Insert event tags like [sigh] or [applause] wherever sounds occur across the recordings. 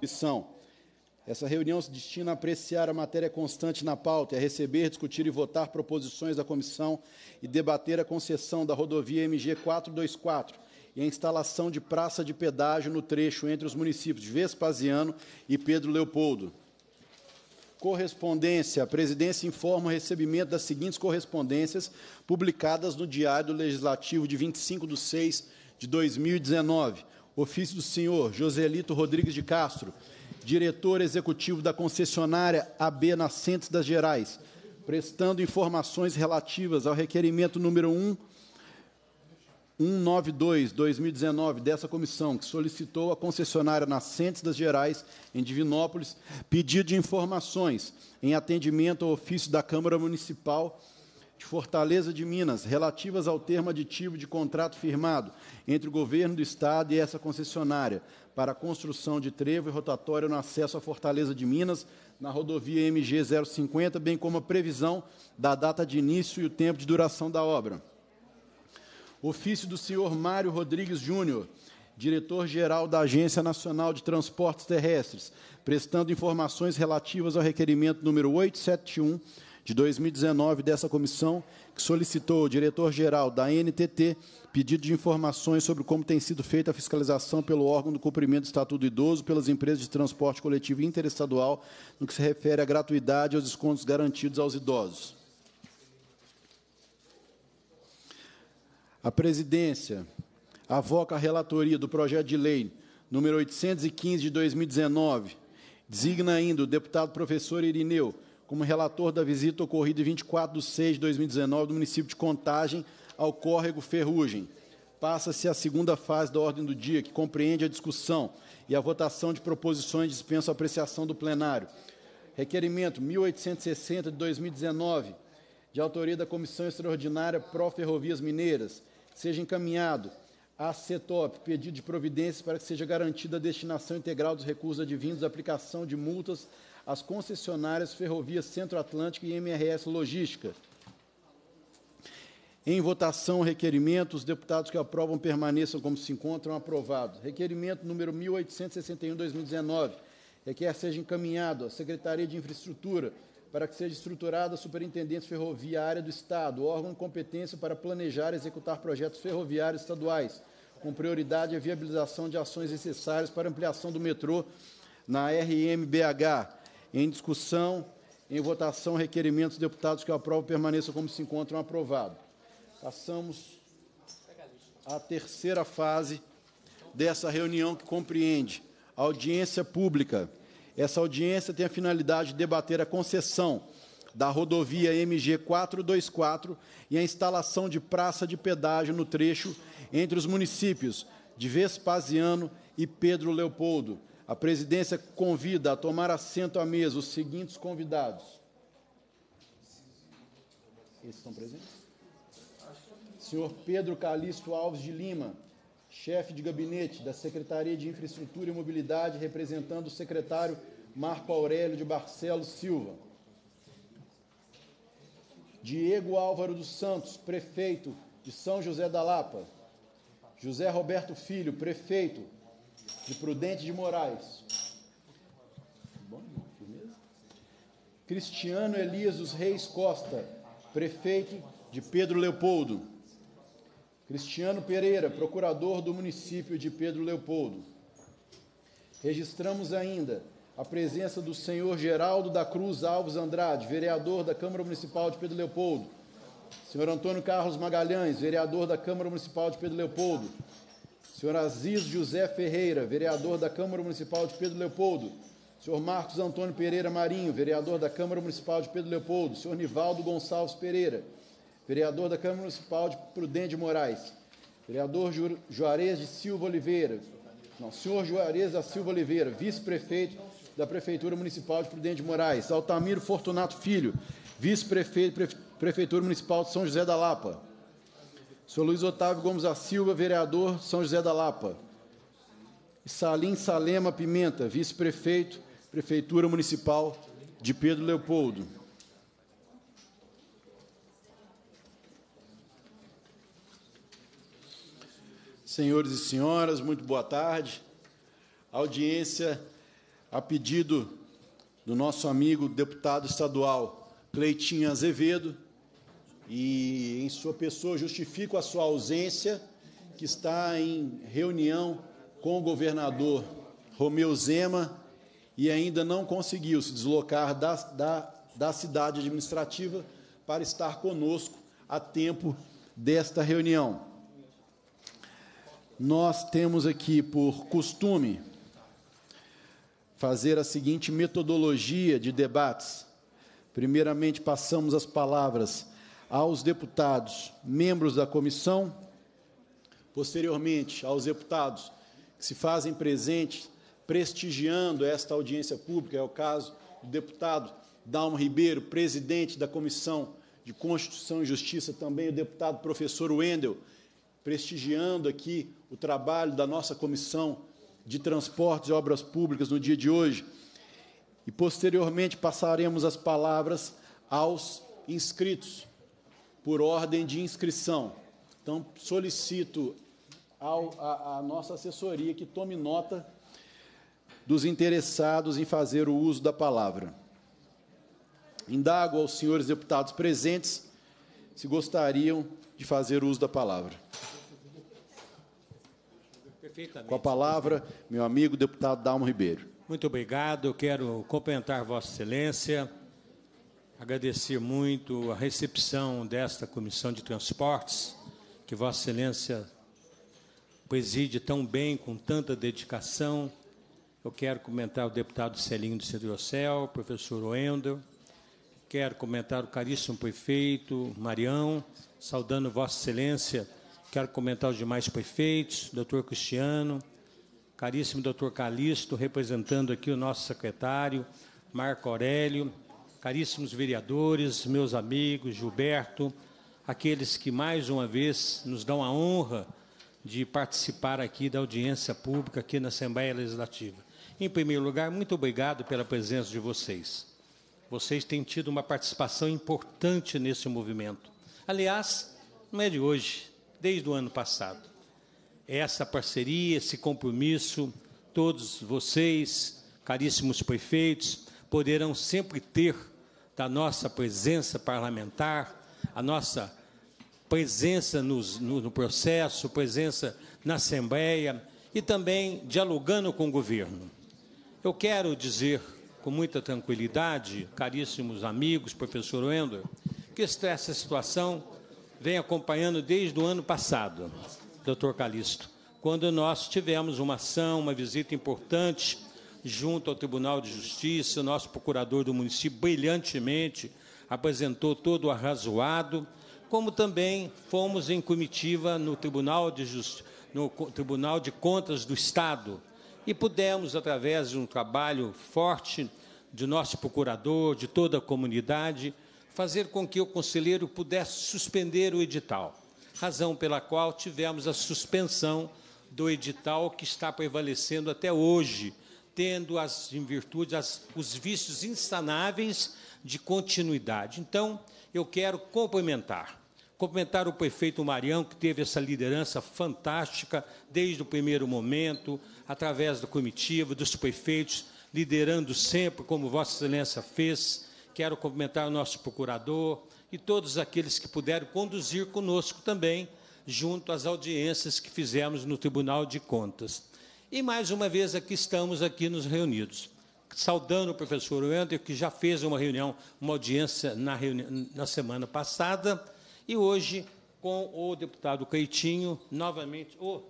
Missão. Essa reunião se destina a apreciar a matéria constante na pauta e a receber, discutir e votar proposições da comissão e debater a concessão da rodovia MG 424 e a instalação de praça de pedágio no trecho entre os municípios de Vespasiano e Pedro Leopoldo. Correspondência. A presidência informa o recebimento das seguintes correspondências publicadas no Diário Legislativo de 25 de 6 de 2019 Ofício do senhor Joselito Rodrigues de Castro, diretor executivo da concessionária AB Nascentes das Gerais, prestando informações relativas ao requerimento número 1 192-2019 dessa comissão, que solicitou à concessionária Nascentes das Gerais, em Divinópolis, pedido de informações em atendimento ao ofício da Câmara Municipal de Fortaleza de Minas, relativas ao termo aditivo de contrato firmado entre o governo do Estado e essa concessionária para a construção de trevo e rotatória no acesso à Fortaleza de Minas, na rodovia MG 050, bem como a previsão da data de início e o tempo de duração da obra. Ofício do senhor Mário Rodrigues Júnior, diretor-geral da Agência Nacional de Transportes Terrestres, prestando informações relativas ao requerimento número 871 de 2019 dessa comissão, que solicitou ao diretor-geral da NTT pedido de informações sobre como tem sido feita a fiscalização pelo órgão do cumprimento do Estatuto do Idoso pelas empresas de transporte coletivo interestadual no que se refere à gratuidade e aos descontos garantidos aos idosos. A presidência avoca a relatoria do projeto de lei número 815 de 2019, designa ainda o deputado professor Irineu como relator da visita ocorrida em 24 de 6 de 2019 do município de Contagem ao córrego Ferrugem. Passa-se à segunda fase da ordem do dia, que compreende a discussão e a votação de proposições dispensa a apreciação do plenário. Requerimento 1860 de 2019, de autoria da Comissão Extraordinária Pro Ferrovias Mineiras, seja encaminhado à CETOP pedido de providências para que seja garantida a destinação integral dos recursos advindos da aplicação de multas as concessionárias Ferrovias Centro-Atlântico e MRS Logística. Em votação, requerimento, os deputados que aprovam permaneçam como se encontram, aprovado. Requerimento número 1861-2019, requer seja encaminhado à Secretaria de Infraestrutura para que seja estruturada a Superintendência Ferroviária do Estado, órgão competência para planejar e executar projetos ferroviários estaduais, com prioridade à viabilização de ações necessárias para ampliação do metrô na RMBH. Em discussão, em votação, requerimentos dos deputados que eu aprovo permaneçam como se encontram aprovado. Passamos à terceira fase dessa reunião que compreende audiência pública. Essa audiência tem a finalidade de debater a concessão da rodovia MG 424 e a instalação de praça de pedágio no trecho entre os municípios de Vespasiano e Pedro Leopoldo, a presidência convida a tomar assento à mesa os seguintes convidados. Esses estão presentes? Senhor Pedro Calixto Alves de Lima, chefe de gabinete da Secretaria de Infraestrutura e Mobilidade, representando o secretário Marco Aurélio de Barcelos Silva. Diego Álvaro dos Santos, prefeito de São José da Lapa. José Roberto Filho, prefeito de Prudente de Moraes. Cristiano Elias dos Reis Costa, prefeito de Pedro Leopoldo. Cristiano Pereira, procurador do município de Pedro Leopoldo. Registramos ainda a presença do senhor Geraldo da Cruz Alves Andrade, vereador da Câmara Municipal de Pedro Leopoldo. Senhor Antônio Carlos Magalhães, vereador da Câmara Municipal de Pedro Leopoldo. Senhor Aziz José Ferreira, vereador da Câmara Municipal de Pedro Leopoldo. Senhor Marcos Antônio Pereira Marinho, vereador da Câmara Municipal de Pedro Leopoldo. Senhor Nivaldo Gonçalves Pereira, vereador da Câmara Municipal de Prudente Moraes. Vereador Juarez de Silva Oliveira. Não, senhor Juarez da Silva Oliveira, vice-prefeito da Prefeitura Municipal de Prudente Moraes. Altamiro Fortunato Filho, vice-prefeito da Prefeitura Municipal de São José da Lapa. Sr. Luiz Otávio Gomes da Silva, vereador São José da Lapa. Salim Salema Pimenta, vice-prefeito, Prefeitura Municipal de Pedro Leopoldo. Senhores e senhoras, muito boa tarde. audiência a pedido do nosso amigo deputado estadual Cleitinho Azevedo, e em sua pessoa justifico a sua ausência, que está em reunião com o governador Romeu Zema e ainda não conseguiu se deslocar da, da, da cidade administrativa para estar conosco a tempo desta reunião. Nós temos aqui por costume fazer a seguinte metodologia de debates. Primeiramente, passamos as palavras aos deputados membros da comissão, posteriormente aos deputados que se fazem presentes prestigiando esta audiência pública, é o caso do deputado Dalmo Ribeiro, presidente da Comissão de Constituição e Justiça, também o deputado professor Wendel, prestigiando aqui o trabalho da nossa Comissão de Transportes e Obras Públicas no dia de hoje. E, posteriormente, passaremos as palavras aos inscritos por ordem de inscrição. Então, solicito à nossa assessoria que tome nota dos interessados em fazer o uso da palavra. Indago aos senhores deputados presentes se gostariam de fazer uso da palavra. Com a palavra, meu amigo deputado Dalmo Ribeiro. Muito obrigado. Quero cumprimentar Vossa Excelência, agradecer muito a recepção desta Comissão de Transportes, que Vossa Excelência preside tão bem, com tanta dedicação. Eu quero comentar o deputado Celinho do centro o professor Oendel, quero comentar o caríssimo prefeito Marião, saudando Vossa Excelência, quero comentar os demais prefeitos, doutor Cristiano, caríssimo doutor Calixto, representando aqui o nosso secretário, Marco Aurélio, caríssimos vereadores, meus amigos, Gilberto, aqueles que mais uma vez nos dão a honra de participar aqui da audiência pública aqui na Assembleia Legislativa. Em primeiro lugar, muito obrigado pela presença de vocês. Vocês têm tido uma participação importante nesse movimento. Aliás, não é de hoje, desde o ano passado. É essa parceria, esse compromisso, todos vocês, caríssimos prefeitos, poderão sempre ter da nossa presença parlamentar, a nossa presença nos, no, no processo, presença na Assembleia e também dialogando com o governo. Eu quero dizer com muita tranquilidade, caríssimos amigos, professor Wendel, que essa situação vem acompanhando desde o ano passado, doutor Calixto, quando nós tivemos uma ação, uma visita importante junto ao Tribunal de Justiça, nosso procurador do município brilhantemente apresentou todo o arrazoado, como também fomos em comitiva no Tribunal de, Justi no Tribunal de Contas do Estado e pudemos, através de um trabalho forte de nosso procurador, de toda a comunidade, fazer com que o conselheiro pudesse suspender o edital, razão pela qual tivemos a suspensão do edital que está prevalecendo até hoje, tendo as virtudes, as, os vícios insanáveis de continuidade. Então, eu quero complementar. Complementar o prefeito Marião, que teve essa liderança fantástica desde o primeiro momento, através do comitiva, dos prefeitos, liderando sempre, como Vossa Excelência fez. Quero cumprimentar o nosso procurador e todos aqueles que puderam conduzir conosco também, junto às audiências que fizemos no Tribunal de Contas. E mais uma vez aqui estamos aqui nos reunidos. Saudando o professor Wendel, que já fez uma reunião, uma audiência na, reuni na semana passada, e hoje com o deputado Caetinho novamente, o,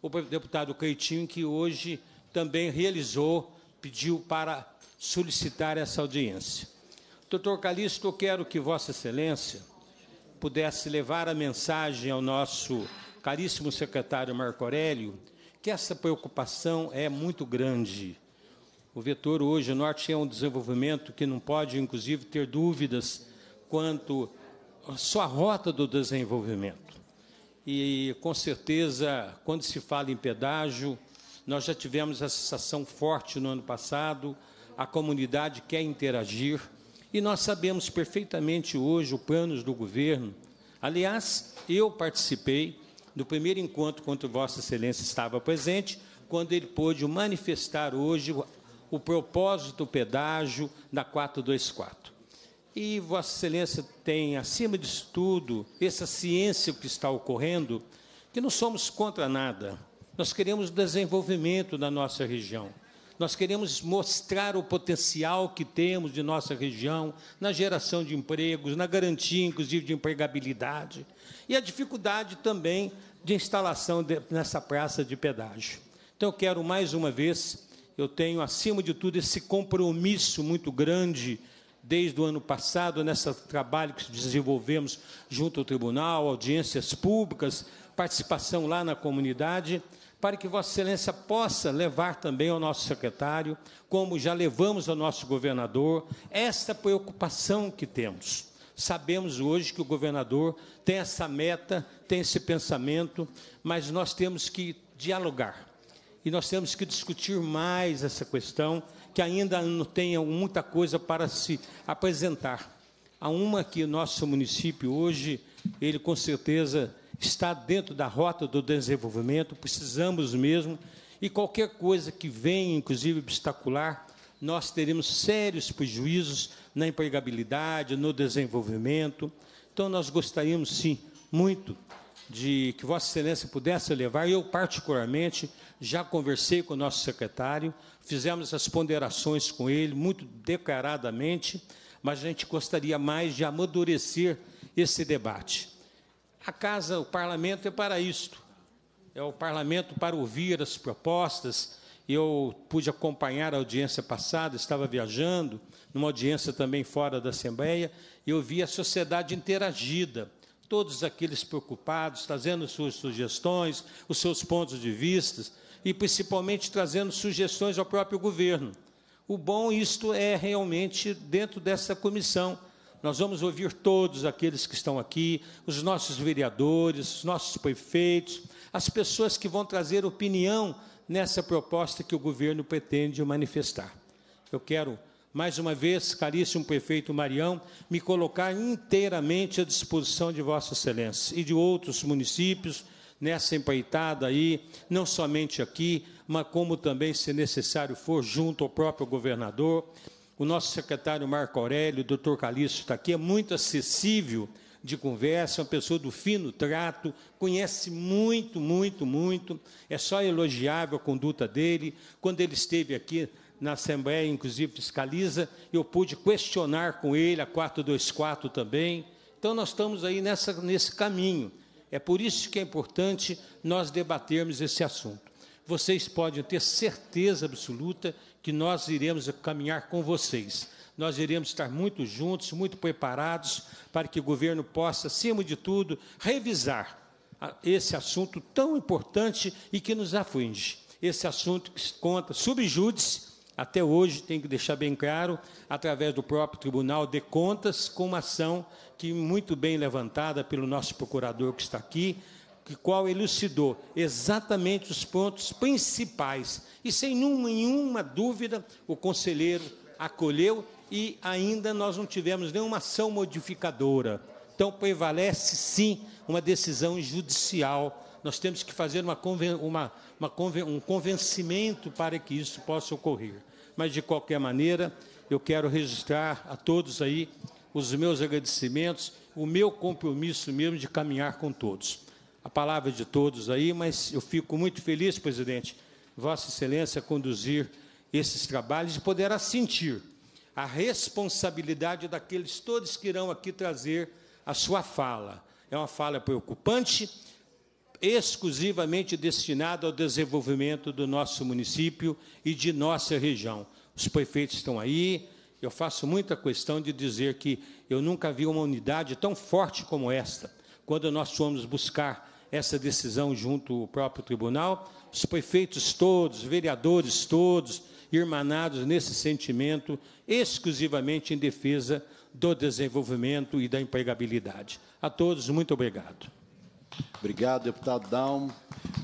o deputado Caetinho que hoje também realizou, pediu para solicitar essa audiência. Doutor Calixto, eu quero que Vossa Excelência pudesse levar a mensagem ao nosso caríssimo secretário Marco Aurélio, que essa preocupação é muito grande. O vetor hoje, o norte é um desenvolvimento que não pode, inclusive, ter dúvidas quanto à sua rota do desenvolvimento. E, com certeza, quando se fala em pedágio, nós já tivemos a sensação forte no ano passado, a comunidade quer interagir, e nós sabemos perfeitamente hoje os planos do governo. Aliás, eu participei do primeiro encontro quando Vossa Excelência estava presente, quando ele pôde manifestar hoje o propósito do pedágio da 424. E Vossa Excelência tem, acima de tudo, essa ciência que está ocorrendo, que não somos contra nada. Nós queremos desenvolvimento da nossa região. Nós queremos mostrar o potencial que temos de nossa região na geração de empregos, na garantia, inclusive, de empregabilidade, e a dificuldade também de instalação de, nessa praça de pedágio. Então, eu quero mais uma vez, eu tenho, acima de tudo, esse compromisso muito grande desde o ano passado, nesse trabalho que desenvolvemos junto ao tribunal, audiências públicas, participação lá na comunidade para que Vossa Excelência possa levar também ao nosso secretário, como já levamos ao nosso governador, esta preocupação que temos. Sabemos hoje que o governador tem essa meta, tem esse pensamento, mas nós temos que dialogar e nós temos que discutir mais essa questão, que ainda não tem muita coisa para se apresentar. Há uma que o nosso município hoje, ele com certeza está dentro da rota do desenvolvimento, precisamos mesmo, e qualquer coisa que venha, inclusive obstacular, nós teremos sérios prejuízos na empregabilidade, no desenvolvimento. Então, nós gostaríamos, sim, muito de que Vossa Excelência pudesse levar. Eu, particularmente, já conversei com o nosso secretário, fizemos as ponderações com ele, muito declaradamente, mas a gente gostaria mais de amadurecer esse debate. A casa, o parlamento é para isto. É o parlamento para ouvir as propostas. Eu pude acompanhar a audiência passada, estava viajando, numa audiência também fora da Assembleia, e eu vi a sociedade interagida todos aqueles preocupados, trazendo suas sugestões, os seus pontos de vista e principalmente trazendo sugestões ao próprio governo. O bom isto é realmente dentro dessa comissão nós vamos ouvir todos aqueles que estão aqui, os nossos vereadores, os nossos prefeitos, as pessoas que vão trazer opinião nessa proposta que o governo pretende manifestar. Eu quero, mais uma vez, caríssimo prefeito Marião, me colocar inteiramente à disposição de Vossa Excelência e de outros municípios nessa empreitada aí, não somente aqui, mas como também, se necessário for, junto ao próprio governador o nosso secretário Marco Aurélio, o doutor Calixto está aqui, é muito acessível de conversa, é uma pessoa do fino trato, conhece muito, muito, muito. É só elogiável a conduta dele. Quando ele esteve aqui na Assembleia, inclusive fiscaliza, eu pude questionar com ele a 424 também. Então nós estamos aí nessa, nesse caminho. É por isso que é importante nós debatermos esse assunto. Vocês podem ter certeza absoluta que nós iremos caminhar com vocês. Nós iremos estar muito juntos, muito preparados para que o governo possa, acima de tudo, revisar esse assunto tão importante e que nos aflige. Esse assunto que conta subjúdice, até hoje, tem que deixar bem claro, através do próprio Tribunal de Contas, com uma ação que muito bem levantada pelo nosso procurador que está aqui, e qual elucidou exatamente os pontos principais. E sem nenhuma dúvida, o conselheiro acolheu e ainda nós não tivemos nenhuma ação modificadora. Então, prevalece sim uma decisão judicial. Nós temos que fazer uma, uma, uma, um convencimento para que isso possa ocorrer. Mas, de qualquer maneira, eu quero registrar a todos aí os meus agradecimentos, o meu compromisso mesmo de caminhar com todos a palavra de todos aí, mas eu fico muito feliz, presidente, Vossa Excelência conduzir esses trabalhos e poderá sentir a responsabilidade daqueles todos que irão aqui trazer a sua fala. É uma fala preocupante, exclusivamente destinada ao desenvolvimento do nosso município e de nossa região. Os prefeitos estão aí. Eu faço muita questão de dizer que eu nunca vi uma unidade tão forte como esta, quando nós fomos buscar essa decisão junto ao próprio tribunal. Os prefeitos todos, vereadores todos, irmanados nesse sentimento, exclusivamente em defesa do desenvolvimento e da empregabilidade. A todos, muito obrigado. Obrigado, deputado Dalmo.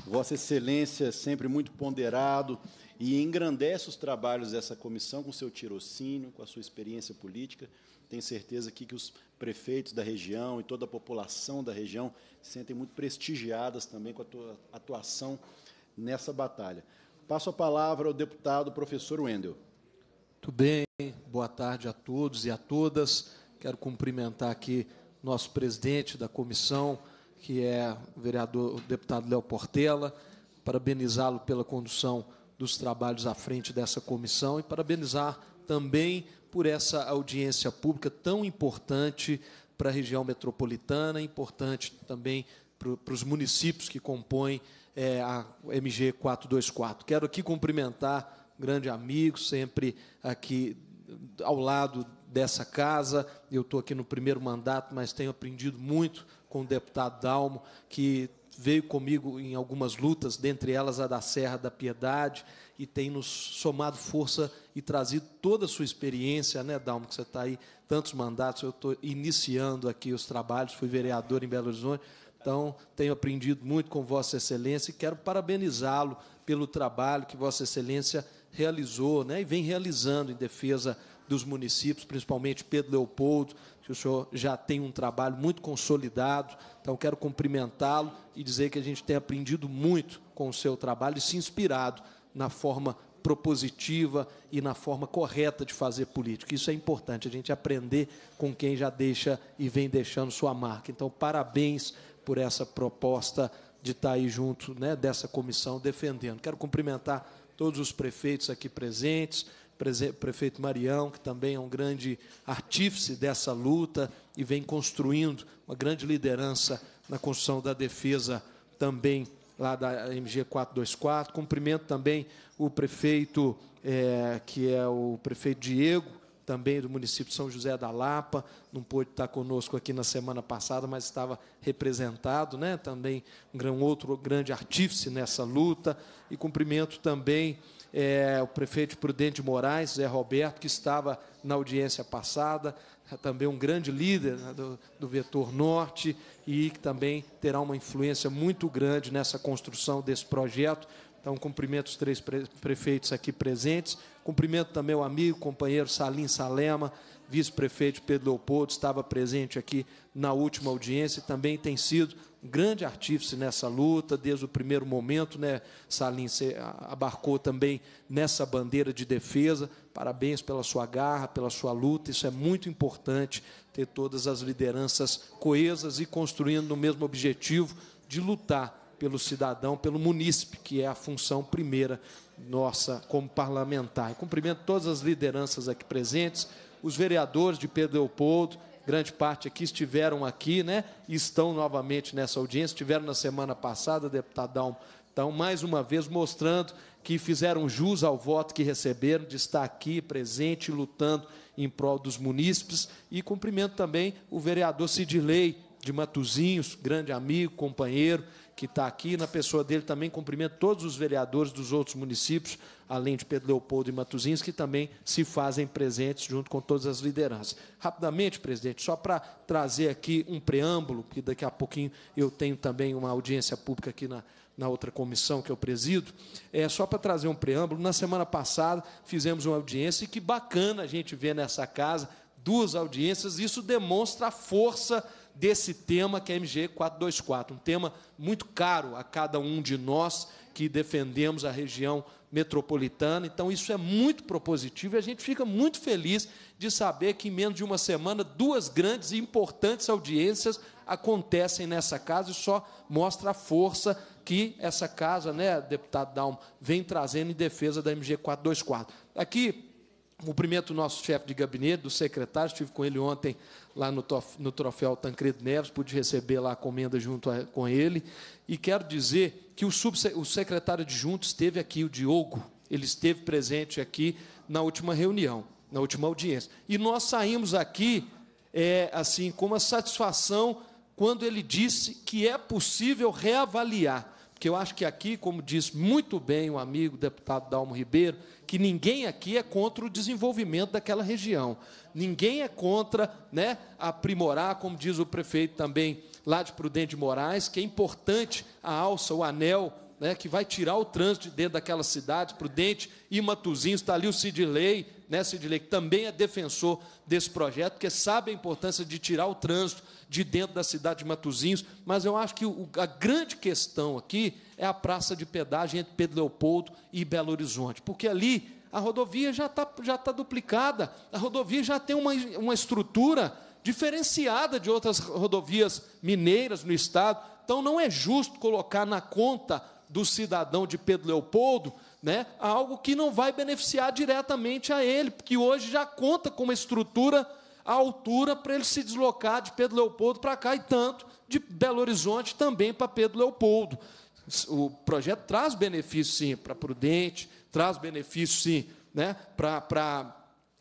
Vossa Excelência, é sempre muito ponderado e engrandece os trabalhos dessa comissão com seu tirocínio, com a sua experiência política. Tenho certeza aqui que os prefeitos da região e toda a população da região se sentem muito prestigiadas também com a atuação nessa batalha. Passo a palavra ao deputado professor Wendel. Muito bem, boa tarde a todos e a todas. Quero cumprimentar aqui nosso presidente da comissão, que é o vereador o deputado Léo Portela, parabenizá-lo pela condução dos trabalhos à frente dessa comissão e parabenizar também por essa audiência pública tão importante para a região metropolitana, importante também para os municípios que compõem é, a MG 424. Quero aqui cumprimentar um grande amigo, sempre aqui ao lado dessa casa. Eu estou aqui no primeiro mandato, mas tenho aprendido muito com o deputado Dalmo, que veio comigo em algumas lutas, dentre elas a da Serra da Piedade e tem nos somado força e trazido toda a sua experiência, né, Dalmo, que você está aí tantos mandatos, eu estou iniciando aqui os trabalhos, fui vereador em Belo Horizonte, então tenho aprendido muito com Vossa Excelência e quero parabenizá-lo pelo trabalho que Vossa Excelência realizou né, e vem realizando em defesa dos municípios, principalmente Pedro Leopoldo, que o senhor já tem um trabalho muito consolidado. Então, quero cumprimentá-lo e dizer que a gente tem aprendido muito com o seu trabalho e se inspirado na forma propositiva e na forma correta de fazer política. Isso é importante, a gente aprender com quem já deixa e vem deixando sua marca. Então, parabéns por essa proposta de estar aí junto né, dessa comissão defendendo. Quero cumprimentar todos os prefeitos aqui presentes, prefeito Marião, que também é um grande artífice dessa luta e vem construindo uma grande liderança na construção da defesa também lá da MG 424. Cumprimento também o prefeito, é, que é o prefeito Diego, também do município de São José da Lapa, não pôde estar conosco aqui na semana passada, mas estava representado, né? também um outro grande artífice nessa luta, e cumprimento também é, o prefeito Prudente Moraes, Zé Roberto, que estava na audiência passada, também um grande líder né, do, do, vetor norte e que também terá uma influência muito grande nessa construção desse projeto. Então, cumprimento os três prefeitos aqui presentes. Cumprimento também o amigo, companheiro Salim Salema, vice-prefeito Pedro Leopoldo, estava presente aqui na última audiência e também tem sido grande artífice nessa luta, desde o primeiro momento, né, Salim, você abarcou também nessa bandeira de defesa. Parabéns pela sua garra, pela sua luta, isso é muito importante, ter todas as lideranças coesas e construindo o mesmo objetivo de lutar pelo cidadão, pelo munícipe, que é a função primeira nossa como parlamentar. cumprimento todas as lideranças aqui presentes, os vereadores de Pedro Leopoldo, grande parte aqui estiveram aqui, né? Estão novamente nessa audiência, estiveram na semana passada, deputadão. Então, mais uma vez, mostrando que fizeram jus ao voto que receberam, de estar aqui presente, lutando em prol dos munícipes. E cumprimento também o vereador Sidley de Matuzinhos, grande amigo, companheiro, que está aqui, na pessoa dele também cumprimento todos os vereadores dos outros municípios, além de Pedro Leopoldo e Matuzinhos, que também se fazem presentes junto com todas as lideranças. Rapidamente, presidente, só para trazer aqui um preâmbulo, que daqui a pouquinho eu tenho também uma audiência pública aqui na, na outra comissão que eu é presido, é só para trazer um preâmbulo. Na semana passada fizemos uma audiência e que bacana a gente ver nessa casa duas audiências, isso demonstra a força desse tema que é MG 424, um tema muito caro a cada um de nós que defendemos a região metropolitana. Então, isso é muito propositivo e a gente fica muito feliz de saber que, em menos de uma semana, duas grandes e importantes audiências acontecem nessa casa e só mostra a força que essa casa, né, deputado Dalmo, vem trazendo em defesa da MG 424. Aqui, Cumprimento o nosso chefe de gabinete, do secretário, estive com ele ontem lá no, no troféu Tancredo Neves, pude receber lá a comenda junto a, com ele. E quero dizer que o, subse, o secretário adjunto esteve aqui, o Diogo, ele esteve presente aqui na última reunião, na última audiência. E nós saímos aqui, é, assim, com uma satisfação quando ele disse que é possível reavaliar. Porque eu acho que aqui, como disse muito bem o amigo deputado Dalmo Ribeiro, que ninguém aqui é contra o desenvolvimento daquela região, ninguém é contra né, aprimorar, como diz o prefeito também lá de Prudente de Moraes, que é importante a alça, o anel né, que vai tirar o trânsito de dentro daquela cidade, Prudente e Matuzinhos, está ali o Sidley, né, Sidley, que também é defensor desse projeto, porque sabe a importância de tirar o trânsito de dentro da cidade de Matuzinhos, mas eu acho que o, a grande questão aqui é a praça de pedagem entre Pedro Leopoldo e Belo Horizonte, porque ali a rodovia já está já tá duplicada, a rodovia já tem uma, uma estrutura diferenciada de outras rodovias mineiras no estado. Então não é justo colocar na conta do cidadão de Pedro Leopoldo, né, algo que não vai beneficiar diretamente a ele, porque hoje já conta com uma estrutura à altura para ele se deslocar de Pedro Leopoldo para cá e tanto de Belo Horizonte também para Pedro Leopoldo. O projeto traz benefício, sim, para Prudente, traz benefício, sim, né, para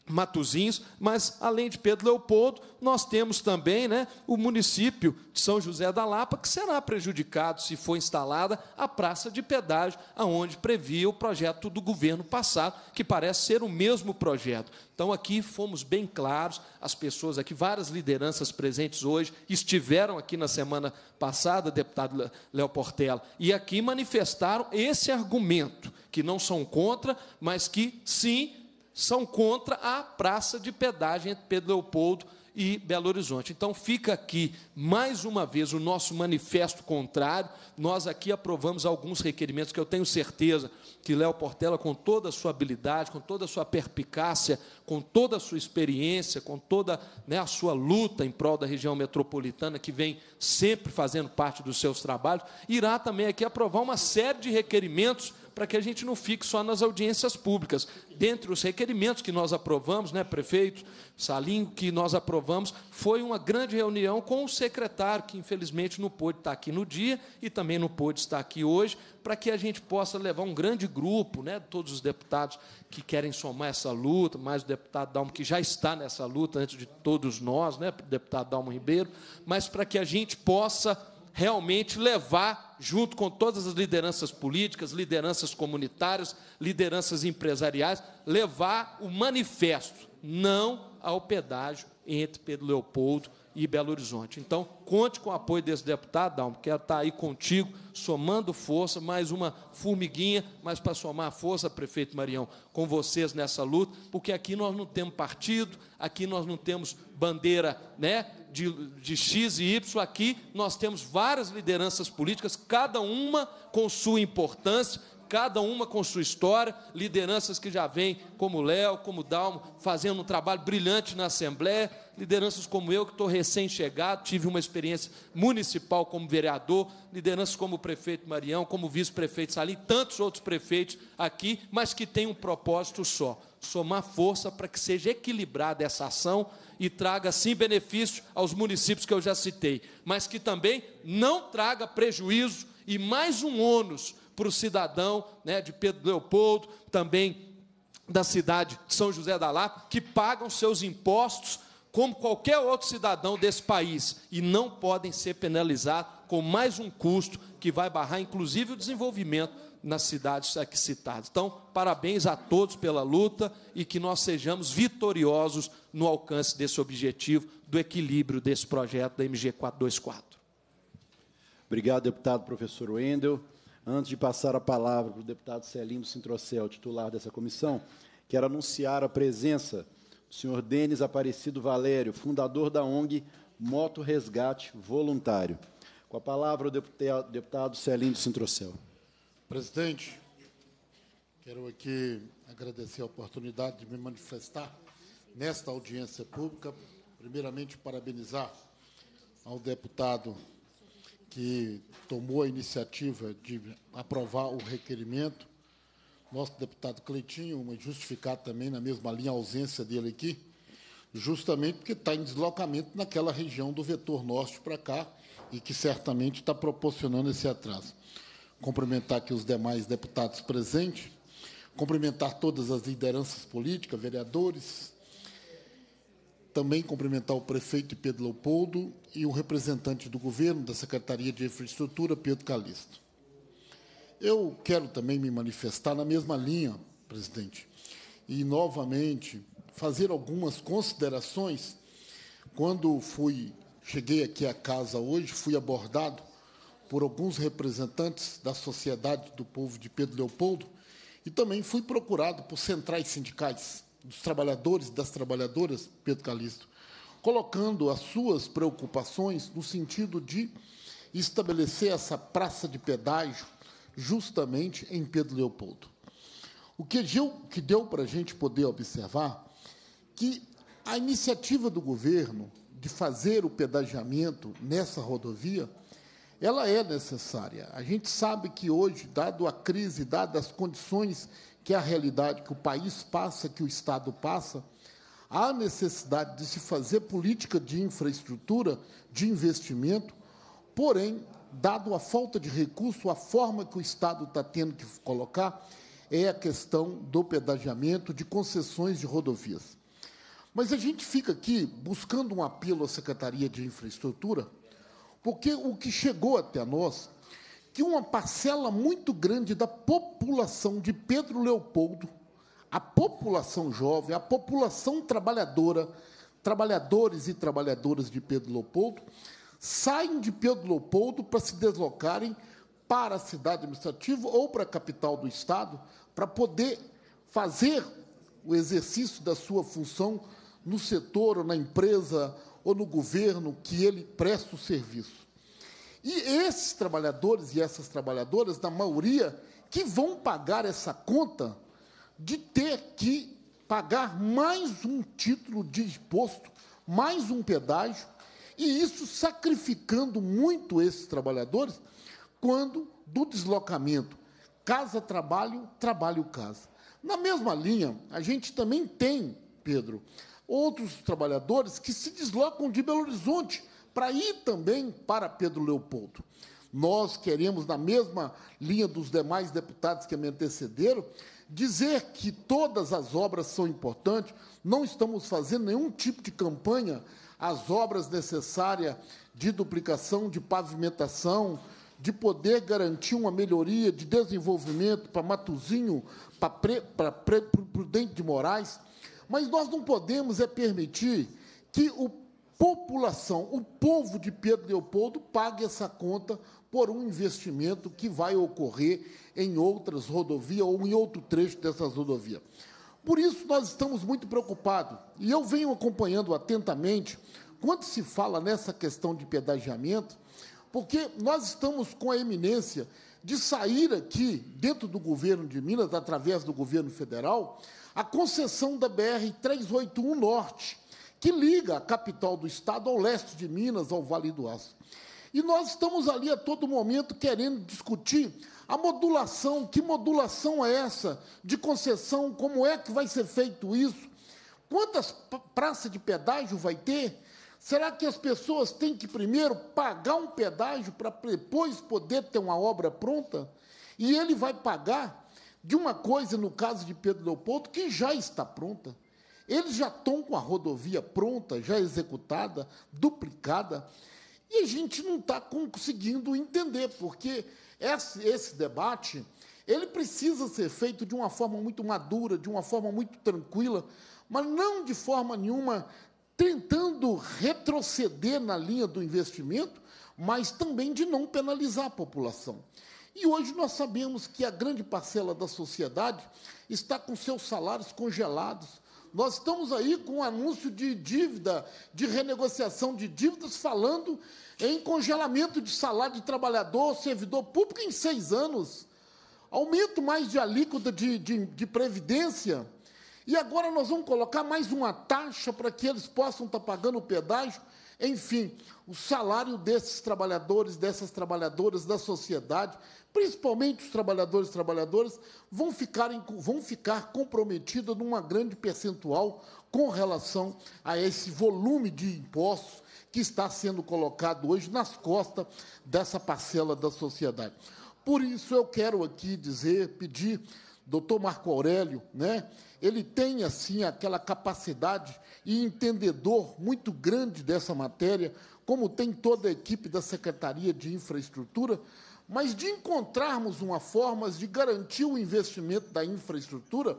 Matuzinhos, mas além de Pedro Leopoldo, nós temos também né, o município de São José da Lapa, que será prejudicado se for instalada a praça de pedágio, aonde previa o projeto do governo passado, que parece ser o mesmo projeto. Então, aqui fomos bem claros, as pessoas aqui, várias lideranças presentes hoje, estiveram aqui na semana passada, deputado Léo Portela, e aqui manifestaram esse argumento, que não são contra, mas que sim são contra a praça de pedágio entre Pedro Leopoldo e Belo Horizonte. Então fica aqui mais uma vez o nosso manifesto contrário. Nós aqui aprovamos alguns requerimentos que eu tenho certeza que Léo Portela, com toda a sua habilidade, com toda a sua perpicácia, com toda a sua experiência, com toda né, a sua luta em prol da região metropolitana, que vem sempre fazendo parte dos seus trabalhos, irá também aqui aprovar uma série de requerimentos para que a gente não fique só nas audiências públicas. Dentre os requerimentos que nós aprovamos, né, prefeito, Salim, que nós aprovamos, foi uma grande reunião com o secretário, que infelizmente não pôde estar aqui no dia e também não pôde estar aqui hoje, para que a gente possa levar um grande grupo, né, todos os deputados que querem somar essa luta, mais o deputado Dalmo, que já está nessa luta antes de todos nós, né, deputado Dalmo Ribeiro, mas para que a gente possa realmente levar, junto com todas as lideranças políticas, lideranças comunitárias, lideranças empresariais, levar o manifesto não ao pedágio entre Pedro Leopoldo e Belo Horizonte. Então, conte com o apoio desse deputado, Dalmo, que está aí contigo, somando força, mais uma formiguinha, mas para somar força, prefeito Marião, com vocês nessa luta, porque aqui nós não temos partido, aqui nós não temos bandeira né, de, de X e Y, aqui nós temos várias lideranças políticas, cada uma com sua importância, cada uma com sua história, lideranças que já vêm, como Léo, como Dalmo, fazendo um trabalho brilhante na Assembleia, lideranças como eu, que estou recém-chegado, tive uma experiência municipal como vereador, lideranças como o prefeito Marião, como o vice-prefeito Salim, tantos outros prefeitos aqui, mas que tem um propósito só: somar força para que seja equilibrada essa ação e traga, sim, benefício aos municípios que eu já citei, mas que também não traga prejuízo e mais um ônus para o cidadão né, de Pedro Leopoldo, também da cidade de São José da Lapa, que pagam seus impostos como qualquer outro cidadão desse país e não podem ser penalizados com mais um custo que vai barrar, inclusive, o desenvolvimento nas cidades aqui citadas. Então, parabéns a todos pela luta e que nós sejamos vitoriosos no alcance desse objetivo, do equilíbrio desse projeto da MG 424. Obrigado, deputado professor Wendel. Antes de passar a palavra para o deputado Celino Sintrocel, titular dessa comissão, quero anunciar a presença senhor Denis Aparecido Valério, fundador da ONG Moto Resgate Voluntário. Com a palavra, o deputado, deputado Celindo Sintrocel. Presidente, quero aqui agradecer a oportunidade de me manifestar nesta audiência pública. Primeiramente, parabenizar ao deputado que tomou a iniciativa de aprovar o requerimento nosso deputado Cleitinho, justificar também, na mesma linha, a ausência dele aqui, justamente porque está em deslocamento naquela região do vetor norte para cá e que certamente está proporcionando esse atraso. Cumprimentar aqui os demais deputados presentes, cumprimentar todas as lideranças políticas, vereadores, também cumprimentar o prefeito Pedro Leopoldo e o representante do governo da Secretaria de Infraestrutura, Pedro Calisto. Eu quero também me manifestar na mesma linha, presidente, e novamente fazer algumas considerações. Quando fui, cheguei aqui à casa hoje, fui abordado por alguns representantes da Sociedade do Povo de Pedro Leopoldo e também fui procurado por centrais sindicais dos trabalhadores, e das trabalhadoras, Pedro Calixto, colocando as suas preocupações no sentido de estabelecer essa praça de pedágio justamente em Pedro Leopoldo. O que deu, que deu para a gente poder observar que a iniciativa do governo de fazer o pedagiamento nessa rodovia, ela é necessária. A gente sabe que hoje, dado a crise, dadas as condições que é a realidade que o país passa, que o Estado passa, há necessidade de se fazer política de infraestrutura, de investimento, porém dado a falta de recurso, a forma que o Estado está tendo que colocar é a questão do pedagiamento, de concessões de rodovias. Mas a gente fica aqui buscando um apelo à Secretaria de Infraestrutura, porque o que chegou até nós, que uma parcela muito grande da população de Pedro Leopoldo, a população jovem, a população trabalhadora, trabalhadores e trabalhadoras de Pedro Leopoldo, saem de Pedro Leopoldo para se deslocarem para a cidade administrativa ou para a capital do Estado, para poder fazer o exercício da sua função no setor, ou na empresa, ou no governo que ele presta o serviço. E esses trabalhadores e essas trabalhadoras, na maioria, que vão pagar essa conta de ter que pagar mais um título de imposto, mais um pedágio, e isso sacrificando muito esses trabalhadores quando do deslocamento casa-trabalho, trabalho-casa. Na mesma linha, a gente também tem, Pedro, outros trabalhadores que se deslocam de Belo Horizonte para ir também para Pedro Leopoldo. Nós queremos, na mesma linha dos demais deputados que me antecederam, dizer que todas as obras são importantes, não estamos fazendo nenhum tipo de campanha as obras necessárias de duplicação, de pavimentação, de poder garantir uma melhoria de desenvolvimento para Matuzinho, para, para, Prudente de Moraes. Mas nós não podemos é permitir que o população, o povo de Pedro Leopoldo pague essa conta por um investimento que vai ocorrer em outras rodovias ou em outro trecho dessas rodovias. Por isso, nós estamos muito preocupados. E eu venho acompanhando atentamente quando se fala nessa questão de pedagiamento, porque nós estamos com a eminência de sair aqui, dentro do governo de Minas, através do governo federal, a concessão da BR-381 Norte, que liga a capital do estado ao leste de Minas, ao Vale do Aço. E nós estamos ali a todo momento querendo discutir a modulação, que modulação é essa de concessão? Como é que vai ser feito isso? Quantas praças de pedágio vai ter? Será que as pessoas têm que primeiro pagar um pedágio para depois poder ter uma obra pronta? E ele vai pagar de uma coisa, no caso de Pedro Leopoldo, que já está pronta. Eles já estão com a rodovia pronta, já executada, duplicada, e a gente não está conseguindo entender, porque esse, esse debate, ele precisa ser feito de uma forma muito madura, de uma forma muito tranquila, mas não de forma nenhuma tentando retroceder na linha do investimento, mas também de não penalizar a população. E hoje nós sabemos que a grande parcela da sociedade está com seus salários congelados. Nós estamos aí com o um anúncio de dívida, de renegociação de dívidas, falando em congelamento de salário de trabalhador, servidor público em seis anos, aumento mais de alíquota de, de, de previdência, e agora nós vamos colocar mais uma taxa para que eles possam estar tá pagando o pedágio. Enfim, o salário desses trabalhadores, dessas trabalhadoras, da sociedade, principalmente os trabalhadores e trabalhadoras, vão ficar, vão ficar comprometidos numa grande percentual com relação a esse volume de impostos que está sendo colocado hoje nas costas dessa parcela da sociedade. Por isso eu quero aqui dizer, pedir, doutor Marco Aurélio, né? Ele tem assim aquela capacidade e entendedor muito grande dessa matéria, como tem toda a equipe da Secretaria de Infraestrutura, mas de encontrarmos uma forma de garantir o investimento da infraestrutura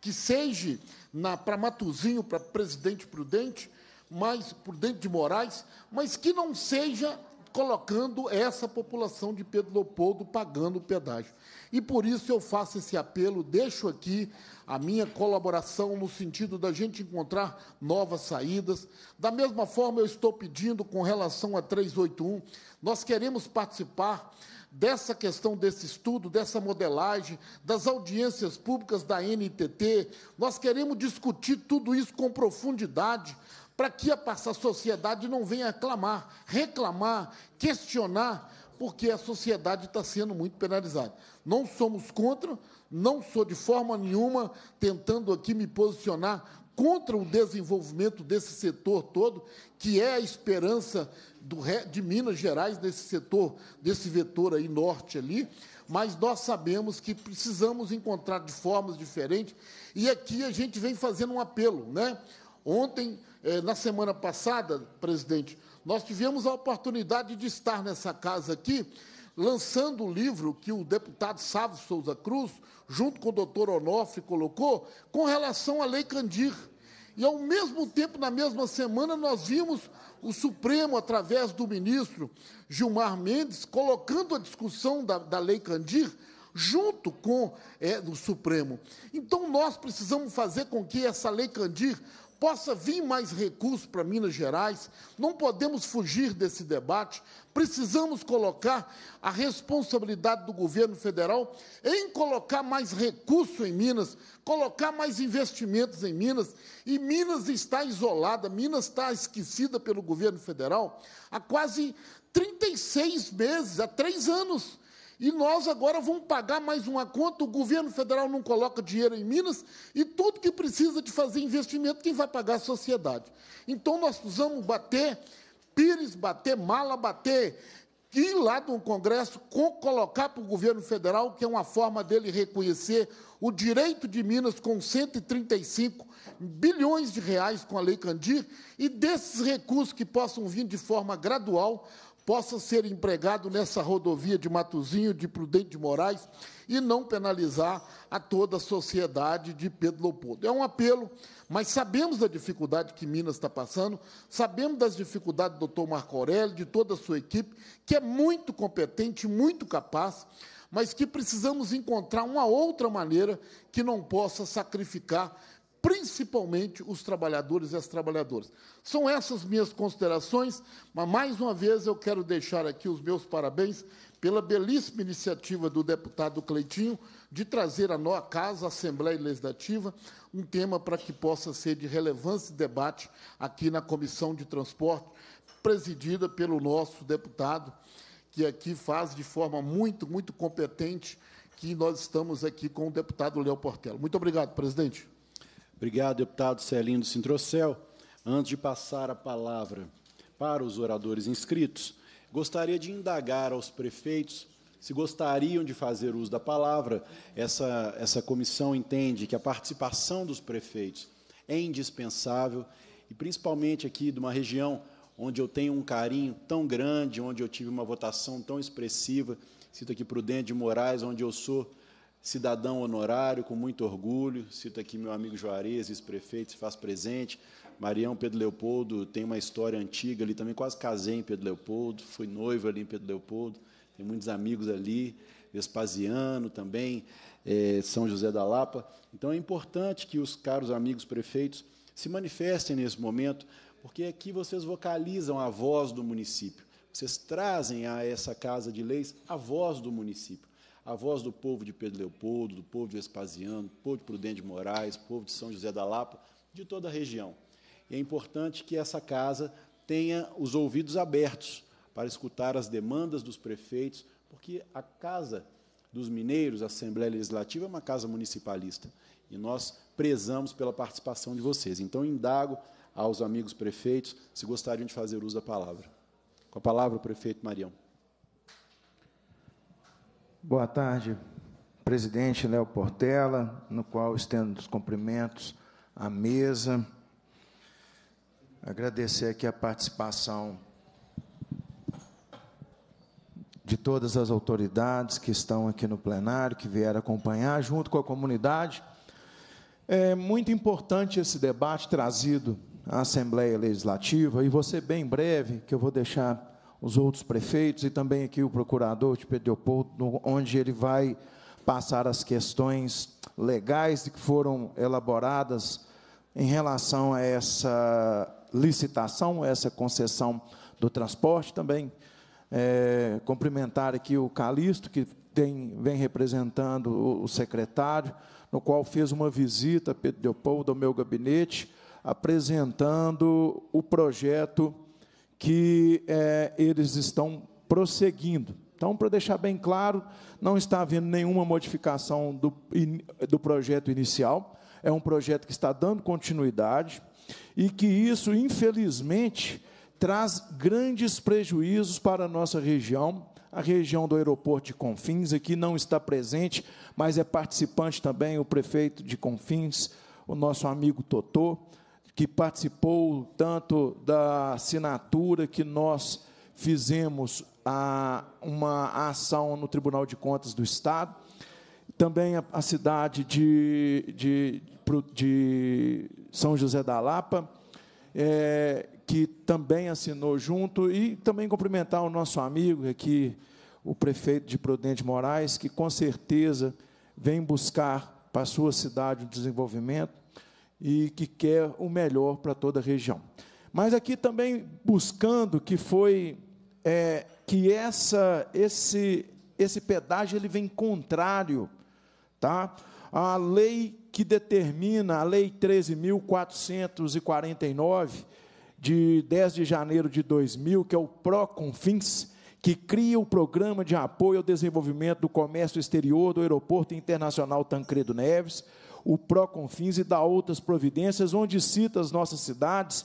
que seja na para Matuzinho, para Presidente Prudente, mais por dentro de Moraes, mas que não seja colocando essa população de Pedro Leopoldo pagando o pedágio. E por isso eu faço esse apelo, deixo aqui a minha colaboração no sentido da gente encontrar novas saídas. Da mesma forma, eu estou pedindo com relação a 381, nós queremos participar dessa questão desse estudo, dessa modelagem, das audiências públicas da NTT. Nós queremos discutir tudo isso com profundidade para que a sociedade não venha clamar, reclamar, questionar, porque a sociedade está sendo muito penalizada. Não somos contra, não sou de forma nenhuma tentando aqui me posicionar contra o desenvolvimento desse setor todo, que é a esperança do, de Minas Gerais, desse setor, desse vetor aí norte ali, mas nós sabemos que precisamos encontrar de formas diferentes, e aqui a gente vem fazendo um apelo. Né? Ontem eh, na semana passada, presidente, nós tivemos a oportunidade de estar nessa casa aqui lançando o livro que o deputado Sávio Souza Cruz, junto com o doutor Onofre, colocou com relação à Lei Candir. E, ao mesmo tempo, na mesma semana, nós vimos o Supremo, através do ministro Gilmar Mendes, colocando a discussão da, da Lei Candir junto com é, eh, o Supremo. Então, nós precisamos fazer com que essa Lei Candir possa vir mais recursos para Minas Gerais, não podemos fugir desse debate, precisamos colocar a responsabilidade do governo federal em colocar mais recurso em Minas, colocar mais investimentos em Minas, e Minas está isolada, Minas está esquecida pelo governo federal há quase 36 meses, há três anos. E nós agora vamos pagar mais uma conta, o governo federal não coloca dinheiro em Minas, e tudo que precisa de fazer investimento, quem vai pagar a sociedade. Então nós precisamos bater pires, bater mala, bater ir lá no Congresso colocar para o governo federal, que é uma forma dele reconhecer o direito de Minas com 135 bilhões de reais com a Lei Candir, e desses recursos que possam vir de forma gradual possa ser empregado nessa rodovia de Matuzinho, de Prudente de Moraes, e não penalizar a toda a sociedade de Pedro Leopoldo. É um apelo, mas sabemos da dificuldade que Minas está passando, sabemos das dificuldades do doutor Marco Aurélio, de toda a sua equipe, que é muito competente, muito capaz, mas que precisamos encontrar uma outra maneira que não possa sacrificar principalmente os trabalhadores e as trabalhadoras. São essas minhas considerações, mas mais uma vez eu quero deixar aqui os meus parabéns pela belíssima iniciativa do deputado Cleitinho de trazer à nossa casa, à Assembleia Legislativa, um tema para que possa ser de relevância e debate aqui na Comissão de Transporte, presidida pelo nosso deputado, que aqui faz de forma muito, muito competente, que nós estamos aqui com o deputado Léo Portela. Muito obrigado, presidente. Obrigado, deputado Celino Sintrocel. Antes de passar a palavra para os oradores inscritos, gostaria de indagar aos prefeitos se gostariam de fazer uso da palavra. Essa, essa comissão entende que a participação dos prefeitos é indispensável, e principalmente aqui de uma região onde eu tenho um carinho tão grande, onde eu tive uma votação tão expressiva. Cito aqui Prudente de Moraes, onde eu sou cidadão honorário, com muito orgulho. Cito aqui meu amigo Juarez, ex-prefeito, se faz presente. Marião Pedro Leopoldo tem uma história antiga ali também, quase casei em Pedro Leopoldo, fui noivo ali em Pedro Leopoldo, tem muitos amigos ali, Vespasiano também, é, São José da Lapa. Então é importante que os caros amigos prefeitos se manifestem nesse momento, porque aqui vocês vocalizam a voz do município, vocês trazem a essa Casa de Leis a voz do município a voz do povo de Pedro Leopoldo, do povo de Vespasiano, do povo de Prudente de Moraes, do povo de São José da Lapa, de toda a região. E é importante que essa casa tenha os ouvidos abertos para escutar as demandas dos prefeitos, porque a casa dos mineiros, a Assembleia Legislativa, é uma casa municipalista e nós prezamos pela participação de vocês. Então, indago aos amigos prefeitos se gostariam de fazer uso da palavra. Com a palavra, o prefeito Marião. Boa tarde, presidente Léo Portela, no qual estendo os cumprimentos à mesa. Agradecer aqui a participação de todas as autoridades que estão aqui no plenário, que vieram acompanhar, junto com a comunidade. É muito importante esse debate trazido à Assembleia Legislativa, e você bem breve, que eu vou deixar os outros prefeitos e também aqui o procurador de Pedro Leopoldo, onde ele vai passar as questões legais que foram elaboradas em relação a essa licitação, essa concessão do transporte também. É, cumprimentar aqui o Calixto, que tem, vem representando o, o, secretário, no qual fez uma visita, Pedro Leopoldo, ao meu gabinete, apresentando o projeto que é, eles estão prosseguindo. Então, para deixar bem claro, não está havendo nenhuma modificação do, do projeto inicial, é um projeto que está dando continuidade e que isso, infelizmente, traz grandes prejuízos para a nossa região. A região do aeroporto de Confins, aqui não está presente, mas é participante também o prefeito de Confins, o nosso amigo Totô que participou tanto da assinatura que nós fizemos a uma ação no Tribunal de Contas do Estado, também a, a cidade de, de, de, São José da Lapa, é, que também assinou junto, e também cumprimentar o nosso amigo aqui, o prefeito de Prudente Moraes, que com certeza vem buscar para a sua cidade o desenvolvimento, e que quer o melhor para toda a região. Mas aqui também buscando que foi é, que essa esse esse pedágio ele vem contrário, tá? A lei que determina a lei 13449 de 10 de janeiro de 2000, que é o Proconfins, que cria o programa de apoio ao desenvolvimento do comércio exterior do Aeroporto Internacional Tancredo Neves, o Proconfins e dá outras providências, onde cita as nossas cidades,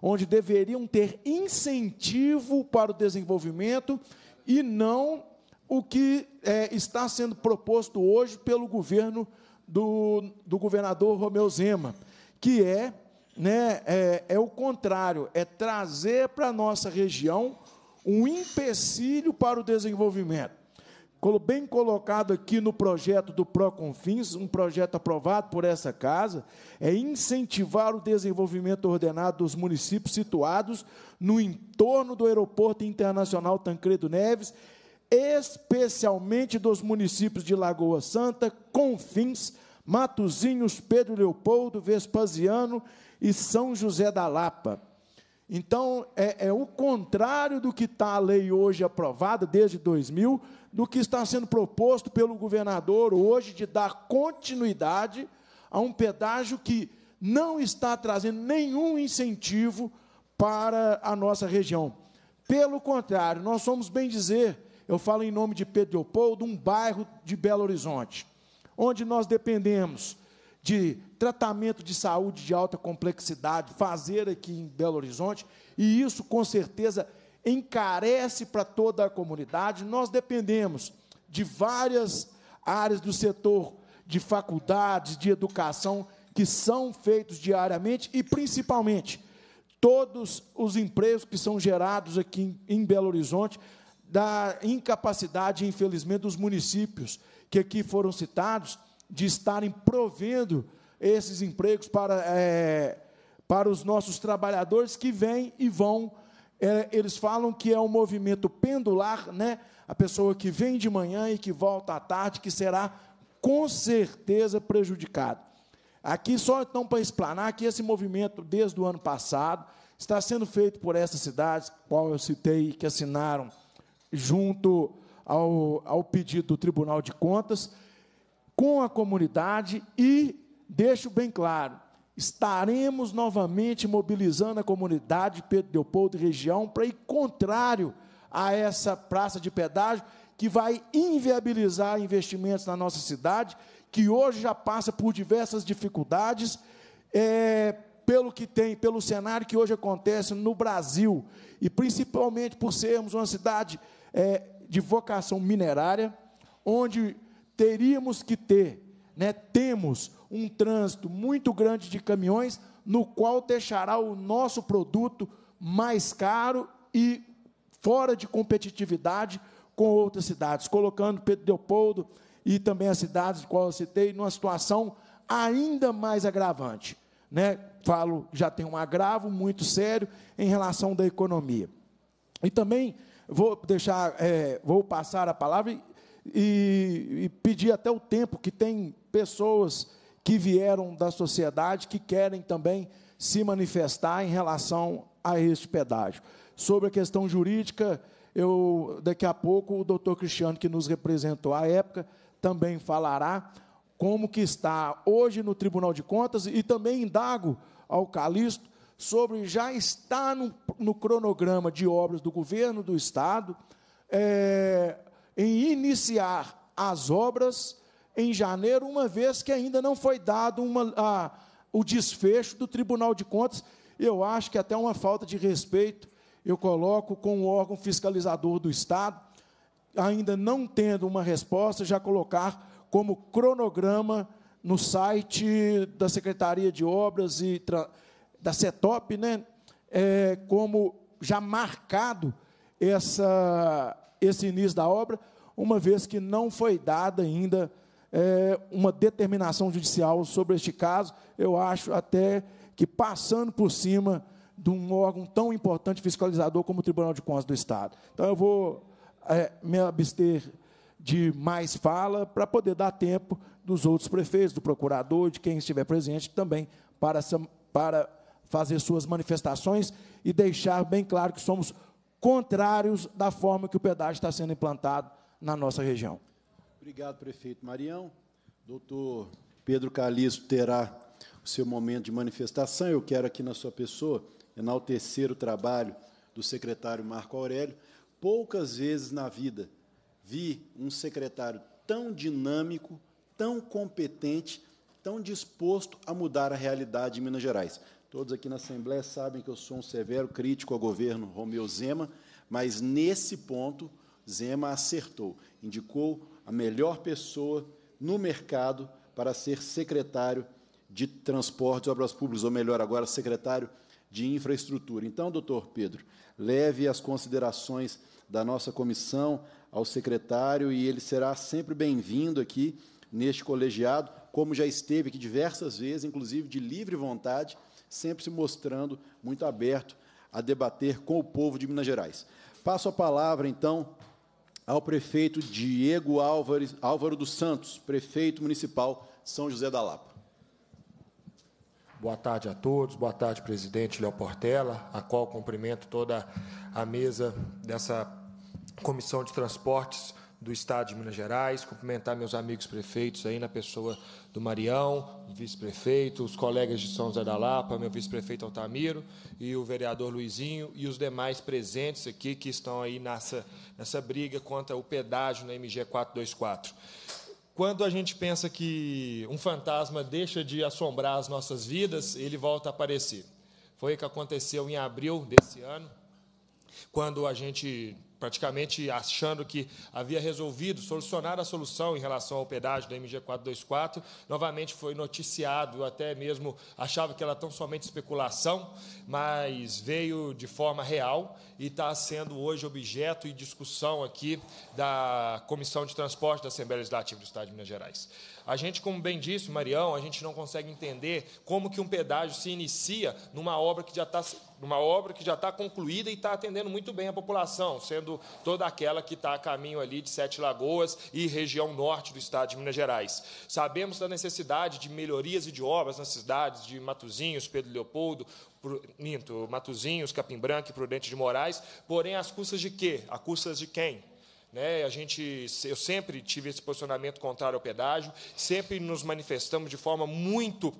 onde deveriam ter incentivo para o desenvolvimento e não o que é, está sendo proposto hoje pelo governo do, do governador Romeu Zema, que é, né, é, é o contrário, é trazer para a nossa região um empecilho para o desenvolvimento bem colocado aqui no projeto do Proconfins, um projeto aprovado por essa casa, é incentivar o desenvolvimento ordenado dos municípios situados no entorno do Aeroporto Internacional Tancredo Neves, especialmente dos municípios de Lagoa Santa, Confins, Matozinhos, Pedro Leopoldo, Vespasiano e São José da Lapa. Então, é, é o contrário do que está a lei hoje aprovada, desde 2000, do que está sendo proposto pelo governador hoje de dar continuidade a um pedágio que não está trazendo nenhum incentivo para a nossa região. Pelo contrário, nós somos bem dizer, eu falo em nome de Pedro Leopoldo, um bairro de Belo Horizonte, onde nós dependemos de tratamento de saúde de alta complexidade, fazer aqui em Belo Horizonte, e isso com certeza encarece para toda a comunidade. Nós dependemos de várias áreas do setor, de faculdades, de educação, que são feitos diariamente e principalmente todos os empregos que são gerados aqui em Belo Horizonte, da incapacidade, infelizmente, dos municípios que aqui foram citados, de estarem provendo esses empregos para, é, para os nossos trabalhadores que vêm e vão é, eles falam que é um movimento pendular, né? A pessoa que vem de manhã e que volta à tarde, que será com certeza prejudicado. Aqui, só então para explanar que esse movimento, desde o ano passado, está sendo feito por essas cidades, qual eu citei, que assinaram junto ao, ao pedido do Tribunal de Contas, com a comunidade e, deixo bem claro, estaremos novamente mobilizando a comunidade Pedro Leopoldo e região para ir contrário a essa praça de pedágio que vai inviabilizar investimentos na nossa cidade, que hoje já passa por diversas dificuldades, é, pelo que tem, pelo cenário que hoje acontece no Brasil, e principalmente por sermos uma cidade é, de vocação minerária, onde teríamos que ter, né, temos um trânsito muito grande de caminhões, no qual deixará o nosso produto mais caro e fora de competitividade com outras cidades, colocando Pedro Leopoldo e também as cidades de qual eu citei numa situação ainda mais agravante. Né? Falo, já tem um agravo muito sério em relação da economia. E também vou deixar, é, vou passar a palavra e, e, pedir até o tempo que tem pessoas que vieram da sociedade, que querem também se manifestar em relação a este pedágio. Sobre a questão jurídica, eu daqui a pouco o doutor Cristiano, que nos representou à época, também falará como que está hoje no Tribunal de Contas e também indago ao Calixto sobre já está no, no cronograma de obras do governo do Estado é, em iniciar as obras em janeiro, uma vez que ainda não foi dado uma, a, o desfecho do Tribunal de Contas. Eu acho que até uma falta de respeito eu coloco com o órgão fiscalizador do Estado, ainda não tendo uma resposta, já colocar como cronograma no site da Secretaria de Obras e da CETOP, né, é, como já marcado essa, esse início da obra, uma vez que não foi dada ainda é, uma determinação judicial sobre este caso. Eu acho até que passando por cima de um órgão tão importante fiscalizador como o Tribunal de Contas do Estado. Então, eu vou é, me abster de mais fala para poder dar tempo dos outros prefeitos, do procurador, de quem estiver presente também, para, para fazer suas manifestações e deixar bem claro que somos contrários da forma que o pedágio está sendo implantado na nossa região. Obrigado, prefeito Marião. Doutor Pedro Calixto terá o seu momento de manifestação. Eu quero aqui na sua pessoa enaltecer o trabalho do secretário Marco Aurélio. Poucas vezes na vida vi um secretário tão dinâmico, tão competente, tão disposto a mudar a realidade de Minas Gerais. Todos aqui na Assembleia sabem que eu sou um severo crítico ao governo Romeu Zema, mas nesse ponto Zema acertou, indicou a melhor pessoa no mercado para ser secretário de Transportes e Obras Públicas, ou melhor, agora secretário de Infraestrutura. Então, doutor Pedro, leve as considerações da nossa comissão ao secretário e ele será sempre bem-vindo aqui neste colegiado, como já esteve aqui diversas vezes, inclusive de livre vontade, sempre se mostrando muito aberto a debater com o povo de Minas Gerais. Passo a palavra, então, ao prefeito Diego Álvares, Álvaro dos Santos, prefeito municipal São José da Lapa. Boa tarde a todos, boa tarde, presidente Léo Portela, a qual cumprimento toda a mesa dessa Comissão de Transportes do Estado de Minas Gerais, cumprimentar meus amigos prefeitos aí na pessoa do Marião, vice-prefeito, os colegas de São José da Lapa, meu vice-prefeito Altamiro e o vereador Luizinho e os demais presentes aqui que estão aí nessa, nessa briga contra o pedágio na MG 424 quando a gente pensa que um fantasma deixa de assombrar as nossas vidas, ele volta a aparecer. Foi o que aconteceu em abril desse ano, quando a gente praticamente achando que havia resolvido, solucionado a solução em relação ao pedágio da MG 424, novamente foi noticiado, até mesmo achava que era tão somente especulação, mas veio de forma real e está sendo hoje objeto e discussão aqui da Comissão de Transporte da Assembleia Legislativa do Estado de Minas Gerais. A gente, como bem disse, Marião, a gente não consegue entender como que um pedágio se inicia numa obra que já está uma obra que já está concluída e está atendendo muito bem a população, sendo toda aquela que está a caminho ali de Sete Lagoas e região norte do estado de Minas Gerais. Sabemos da necessidade de melhorias e de obras nas cidades de Matuzinhos, Pedro Leopoldo, Minto, Matuzinhos, Capim Branco e Prudente de Moraes, porém às custas de quê? A custas de quem? Né, a gente, eu sempre tive esse posicionamento contrário ao pedágio, sempre nos manifestamos de forma muito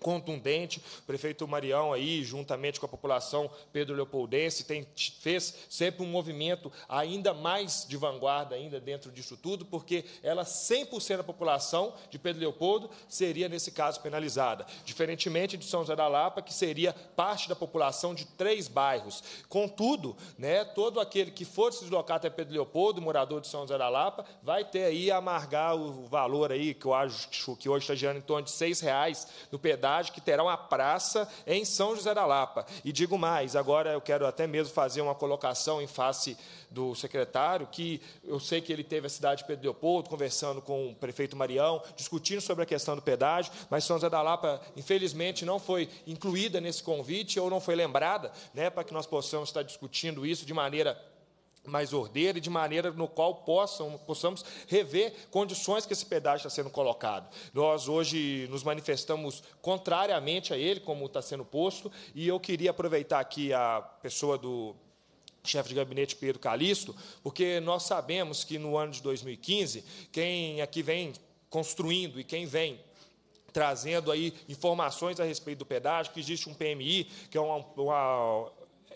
contundente. O prefeito Marião aí, juntamente com a população Pedro Leopoldense, tem, fez sempre um movimento ainda mais de vanguarda ainda dentro disso tudo, porque ela 100% da população de Pedro Leopoldo seria nesse caso penalizada, diferentemente de São José da Lapa, que seria parte da população de três bairros. Contudo, né, todo aquele que for se deslocar até Pedro Leopoldo, morador de São José da Lapa, vai ter aí a amargar o valor aí que eu acho que hoje está gerando em torno de R$ 6,00 no pedaço cidade que terá uma praça em São José da Lapa. E digo mais, agora eu quero até mesmo fazer uma colocação em face do secretário, que eu sei que ele teve a cidade de Pedro Leopoldo, conversando com o prefeito Marião, discutindo sobre a questão do pedágio, mas São José da Lapa, infelizmente, não foi incluída nesse convite ou não foi lembrada, né, para que nós possamos estar discutindo isso de maneira mais ordeira e de maneira no qual possam, possamos rever condições que esse pedágio está sendo colocado. Nós hoje nos manifestamos contrariamente a ele, como está sendo posto, e eu queria aproveitar aqui a pessoa do chefe de gabinete Pedro Calixto, porque nós sabemos que no ano de 2015, quem aqui vem construindo e quem vem trazendo aí informações a respeito do pedágio, que existe um PMI, que é uma, uma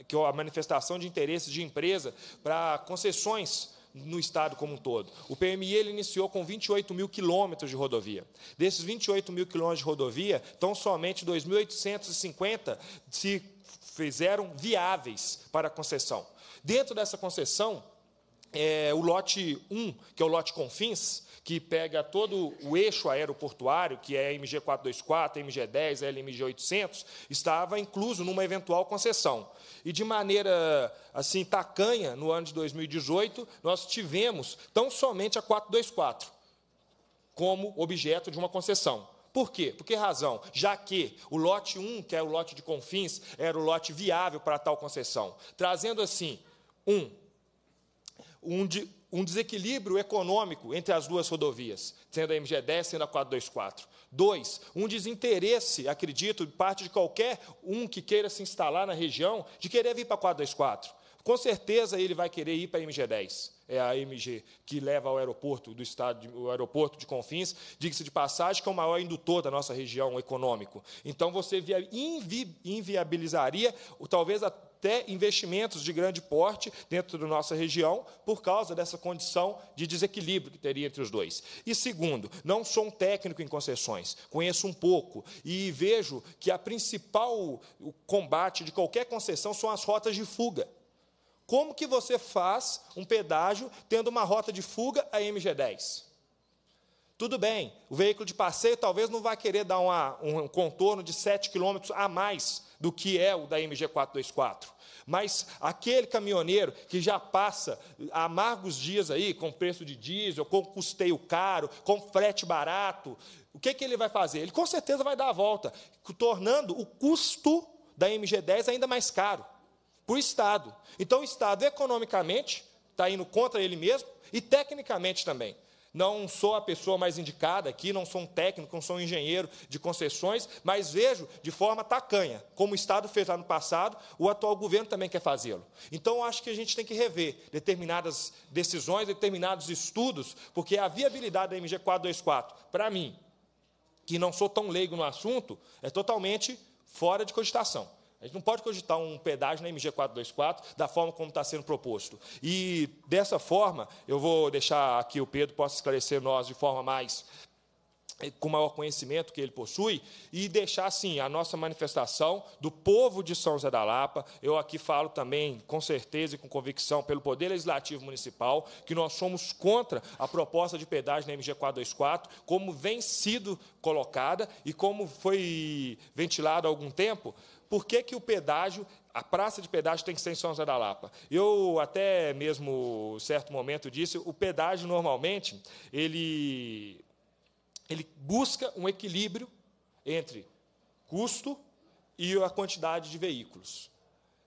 que é a manifestação de interesse de empresa para concessões no estado como um todo. O PMI ele iniciou com 28 mil quilômetros de rodovia. Desses 28 mil quilômetros de rodovia, tão somente 2.850 se fizeram viáveis para a concessão. Dentro dessa concessão, é, o lote 1, que é o lote Confins, que pega todo o eixo aeroportuário, que é MG424, MG10, LMG800, estava incluso numa eventual concessão. E de maneira assim tacanha, no ano de 2018, nós tivemos tão somente a 424 como objeto de uma concessão. Por quê? Por que razão? Já que o lote 1, que é o lote de confins, era o lote viável para tal concessão. Trazendo assim, um, um de, um desequilíbrio econômico entre as duas rodovias, sendo a MG10 sendo a 424. Dois, um desinteresse, acredito, de parte de qualquer um que queira se instalar na região, de querer vir para a 424. Com certeza ele vai querer ir para a MG10. É a MG que leva ao aeroporto do estado, o aeroporto de Confins, diga-se de passagem, que é o maior indutor da nossa região econômico. Então você invi inviabilizaria talvez a até investimentos de grande porte dentro da nossa região, por causa dessa condição de desequilíbrio que teria entre os dois. E segundo, não sou um técnico em concessões, conheço um pouco e vejo que a principal combate de qualquer concessão são as rotas de fuga. Como que você faz um pedágio tendo uma rota de fuga a MG10? Tudo bem, o veículo de passeio talvez não vá querer dar uma, um contorno de 7 quilômetros a mais do que é o da MG424. Mas aquele caminhoneiro que já passa amargos dias aí, com preço de diesel, com custeio caro, com frete barato, o que, que ele vai fazer? Ele com certeza vai dar a volta, tornando o custo da MG10 ainda mais caro para o Estado. Então, o Estado, economicamente, está indo contra ele mesmo e tecnicamente também. Não sou a pessoa mais indicada aqui, não sou um técnico, não sou um engenheiro de concessões, mas vejo de forma tacanha, como o Estado fez lá no passado, o atual governo também quer fazê-lo. Então, acho que a gente tem que rever determinadas decisões, determinados estudos, porque a viabilidade da MG 424, para mim, que não sou tão leigo no assunto, é totalmente fora de cogitação. A gente não pode cogitar um pedágio na MG424 da forma como está sendo proposto. E, dessa forma, eu vou deixar aqui o Pedro, possa esclarecer nós de forma mais eh, com maior conhecimento que ele possui, e deixar, assim, a nossa manifestação do povo de São José da Lapa. Eu aqui falo também, com certeza e com convicção, pelo Poder Legislativo Municipal, que nós somos contra a proposta de pedágio na MG424, como vem sido colocada e como foi ventilado há algum tempo, por que, que o pedágio, a praça de pedágio tem que ser em São José da Lapa? Eu até mesmo, certo momento, disse, o pedágio, normalmente, ele, ele busca um equilíbrio entre custo e a quantidade de veículos.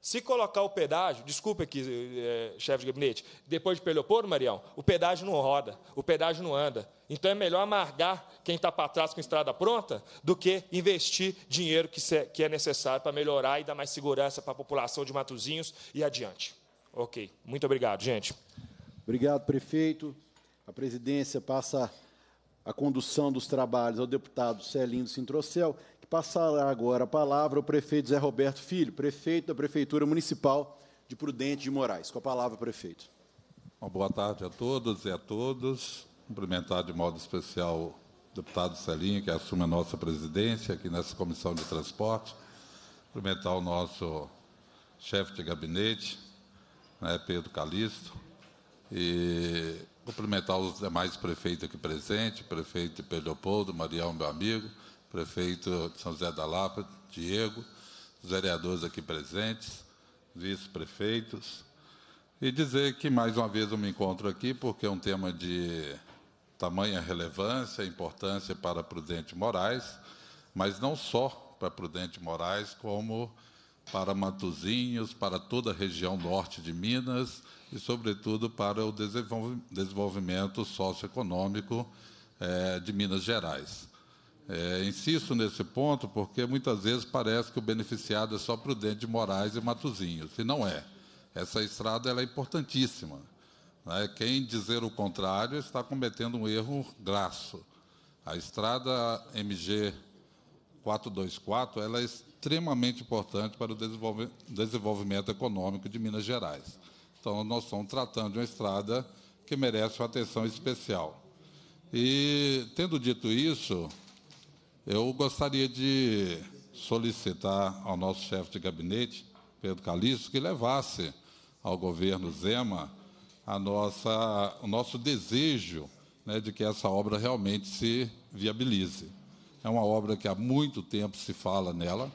Se colocar o pedágio, desculpa aqui, é, chefe de gabinete, depois de Pelopor, Marião, o pedágio não roda, o pedágio não anda. Então é melhor amargar quem está para trás com estrada pronta do que investir dinheiro que, se, que é necessário para melhorar e dar mais segurança para a população de Matozinhos e adiante. Ok, muito obrigado, gente. Obrigado, prefeito. A presidência passa a condução dos trabalhos ao deputado Celinho Sintrocel. Passará agora a palavra ao prefeito Zé Roberto Filho, prefeito da Prefeitura Municipal de Prudente de Moraes. Com a palavra, prefeito. Uma boa tarde a todos e a todos. Cumprimentar de modo especial o deputado Celinho, que assume a nossa presidência aqui nessa comissão de transporte. Cumprimentar o nosso chefe de gabinete, né, Pedro Calixto. E cumprimentar os demais prefeitos aqui presentes, prefeito Pedro Poldo, Marião, meu amigo prefeito de São José da Lapa, Diego, os vereadores aqui presentes, vice-prefeitos, e dizer que mais uma vez eu me encontro aqui porque é um tema de tamanha relevância, importância para Prudente Moraes, mas não só para Prudente Moraes, como para Matozinhos, para toda a região norte de Minas e, sobretudo, para o desenvolvimento socioeconômico eh, de Minas Gerais. É, insisto nesse ponto porque muitas vezes parece que o beneficiado é só Prudente de Moraes e Matozinhos, e não é. Essa estrada é importantíssima. Né? Quem dizer o contrário está cometendo um erro graço. A estrada MG 424 ela é extremamente importante para o desenvolve desenvolvimento econômico de Minas Gerais. Então, nós estamos tratando de uma estrada que merece uma atenção especial. E, tendo dito isso, eu gostaria de solicitar ao nosso chefe de gabinete, Pedro Calixto, que levasse ao governo Zema a nossa, o nosso desejo né, de que essa obra realmente se viabilize. É uma obra que há muito tempo se fala nela,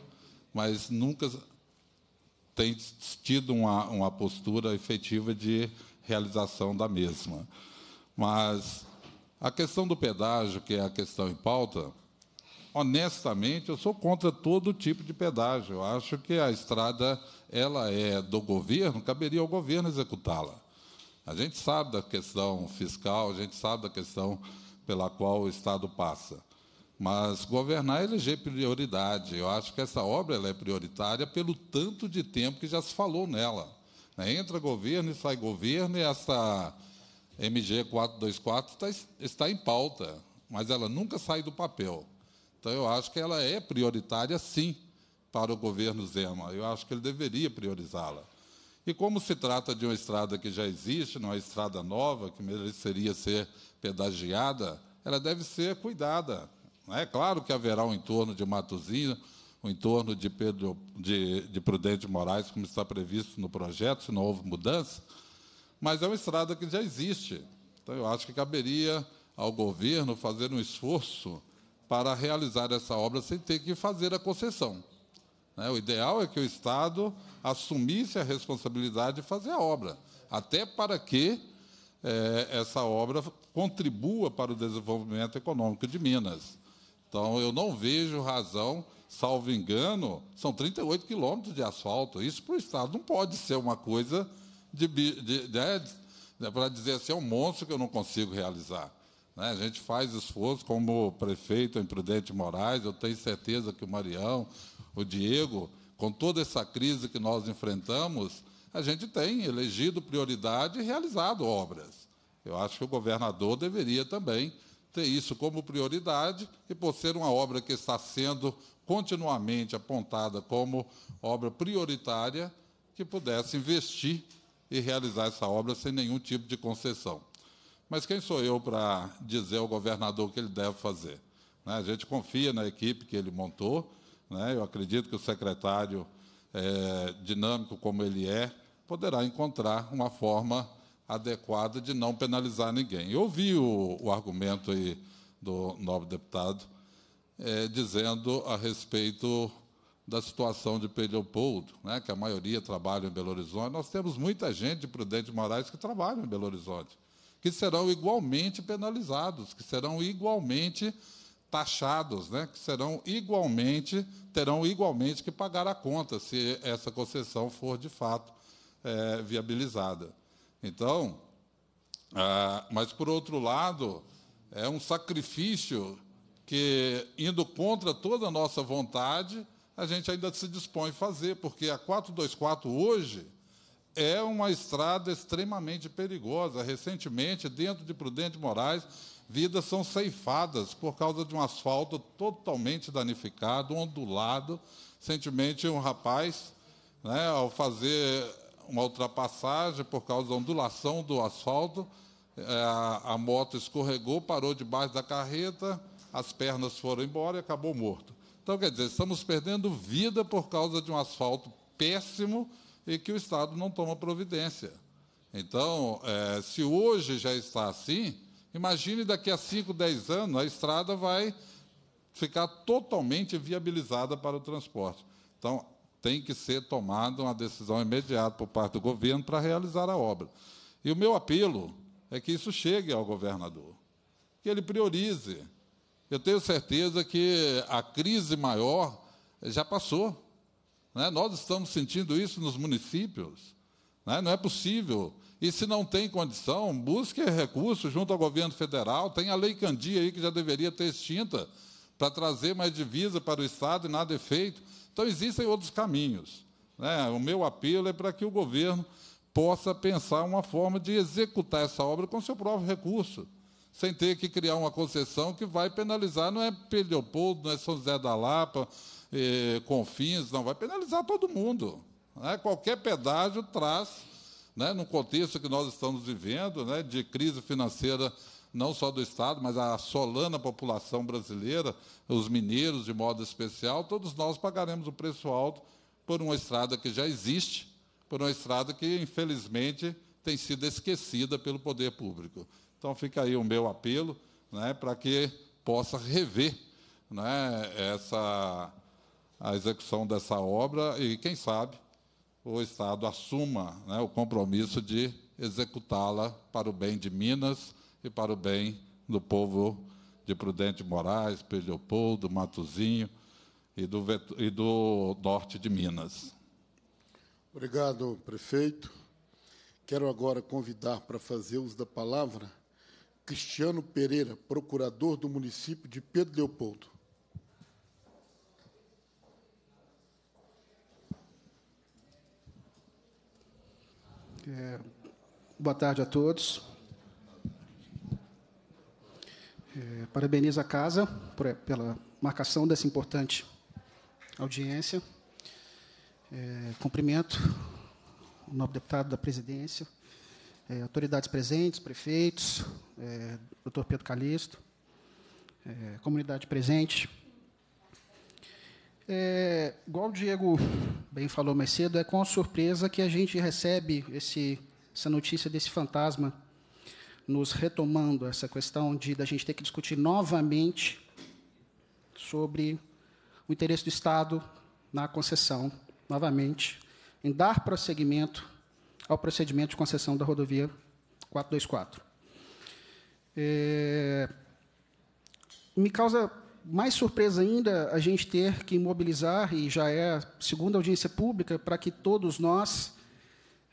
mas nunca tem tido uma, uma postura efetiva de realização da mesma. Mas a questão do pedágio, que é a questão em pauta, honestamente, eu sou contra todo tipo de pedágio. Eu acho que a estrada ela é do governo, caberia ao governo executá-la. A gente sabe da questão fiscal, a gente sabe da questão pela qual o Estado passa. Mas governar é eleger prioridade. Eu acho que essa obra ela é prioritária pelo tanto de tempo que já se falou nela. Né? Entra governo e sai governo, e essa MG 424 está, está em pauta, mas ela nunca sai do papel. Então, eu acho que ela é prioritária, sim, para o governo Zema. Eu acho que ele deveria priorizá-la. E como se trata de uma estrada que já existe, não é estrada nova, que mereceria ser pedagiada, ela deve ser cuidada. É claro que haverá um entorno de Matozinho, um entorno de, Pedro, de, de Prudente Moraes, como está previsto no projeto, se não houve mudança, mas é uma estrada que já existe. Então, eu acho que caberia ao governo fazer um esforço para realizar essa obra sem ter que fazer a concessão. Né? O ideal é que o Estado assumisse a responsabilidade de fazer a obra, até para que eh, essa obra contribua para o desenvolvimento econômico de Minas. Então, eu não vejo razão, salvo engano, são 38 quilômetros de asfalto. Isso para o Estado não pode ser uma coisa de, de, né, de, de né, para dizer assim, é um monstro que eu não consigo realizar. Né? A gente faz esforço, como o prefeito Imprudente Moraes, eu tenho certeza que o Marião, o Diego, com toda essa crise que nós enfrentamos, a gente tem elegido prioridade e realizado obras. Eu acho que o governador deveria também ter isso como prioridade e, por ser uma obra que está sendo continuamente apontada como obra prioritária, que pudesse investir e realizar essa obra sem nenhum tipo de concessão. Mas quem sou eu para dizer ao governador o que ele deve fazer? Né? A gente confia na equipe que ele montou. Né? Eu acredito que o secretário, é, dinâmico como ele é, poderá encontrar uma forma adequada de não penalizar ninguém. Eu ouvi o, o argumento aí do nobre deputado é, dizendo a respeito da situação de Pedro Leopoldo, né, que a maioria trabalha em Belo Horizonte. Nós temos muita gente de Prudente Moraes que trabalha em Belo Horizonte que serão igualmente penalizados, que serão igualmente taxados, né, que serão igualmente, terão igualmente que pagar a conta se essa concessão for de fato é, viabilizada. Então, ah, mas por outro lado, é um sacrifício que, indo contra toda a nossa vontade, a gente ainda se dispõe a fazer, porque a 424 hoje é uma estrada extremamente perigosa. Recentemente, dentro de Prudente Moraes, vidas são ceifadas por causa de um asfalto totalmente danificado, ondulado. Recentemente, um rapaz, né, ao fazer uma ultrapassagem por causa da ondulação do asfalto, é, a moto escorregou, parou debaixo da carreta, as pernas foram embora e acabou morto. Então, quer dizer, estamos perdendo vida por causa de um asfalto péssimo e que o Estado não toma providência. Então, é, se hoje já está assim, imagine daqui a 5, 10 anos, a estrada vai ficar totalmente viabilizada para o transporte. Então, tem que ser tomada uma decisão imediata por parte do governo para realizar a obra. E o meu apelo é que isso chegue ao governador, que ele priorize. Eu tenho certeza que a crise maior já passou. Né? Nós estamos sentindo isso nos municípios. Né? Não é possível. E se não tem condição, busque recursos junto ao governo federal. Tem a Lei Candia aí que já deveria ter extinta para trazer mais divisa para o Estado e nada é feito. Então, existem outros caminhos. Né? O meu apelo é para que o governo possa pensar uma forma de executar essa obra com seu próprio recurso, sem ter que criar uma concessão que vai penalizar, não é Peleopoldo, não é São José da Lapa, eh, com confins, não, vai penalizar todo mundo. Né? Qualquer pedágio traz, né, no contexto que nós estamos vivendo, né, de crise financeira não só do Estado, mas assolando a população brasileira, os mineiros de modo especial, todos nós pagaremos o um preço alto por uma estrada que já existe, por uma estrada que, infelizmente, tem sido esquecida pelo poder público. Então, fica aí o meu apelo né, para que possa rever né, essa a execução dessa obra e, quem sabe, o Estado assuma né, o compromisso de executá-la para o bem de Minas e para o bem do povo de Prudente Moraes, Pelopoldo, Matuzinho e do, e do norte de Minas. Obrigado, prefeito. Quero agora convidar para fazer uso da palavra Cristiano Pereira, procurador do município de Pedro Leopoldo. É, boa tarde a todos. É, parabenizo a casa por, é, pela marcação dessa importante audiência. É, cumprimento o nobre deputado da presidência, é, autoridades presentes, prefeitos, é, doutor Pedro Calixto, é, comunidade presente, é, igual o Diego bem falou mais cedo, é com surpresa que a gente recebe esse, essa notícia desse fantasma nos retomando essa questão de da gente ter que discutir novamente sobre o interesse do Estado na concessão, novamente, em dar prosseguimento ao procedimento de concessão da rodovia 424. É, me causa mais surpresa ainda a gente ter que mobilizar, e já é segunda audiência pública, para que todos nós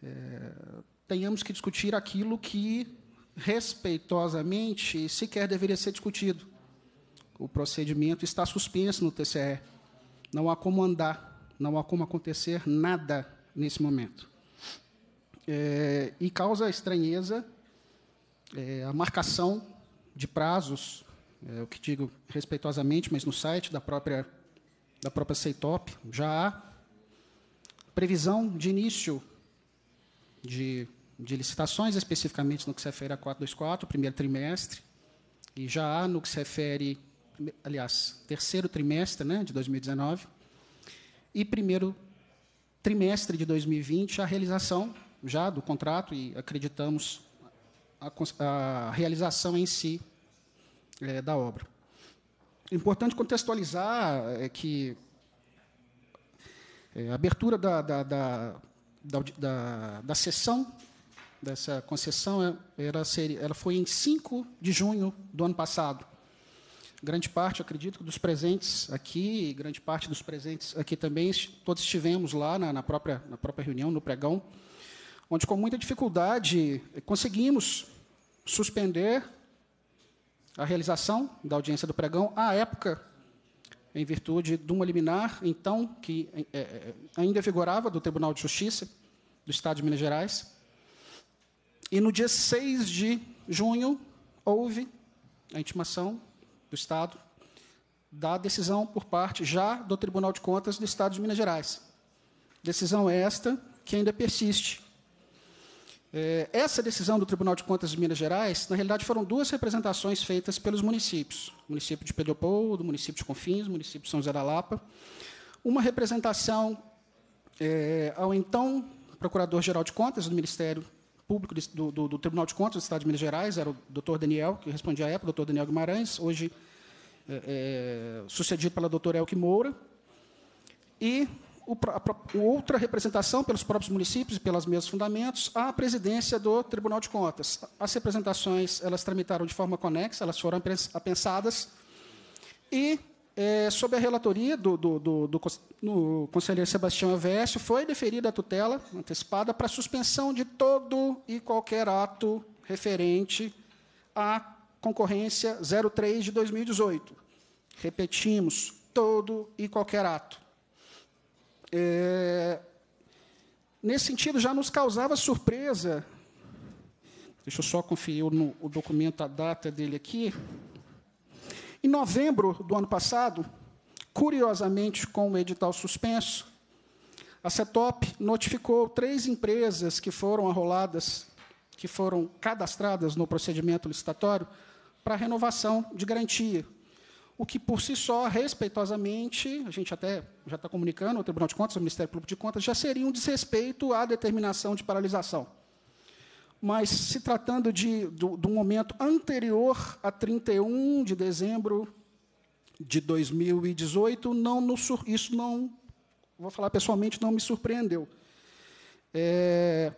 é, tenhamos que discutir aquilo que respeitosamente sequer deveria ser discutido. O procedimento está suspenso no TCE. Não há como andar, não há como acontecer nada nesse momento. É, e causa estranheza é, a marcação de prazos é, o que digo respeitosamente, mas no site da própria, da própria CEITOP, já há previsão de início de, de licitações, especificamente no que se refere a 424, primeiro trimestre, e já há no que se refere, aliás, terceiro trimestre né, de 2019, e primeiro trimestre de 2020, a realização já do contrato, e acreditamos a, a realização em si é, da obra. Importante contextualizar é que é, a abertura da, da, da, da, da sessão dessa concessão é, era ser, ela foi em 5 de junho do ano passado. Grande parte, acredito, dos presentes aqui, grande parte dos presentes aqui também, todos estivemos lá na, na própria, na própria reunião, no pregão, onde, com muita dificuldade, é, conseguimos suspender a realização da audiência do pregão à época, em virtude de uma liminar, então, que é, ainda vigorava, do Tribunal de Justiça do Estado de Minas Gerais. E no dia 6 de junho, houve a intimação do Estado da decisão por parte já do Tribunal de Contas do Estado de Minas Gerais. Decisão esta que ainda persiste é, essa decisão do Tribunal de Contas de Minas Gerais, na realidade, foram duas representações feitas pelos municípios: o município de Pedro Leopoldo, município de Confins, município de São José da Lapa. Uma representação é, ao então Procurador-Geral de Contas do Ministério Público do, do, do, Tribunal de Contas do Estado de Minas Gerais, era o doutor Daniel, que respondia à época, o doutor Daniel Guimarães, hoje é, é sucedido pela doutora Elke Moura, e a outra representação pelos próprios municípios e pelos mesmos fundamentos à presidência do Tribunal de Contas. As representações elas tramitaram de forma conexa, elas foram apensadas e é, sob a relatoria do, do, do, do, do conselheiro Sebastião Avésio, foi deferida a tutela antecipada para suspensão de todo e qualquer ato referente à concorrência 03 de 2018. Repetimos, todo e qualquer ato. É, nesse sentido, já nos causava surpresa. Deixa eu só conferir no, o documento, a data dele aqui. Em novembro do ano passado, curiosamente com o edital suspenso, a CETOP notificou três empresas que foram arroladas, que foram cadastradas no procedimento licitatório, para renovação de garantia o que por si só, respeitosamente, a gente até já está comunicando ao Tribunal de Contas, ao Ministério Público de Contas, já seria um desrespeito à determinação de paralisação. Mas, se tratando de, do, do momento anterior a 31 de dezembro de 2018, não isso não, vou falar pessoalmente, não me surpreendeu. É,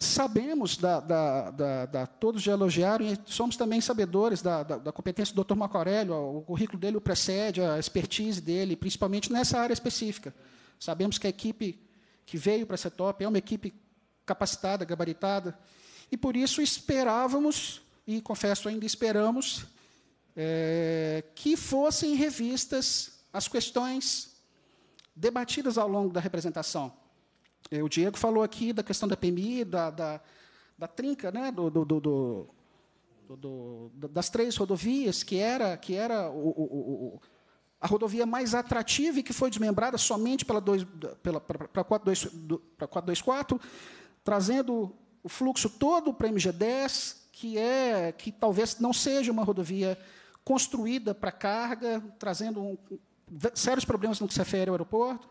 Sabemos, da, da, da, da todos já elogiaram, e somos também sabedores da, da, competência do Dr. Marco Aurélio, o currículo dele o precede, a expertise dele, principalmente nessa área específica. Sabemos que a equipe que veio para essa top é uma equipe capacitada, gabaritada, e por isso esperávamos, e confesso ainda esperamos, é, que fossem revistas as questões debatidas ao longo da representação. É, o Diego falou aqui da questão da PMI, da, da, da trinca, né? do, do, do, do das três rodovias, que era, que era o, o, o, a rodovia mais atrativa e que foi desmembrada somente pela, dois, pela para 424, trazendo o fluxo todo para a MG10, que, é, que talvez não seja uma rodovia construída para carga, trazendo um, sérios problemas no que se refere ao aeroporto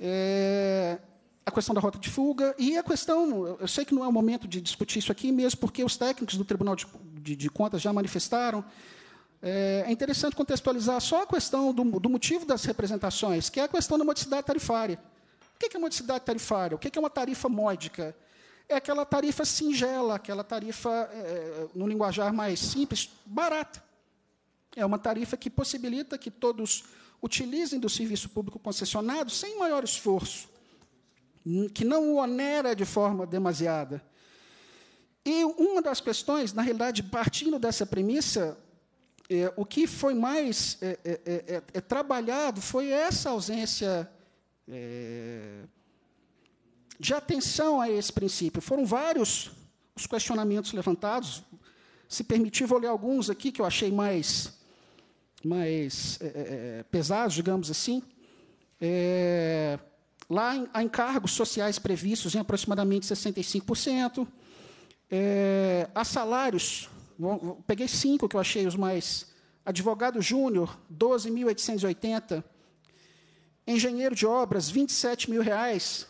é, a questão da rota de fuga e a questão, eu sei que não é o momento de discutir isso aqui mesmo, porque os técnicos do Tribunal de, de, de Contas já manifestaram. É, é interessante contextualizar só a questão do, do, motivo das representações, que é a questão da modicidade tarifária. O que é modicidade tarifária? O que é uma tarifa módica? É aquela tarifa singela, aquela tarifa, é, é, no linguajar mais simples, barata. É uma tarifa que possibilita que todos utilizem do serviço público concessionado sem maior esforço, que não o onera de forma demasiada. E uma das questões, na realidade, partindo dessa premissa, é, o que foi mais é, é, é, é, é trabalhado foi essa ausência de atenção a esse princípio. Foram vários os questionamentos levantados. Se permitir, vou ler alguns aqui que eu achei mais mais é, é, é, é, pesados, digamos assim, é, lá em, há encargos sociais previstos em aproximadamente 65%, é, há salários, peguei cinco que eu achei os mais, advogado júnior, 12.880, engenheiro de obras, 27 mil reais,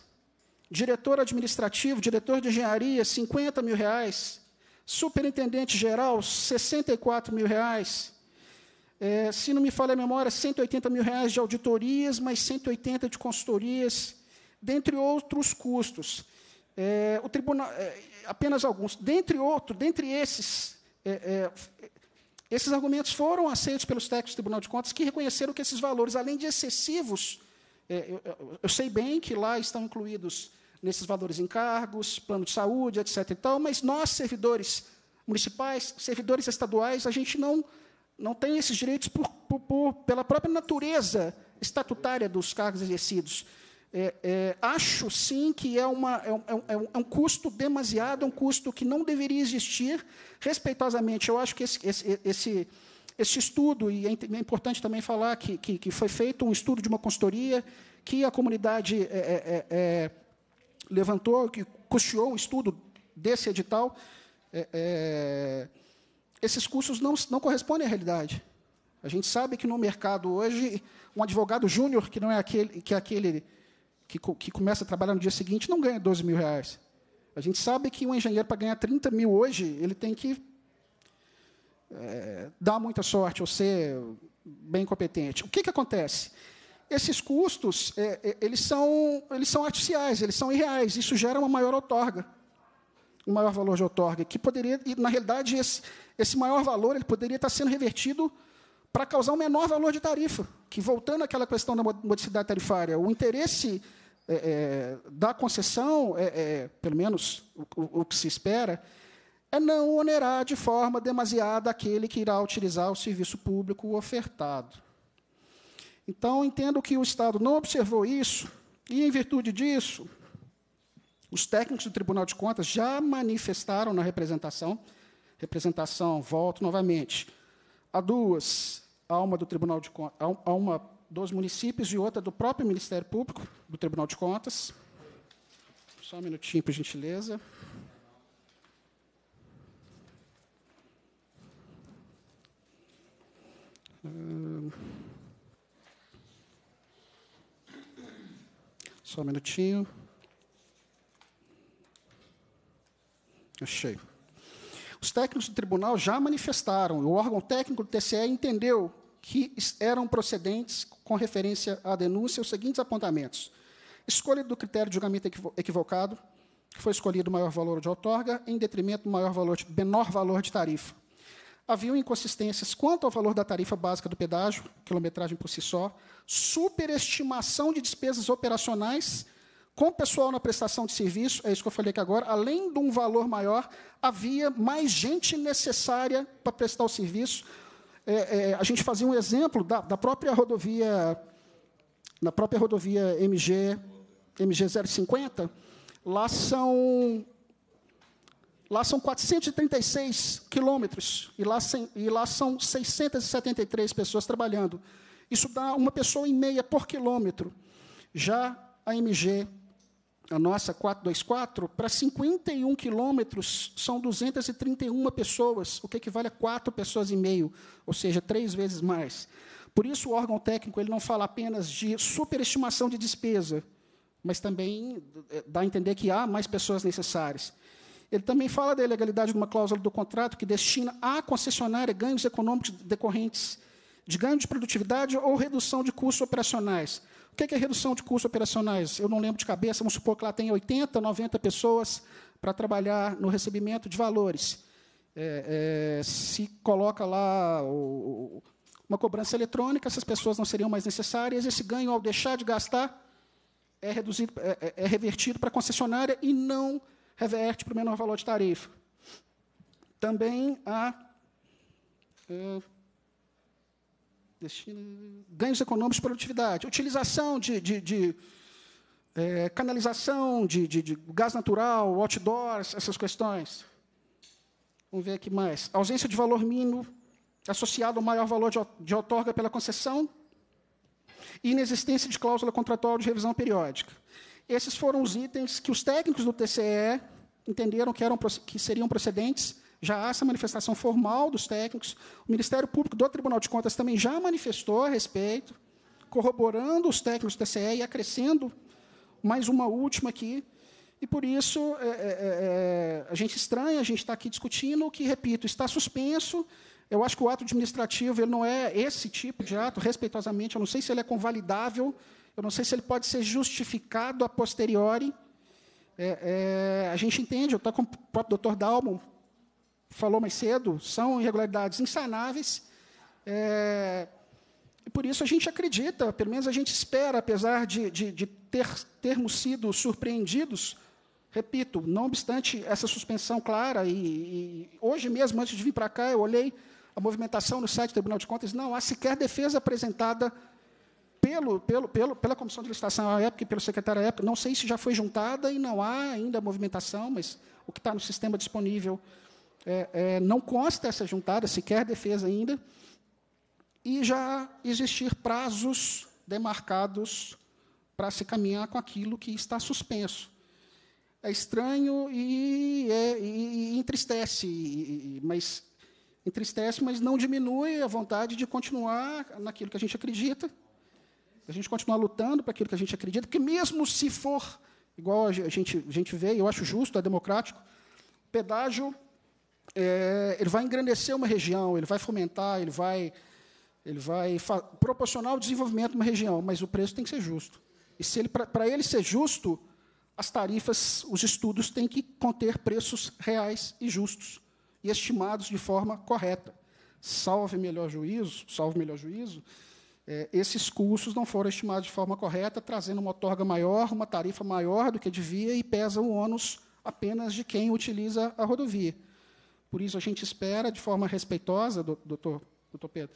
diretor administrativo, diretor de engenharia, 50 mil reais, superintendente geral, 64 mil reais, é, se não me falha a memória, 180 mil reais de auditorias, mais 180 de consultorias, dentre outros custos. É, o tribunal, é, apenas alguns. Dentre outros, dentre esses, é, é, esses argumentos foram aceitos pelos técnicos do Tribunal de Contas que reconheceram que esses valores, além de excessivos, é, eu, eu, eu, sei bem que lá estão incluídos nesses valores encargos, plano de saúde, etc. E tal, mas nós servidores municipais, servidores estaduais, a gente não não têm esses direitos por, por, por, pela própria natureza estatutária dos cargos exercidos. É, é, acho sim que é, uma, é, um, é um é é custo demasiado, é um custo que não deveria existir. Respeitosamente, eu acho que esse, esse, esse, esse estudo, e é importante também falar que, que, que, foi feito um estudo de uma consultoria que a comunidade levantou, que custeou um estudo desse edital. É, esses custos não, não correspondem à realidade. A gente sabe que no mercado hoje, um advogado júnior, que não é aquele que, é aquele que, que começa a trabalhar no dia seguinte, não ganha 12 mil reais. A gente sabe que um engenheiro, para ganhar 30 mil hoje, ele tem que é, dar muita sorte ou ser bem competente. O que, que acontece? Esses custos, é, eles, são, eles são artificiais, eles são irreais. Isso gera uma maior outorga o maior valor de outorga, que poderia, na realidade, esse, esse maior valor ele poderia estar sendo revertido para causar um menor valor de tarifa, que voltando àquela questão da modicidade tarifária, o interesse é, é, da concessão, é, é pelo menos o, o, que se espera, é não onerar de forma demasiada aquele que irá utilizar o serviço público ofertado. Então, entendo que o Estado não observou isso, e, em virtude disso, os técnicos do Tribunal de Contas já manifestaram na representação, representação, volto novamente, há duas, há uma do Tribunal de Contas, a uma dos municípios e outra do próprio Ministério Público, do Tribunal de Contas. Só um minutinho, por gentileza. Hum. Só um minutinho. Achei. Os técnicos do tribunal já manifestaram, o órgão técnico do TCE entendeu que eram procedentes, com referência à denúncia, os seguintes apontamentos: escolha do critério de julgamento equivocado, que foi escolhido o maior valor de outorga, em detrimento do maior valor de, menor valor de tarifa. Havia inconsistências quanto ao valor da tarifa básica do pedágio, quilometragem por si só, superestimação de despesas operacionais com o pessoal na prestação de serviço, é isso que eu falei que agora, além de um valor maior, havia mais gente necessária para prestar o serviço. É, é, a gente fazia um exemplo da, da própria rodovia, na própria rodovia MG, MG 050, lá são Lá são 436 quilômetros e lá, e lá são 673 pessoas trabalhando. Isso dá uma pessoa e meia por quilômetro. Já a MG a nossa 424, para 51 quilômetros são 231 pessoas, o que equivale a 4 pessoas e meio, ou seja, três vezes mais. Por isso, o órgão técnico ele não fala apenas de superestimação de despesa, mas também dá a entender que há mais pessoas necessárias. Ele também fala da ilegalidade de uma cláusula do contrato que destina à concessionária ganhos econômicos decorrentes de ganho de produtividade ou redução de custos operacionais. O é que é redução de custos operacionais? Eu não lembro de cabeça, vamos supor que lá tem 80, 90 pessoas para trabalhar no recebimento de valores. É, é, se coloca lá o, uma cobrança eletrônica, essas pessoas não seriam mais necessárias, esse ganho, ao deixar de gastar, é, reduzido, é, é, é revertido para a concessionária e não reverte para o menor valor de tarifa. Também há. É, Destino, ganhos econômicos de produtividade. Utilização de, de, de é, canalização de, de, gás natural, outdoors, essas questões. Vamos ver aqui mais. Ausência de valor mínimo associado ao maior valor de, de outorga pela concessão. E inexistência de cláusula contratual de revisão periódica. Esses foram os itens que os técnicos do TCE entenderam que, eram, que seriam procedentes já há essa manifestação formal dos técnicos. O Ministério Público do Tribunal de Contas também já manifestou a respeito, corroborando os técnicos do TCE e acrescendo mais uma última aqui. E por isso é, é, é, é a gente estranha, a gente está aqui discutindo o que, repito, está suspenso. Eu acho que o ato administrativo ele não é esse tipo de ato, respeitosamente. Eu não sei se ele é convalidável, eu não sei se ele pode ser justificado a posteriori. É, é a gente entende, eu estou com o próprio doutor Dalmo, falou mais cedo, são irregularidades insanáveis. É, e por isso a gente acredita, pelo menos a gente espera, apesar de, de, de ter, termos sido surpreendidos, repito, não obstante essa suspensão clara, e, e hoje mesmo, antes de vir para cá, eu olhei a movimentação no site do Tribunal de Contas, não há sequer defesa apresentada pelo, pelo, pelo, pela Comissão de Licitação à época e pelo secretário à época. Não sei se já foi juntada e não há ainda movimentação, mas o que está no sistema disponível é, é, não consta essa juntada, sequer defesa ainda, e já existir prazos demarcados para se caminhar com aquilo que está suspenso. É estranho e, é, e, entristece, e, mas entristece, mas não diminui a vontade de continuar naquilo que a gente acredita, a gente continuar lutando para aquilo que a gente acredita, porque mesmo se for, igual a gente, a gente vê, eu acho justo, é democrático, pedágio é, ele vai engrandecer uma região, ele vai fomentar, ele vai, ele vai proporcionar o desenvolvimento de uma região, mas o preço tem que ser justo. E se ele, para ele ser justo, as tarifas, os estudos têm que conter preços reais e justos e estimados de forma correta. Salve melhor juízo, salve melhor juízo, é, esses custos não foram estimados de forma correta, trazendo uma otorga maior, uma tarifa maior do que devia e pesa o ônus apenas de quem utiliza a rodovia. Por isso, a gente espera, de forma respeitosa, doutor, doutor Pedro,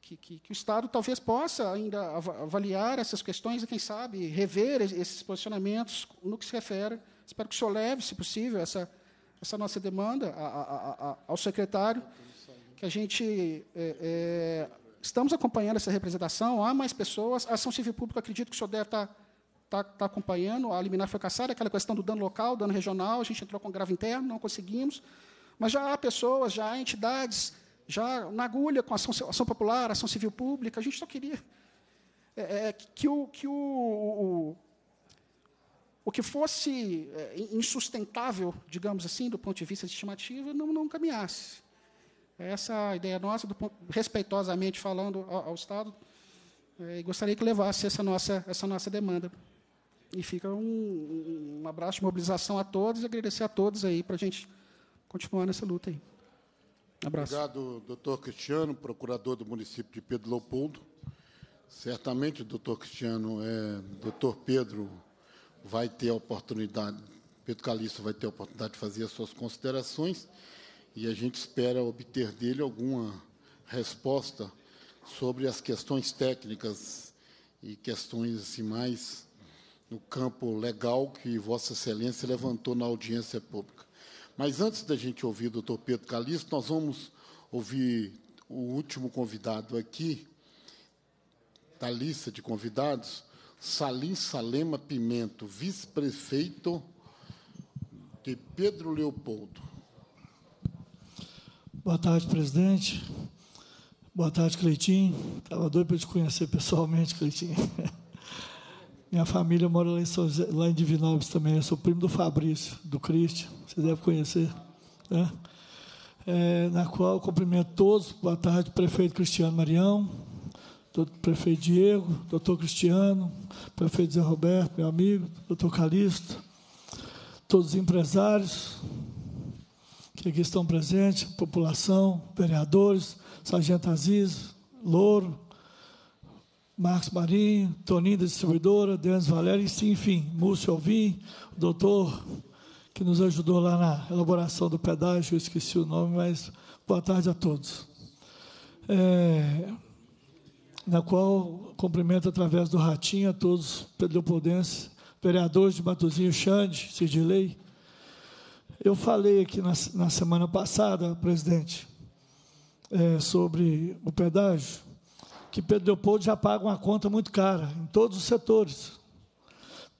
que, que, que, o Estado talvez possa ainda avaliar essas questões e, quem sabe, rever esses posicionamentos no que se refere. Espero que o senhor leve, se possível, essa, essa nossa demanda a, a, a, ao secretário, que a gente é, é, estamos acompanhando essa representação, há mais pessoas, a ação civil pública, acredito que o senhor deve estar, tá, tá, tá acompanhando, a liminar foi caçada, aquela questão do dano local, dano regional, a gente entrou com grave interno, não conseguimos, mas já há pessoas, já há entidades, já na agulha com a ação, ação popular, ação civil pública. A gente só queria é, é, que, o, que o, o, o que fosse é, insustentável, digamos assim, do ponto de vista de estimativa, não, não caminhasse. É essa é a ideia nossa, do, respeitosamente falando ao, ao Estado, é, e gostaria que levasse essa nossa, essa nossa demanda. E fica um, um abraço de mobilização a todos e agradecer a todos aí para a gente continuar nessa luta aí. Um abraço. Obrigado, doutor Cristiano, procurador do município de Pedro Leopoldo. Certamente, doutor Cristiano, é, doutor Pedro vai ter a oportunidade, Pedro Calixto vai ter a oportunidade de fazer as suas considerações e a gente espera obter dele alguma resposta sobre as questões técnicas e questões assim, mais no campo legal que Vossa Excelência levantou na audiência pública. Mas antes da gente ouvir o doutor Pedro Calixto, nós vamos ouvir o último convidado aqui, da lista de convidados, Salim Salema Pimento, vice-prefeito de Pedro Leopoldo. Boa tarde, presidente. Boa tarde, Cleitinho. Estava doido para te conhecer pessoalmente, Cleitinho. [laughs] Minha família mora lá em, São José, lá em Divinópolis também. Eu sou primo do Fabrício, do Cristian. Você deve conhecer. Né? É, na qual cumprimento todos. Boa tarde, prefeito Cristiano Marião, prefeito Diego, doutor Cristiano, prefeito Zé Roberto, meu amigo, doutor Calixto, todos os empresários que aqui estão presentes, população, vereadores, sargento Aziz, Louro, Marcos Marinho, Toninho da Distribuidora, Denis Valério, enfim, Múcio Alvim, o doutor que nos ajudou lá na elaboração do pedágio, eu esqueci o nome, mas boa tarde a todos. É, na qual cumprimento através do Ratinho a todos pedropodenses, vereadores de Matozinho, Xande, Sidilei. Eu falei aqui na, na semana passada, presidente, é, sobre o pedágio, que Pedro Leopoldo já paga uma conta muito cara, em todos os setores.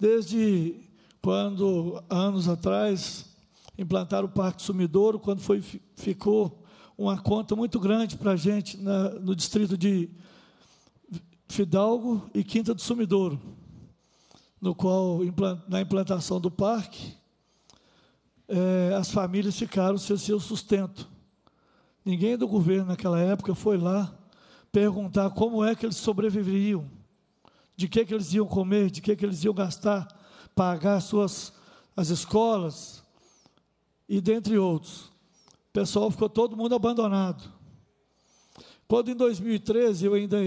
Desde quando, anos atrás, implantaram o Parque Sumidouro, quando foi, ficou uma conta muito grande para a gente na, no distrito de Fidalgo e Quinta do Sumidouro, no qual, na implantação do parque, é, as famílias ficaram sem seu sustento. Ninguém do governo naquela época foi lá perguntar como é que eles sobreviveriam, de que, que eles iam comer, de que, que eles iam gastar, pagar suas as escolas, e dentre outros. O pessoal ficou todo mundo abandonado. Quando em 2013 eu ainda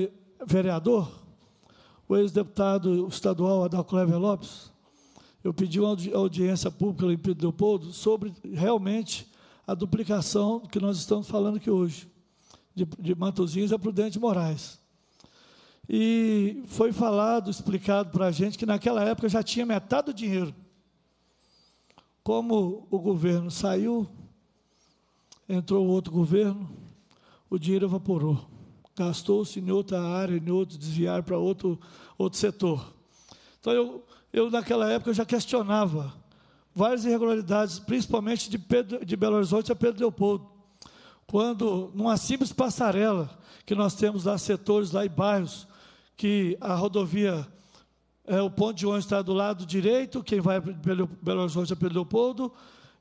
vereador, o ex-deputado estadual Clever Lopes, eu pedi uma audiência pública em Pedro Leopoldo sobre realmente a duplicação que nós estamos falando aqui hoje de, de Mantuzinhos a é Prudente Moraes. E foi falado, explicado para a gente que naquela época já tinha metade do dinheiro. Como o governo saiu, entrou outro governo, o dinheiro evaporou. Gastou-se em outra área, em outro, desviar para outro, outro setor. Então, eu, eu, naquela época, já questionava várias irregularidades, principalmente de, Pedro, de Belo Horizonte a Pedro Leopoldo quando, numa simples passarela que nós temos lá, setores lá e bairros, que a rodovia, é, o ponto de ônibus está do lado direito, quem vai pelo Belo, Horizonte é Pedro Leopoldo,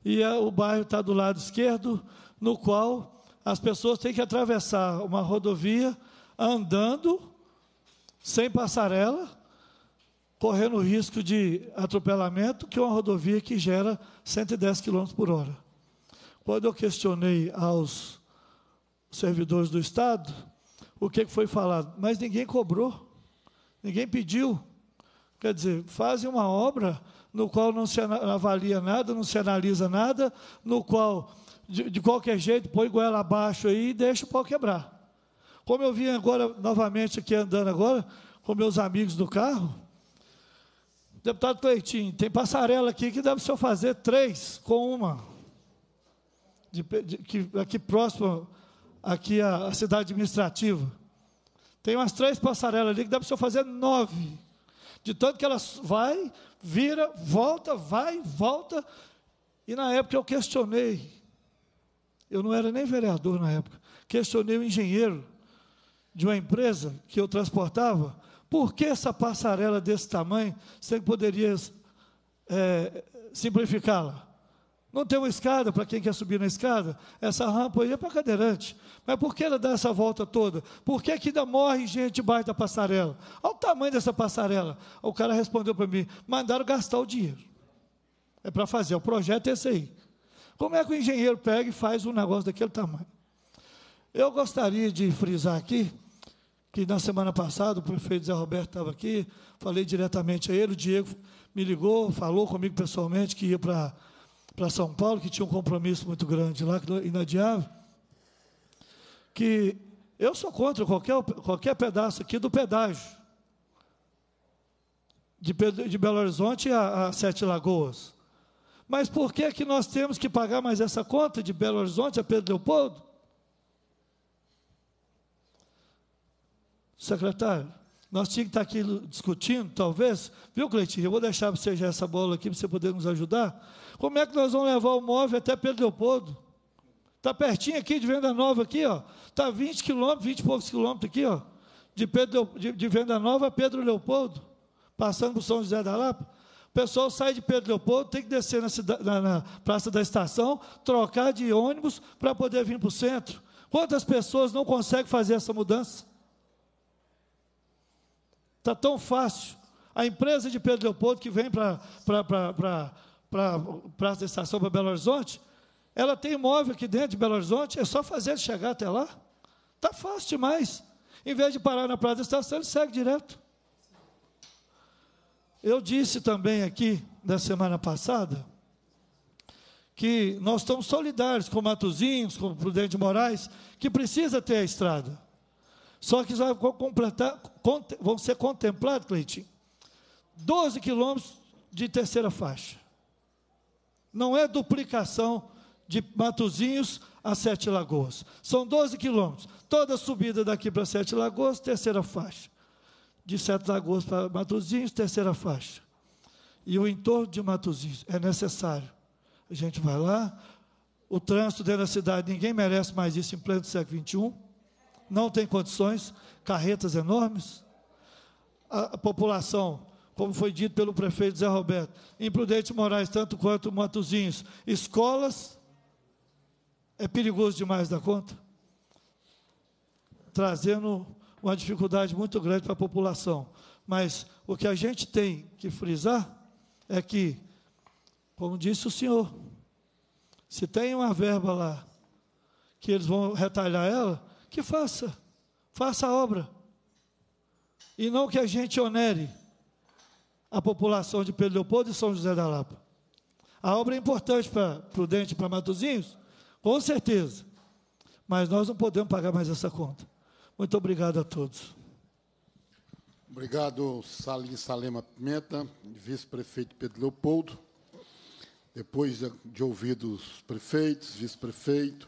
e o bairro está do lado esquerdo, no qual as pessoas têm que atravessar uma rodovia andando, sem passarela, correndo risco de atropelamento, que é uma rodovia que gera 110 km por hora. Quando eu questionei aos servidores do Estado, o que foi falado? Mas ninguém cobrou, ninguém pediu. Quer dizer, fazem uma obra no qual não se avalia nada, não se analisa nada, no qual, de, de qualquer jeito, põe goela abaixo aí e deixa o pau quebrar. Como eu vim agora, novamente, aqui andando agora, com meus amigos do carro, deputado Cleitinho, tem passarela aqui que deve ser o senhor fazer três com uma de, de, que, aqui próximo, aqui a, a, cidade administrativa. Tem umas três passarelas ali que dá para o senhor fazer nove. De tanto que ela vai, vira, volta, vai, volta. E na época eu questionei, eu não era nem vereador na época, questionei o engenheiro de uma empresa que eu transportava, por que essa passarela desse tamanho, você poderia é, simplificá-la? Não tem uma escada para quem quer subir na escada? Essa rampa aí é para cadeirante. Mas por que ela dá essa volta toda? Por que, que ainda morre gente debaixo da passarela? Olha o tamanho dessa passarela. O cara respondeu para mim: mandaram gastar o dinheiro. É para fazer, o projeto é esse aí. Como é que o engenheiro pega e faz um negócio daquele tamanho? Eu gostaria de frisar aqui que na semana passada o prefeito Zé Roberto estava aqui, falei diretamente a ele, o Diego me ligou, falou comigo pessoalmente que ia para para São Paulo, que tinha um compromisso muito grande lá, inadiável, que eu sou contra qualquer, qualquer pedaço aqui do pedágio. De, de Belo Horizonte a, a Sete Lagoas. Mas por que, que nós temos que pagar mais essa conta de Belo Horizonte a Pedro Leopoldo? Secretário, nós tínhamos que estar aqui discutindo, talvez, viu, Cleitinho? Eu vou deixar para você já essa bola aqui para você poder nos ajudar. Como é que nós vamos levar o móvel até Pedro Leopoldo? Está pertinho aqui de Venda Nova, aqui, ó. Está 20 quilômetros, 20 e poucos quilômetros aqui, ó. De, Pedro, de, de Venda Nova a Pedro Leopoldo, passando por São José da Lapa. O pessoal sai de Pedro Leopoldo, tem que descer na, cidade, na, na Praça da Estação, trocar de ônibus para poder vir para o centro. Quantas pessoas não conseguem fazer essa mudança? Está tão fácil. A empresa de Pedro Leopoldo que vem para para Praça da Estação, para Belo Horizonte, ela tem imóvel aqui dentro de Belo Horizonte, é só fazer ele chegar até lá. Está fácil demais. Em vez de parar na Praça da Estação, ele segue direto. Eu disse também aqui, da semana passada, que nós estamos solidários com Matuzinhos, com Prudente Moraes, que precisa ter a estrada. Só que já vão, completar, vão ser contemplados, Cleitinho, 12 quilômetros de terceira faixa não é duplicação de Matozinhos a Sete Lagoas. São 12 quilômetros. Toda subida daqui para Sete Lagoas, terceira faixa. De Sete Lagoas para Matozinhos, terceira faixa. E o entorno de Matozinhos é necessário. A gente vai lá, o trânsito dentro da cidade, ninguém merece mais isso em pleno século XXI. Não tem condições, carretas enormes. a, a população como foi dito pelo prefeito Zé Roberto, imprudentes Moraes, tanto quanto Matozinhos, escolas, é perigoso demais da conta, trazendo uma dificuldade muito grande para a população. Mas o que a gente tem que frisar é que, como disse o senhor, se tem uma verba lá que eles vão retalhar ela, que faça, faça a obra. E não que a gente onere a população de Pedro Leopoldo e São José da Lapa. A obra é importante para Prudente e para Matozinhos? Com certeza. Mas nós não podemos pagar mais essa conta. Muito obrigado a todos. Obrigado, Salim Salema Pimenta, vice-prefeito Pedro Leopoldo. Depois de ouvir os prefeitos, vice-prefeito,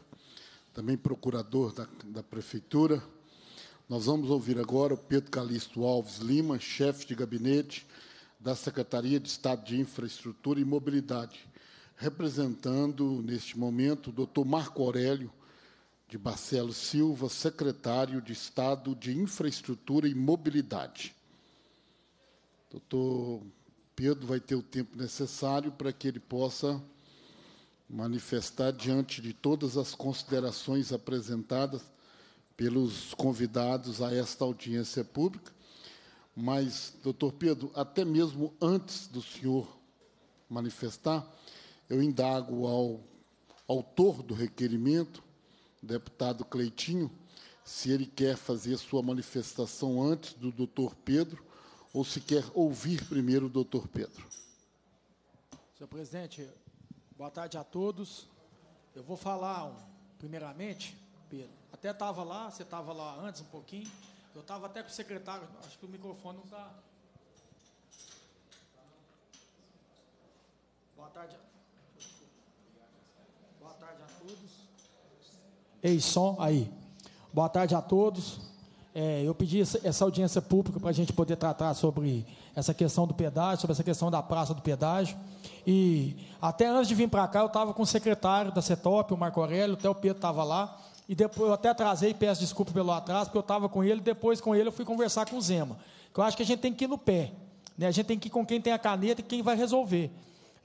também procurador da, da Prefeitura, nós vamos ouvir agora o Pedro Calixto Alves Lima, chefe de gabinete da Secretaria de Estado de Infraestrutura e Mobilidade, representando, neste momento, o doutor Marco Aurélio de Barcelo Silva, secretário de Estado de Infraestrutura e Mobilidade. Doutor Pedro vai ter o tempo necessário para que ele possa manifestar diante de todas as considerações apresentadas pelos convidados a esta audiência pública mas, doutor Pedro, até mesmo antes do senhor manifestar, eu indago ao autor do requerimento, deputado Cleitinho, se ele quer fazer sua manifestação antes do doutor Pedro ou se quer ouvir primeiro o doutor Pedro. Senhor presidente, boa tarde a todos. Eu vou falar, primeiramente, Pedro, até estava lá, você estava lá antes um pouquinho, eu estava até com o secretário, acho que o microfone não está. Boa tarde. Boa tarde a todos. Ei, som aí. Boa tarde a todos. É, eu pedi essa audiência pública para a gente poder tratar sobre essa questão do pedágio, sobre essa questão da praça do pedágio. E até antes de vir para cá, eu estava com o secretário da CETOP, o Marco Aurélio, até o Pedro estava lá e depois eu até atrasei, peço desculpa pelo atraso, porque eu estava com ele, depois com ele eu fui conversar com o Zema. Que eu acho que a gente tem que ir no pé. Né? A gente tem que ir com quem tem a caneta e quem vai resolver.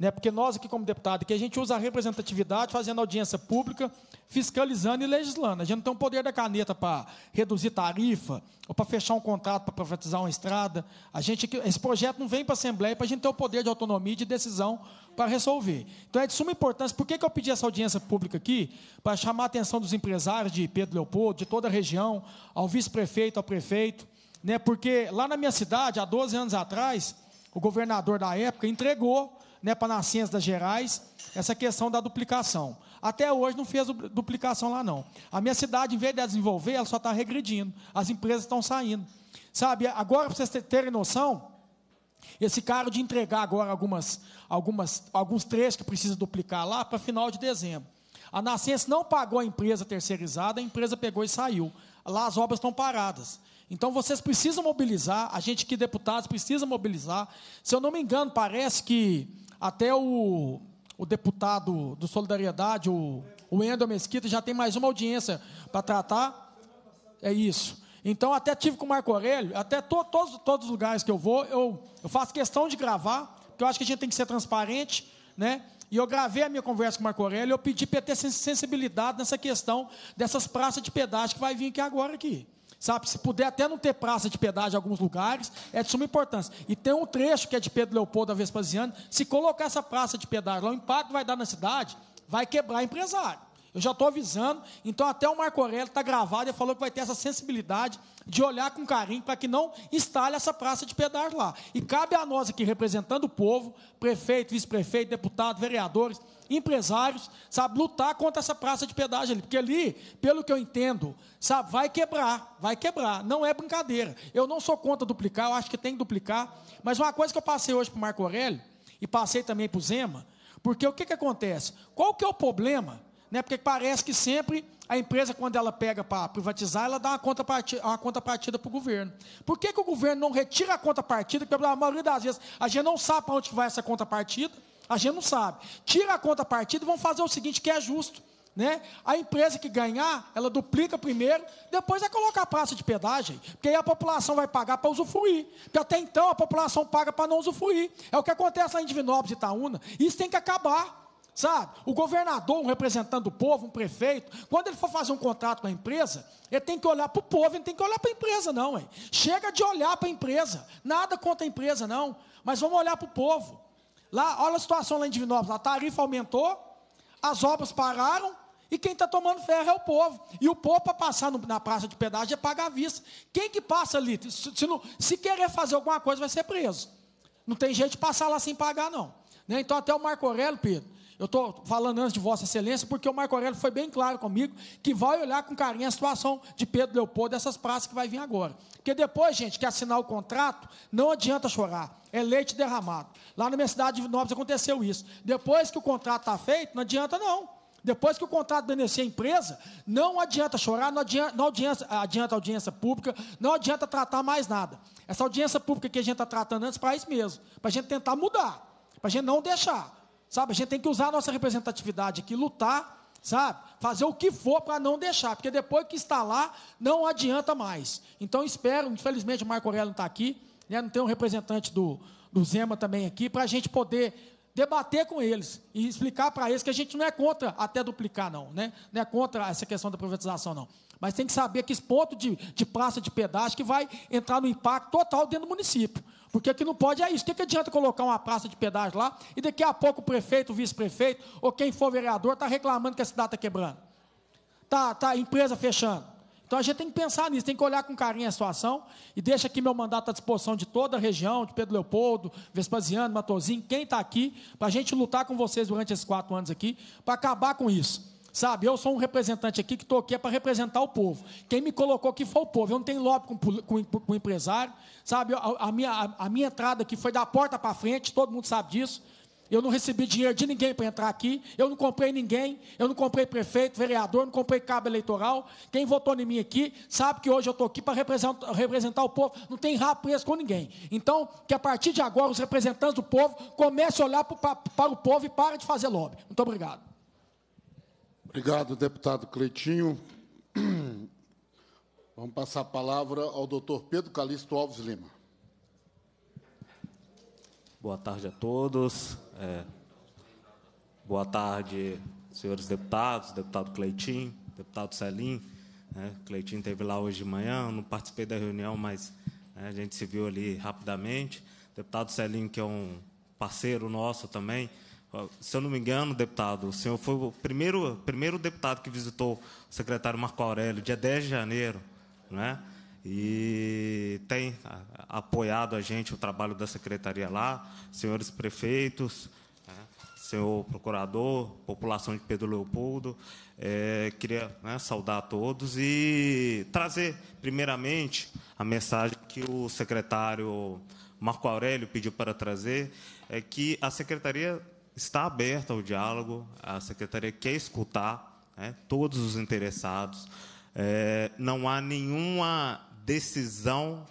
Né? Porque nós aqui como deputado, que a gente usa a representatividade fazendo audiência pública, fiscalizando e legislando. A gente não tem o poder da caneta para reduzir tarifa ou para fechar um contrato para privatizar uma estrada. A gente esse projeto não vem para a Assembleia para a gente ter o poder de autonomia e de decisão para resolver. Então é de suma importância. Por que, que eu pedi essa audiência pública aqui? Para chamar a atenção dos empresários de Pedro Leopoldo, de toda a região, ao vice-prefeito, ao prefeito, né? Porque lá na minha cidade, há 12 anos atrás, o governador da época entregou né, para Nascença das Gerais, essa questão da duplicação. Até hoje não fez duplicação lá, não. A minha cidade, em vez de desenvolver, ela só está regredindo. As empresas estão saindo. Sabe, agora, para vocês terem noção, esse cara de entregar agora algumas, algumas, alguns trechos que precisa duplicar lá para final de dezembro. A Nascença não pagou a empresa terceirizada, a empresa pegou e saiu. Lá as obras estão paradas. Então vocês precisam mobilizar, a gente que deputados precisa mobilizar. Se eu não me engano, parece que até o, o deputado do Solidariedade, o, o Wendel Mesquita, já tem mais uma audiência para tratar. É isso. Então, até tive com o Marco Aurélio, até to, todos, todos os lugares que eu vou, eu, eu faço questão de gravar, porque eu acho que a gente tem que ser transparente, né? E eu gravei a minha conversa com o Marco Aurélio, eu pedi para ter sensibilidade nessa questão dessas praças de pedágio que vai vir aqui agora aqui sabe? Se puder até não ter praça de pedágio em alguns lugares, é de suma importância. E tem um trecho que é de Pedro Leopoldo da Vespasiano, se colocar essa praça de pedágio lá, o impacto que vai dar na cidade vai quebrar empresário. Eu já estou avisando, então até o Marco Aurélio está gravado e falou que vai ter essa sensibilidade de olhar com carinho para que não instale essa praça de pedágio lá. E cabe a nós aqui, representando o povo, prefeito, vice-prefeito, deputado, vereadores, empresários, sabe, lutar contra essa praça de pedágio ali, porque ali, pelo que eu entendo, sabe, vai quebrar, vai quebrar, não é brincadeira. Eu não sou contra duplicar, eu acho que tem que duplicar, mas uma coisa que eu passei hoje para o Marco Aurélio, e passei também para o Zema, porque o que, que acontece? Qual que é o problema? Né? Porque parece que sempre a empresa, quando ela pega para privatizar, ela dá uma contrapartida para conta o governo. Por que, que o governo não retira a contrapartida? Porque a maioria das vezes a gente não sabe para onde vai essa contrapartida. A gente não sabe. Tira a contrapartida, vão fazer o seguinte, que é justo. Né? A empresa que ganhar, ela duplica primeiro, depois é colocar a praça de pedágio, porque aí a população vai pagar para usufruir. Porque até então a população paga para não usufruir. É o que acontece lá em Divinópolis e Itaúna. Isso tem que acabar. Sabe? O governador, um representante do povo, um prefeito, quando ele for fazer um contrato com a empresa, ele tem que olhar para o povo, ele não tem que olhar para a empresa, não. Hein? Chega de olhar para a empresa. Nada contra a empresa, não. Mas vamos olhar para o povo. Lá, olha a situação lá em Divinópolis, a tarifa aumentou, as obras pararam, e quem está tomando ferro é o povo. E o povo, para passar no, na praça de pedágio, é pagar a vista. Quem que passa ali? Se, se, não, se, querer fazer alguma coisa, vai ser preso. Não tem jeito de passar lá sem pagar, não. Né? Então, até o Marco Aurélio, Pedro, eu estou falando antes de Vossa Excelência, porque o Marco Aurélio foi bem claro comigo que vai olhar com carinho a situação de Pedro Leopoldo, essas praças que vai vir agora. Porque depois, gente, que assinar o contrato, não adianta chorar. É leite derramado. Lá na minha cidade de Novos aconteceu isso. Depois que o contrato está feito, não adianta não. Depois que o contrato beneficia a empresa, não adianta chorar, não adianta, não adianta, adianta audiência pública, não adianta tratar mais nada. Essa audiência pública que a gente está tratando antes para isso mesmo, para a gente tentar mudar, para a gente não deixar. Sabe, a gente tem que usar a nossa representatividade aqui, lutar, sabe? Fazer o que for para não deixar, porque depois que está lá, não adianta mais. Então espero, infelizmente o Marco Aurélio não está aqui, né? não tem um representante do, do Zema também aqui, para a gente poder debater com eles e explicar para eles que a gente não é contra até duplicar, não, né? Não é contra essa questão da privatização, não mas tem que saber que esse ponto de, de praça de pedágio que vai entrar no impacto total dentro do município. Porque aqui não pode é isso. O que, que adianta colocar uma praça de pedágio lá e daqui a pouco o prefeito, o vice-prefeito ou quem for vereador está reclamando que a cidade está quebrando? Está tá, tá empresa fechando. Então a gente tem que pensar nisso, tem que olhar com carinho a situação e deixa aqui meu mandato à disposição de toda a região, de Pedro Leopoldo, Vespasiano, Matozinho, quem está aqui, para a gente lutar com vocês durante esses quatro anos aqui, para acabar com isso. Sabe, eu sou um representante aqui que estou aqui é para representar o povo. Quem me colocou aqui foi o povo. Eu não tenho lobby com, com, com empresário. Sabe, a, a minha, a, a, minha entrada aqui foi da porta para frente, todo mundo sabe disso. Eu não recebi dinheiro de ninguém para entrar aqui. Eu não comprei ninguém. Eu não comprei prefeito, vereador, não comprei cabo eleitoral. Quem votou em mim aqui sabe que hoje eu estou aqui para representar, representar o povo. Não tem rabo preso com ninguém. Então, que a partir de agora os representantes do povo comecem a olhar para, para o povo e parem de fazer lobby. Muito obrigado. Obrigado, deputado Cleitinho. [clears throat] Vamos passar a palavra ao doutor Pedro Calixto Alves Lima. Boa tarde a todos. É, boa tarde, senhores deputados, deputado Cleitinho, deputado Celim. É, né? Cleitinho esteve lá hoje de manhã, não participei da reunião, mas é, a gente se viu ali rapidamente. Deputado Celim, que é um parceiro nosso também, se eu não me engano, deputado, o senhor foi o primeiro, primeiro deputado que visitou o secretário Marco Aurélio, dia 10 de janeiro, né? e tem apoiado a gente, o trabalho da secretaria lá, senhores prefeitos, né? senhor procurador, população de Pedro Leopoldo. É, queria né, saudar a todos e trazer, primeiramente, a mensagem que o secretário Marco Aurélio pediu para trazer, é que a secretaria está aberta ao diálogo, a secretaria quer escutar né, todos os interessados. É, não há nenhuma decisão,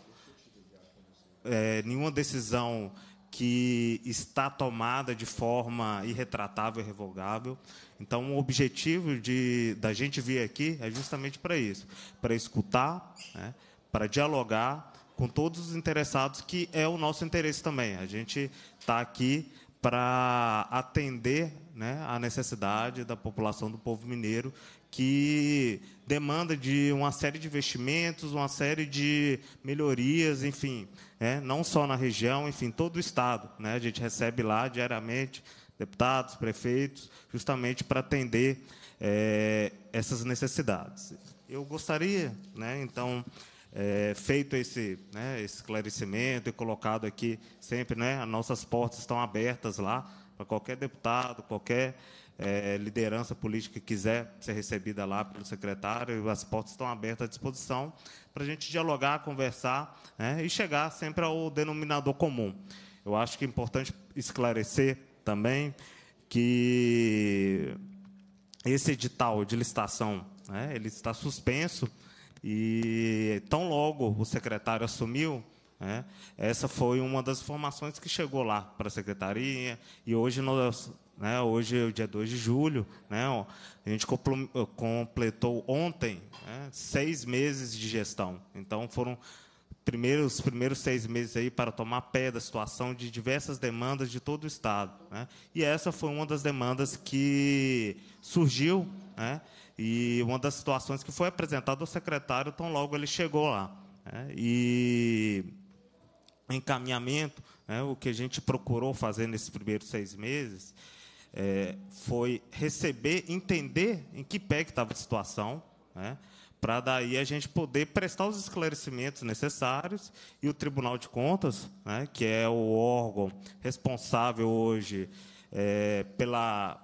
é, nenhuma decisão que está tomada de forma irretratável e revogável. Então, o objetivo de, da gente vir aqui é justamente para isso, para escutar, né, para dialogar com todos os interessados, que é o nosso interesse também. A gente está aqui para atender né, a necessidade da população do povo mineiro, que demanda de uma série de investimentos, uma série de melhorias, enfim, né, não só na região, enfim, todo o Estado. Né, a gente recebe lá diariamente deputados, prefeitos, justamente para atender é, essas necessidades. Eu gostaria, né, então, é, feito esse, né, esclarecimento e colocado aqui sempre, né, as nossas portas estão abertas lá para qualquer deputado, qualquer é, liderança política que quiser ser recebida lá pelo secretário, as portas estão abertas à disposição para a gente dialogar, conversar né, e chegar sempre ao denominador comum. Eu acho que é importante esclarecer também que esse edital de licitação né, ele está suspenso e tão logo o secretário assumiu, né, essa foi uma das informações que chegou lá para a secretaria. E hoje nós né, hoje é o dia 2 de julho, né, a gente eh, completou ontem né, seis meses de gestão. Então, foram primeiros, os primeiros seis meses aí para tomar pé da situação de diversas demandas de todo o Estado. Né. E essa foi uma das demandas que surgiu né, e uma das situações que foi apresentada ao secretário, tão logo ele chegou lá. Né? E encaminhamento, né? o que a gente procurou fazer nesses primeiros seis meses é, foi receber, entender em que pé que estava a situação, né? para daí a gente poder prestar os esclarecimentos necessários e o Tribunal de Contas, né? que é o órgão responsável hoje é, pela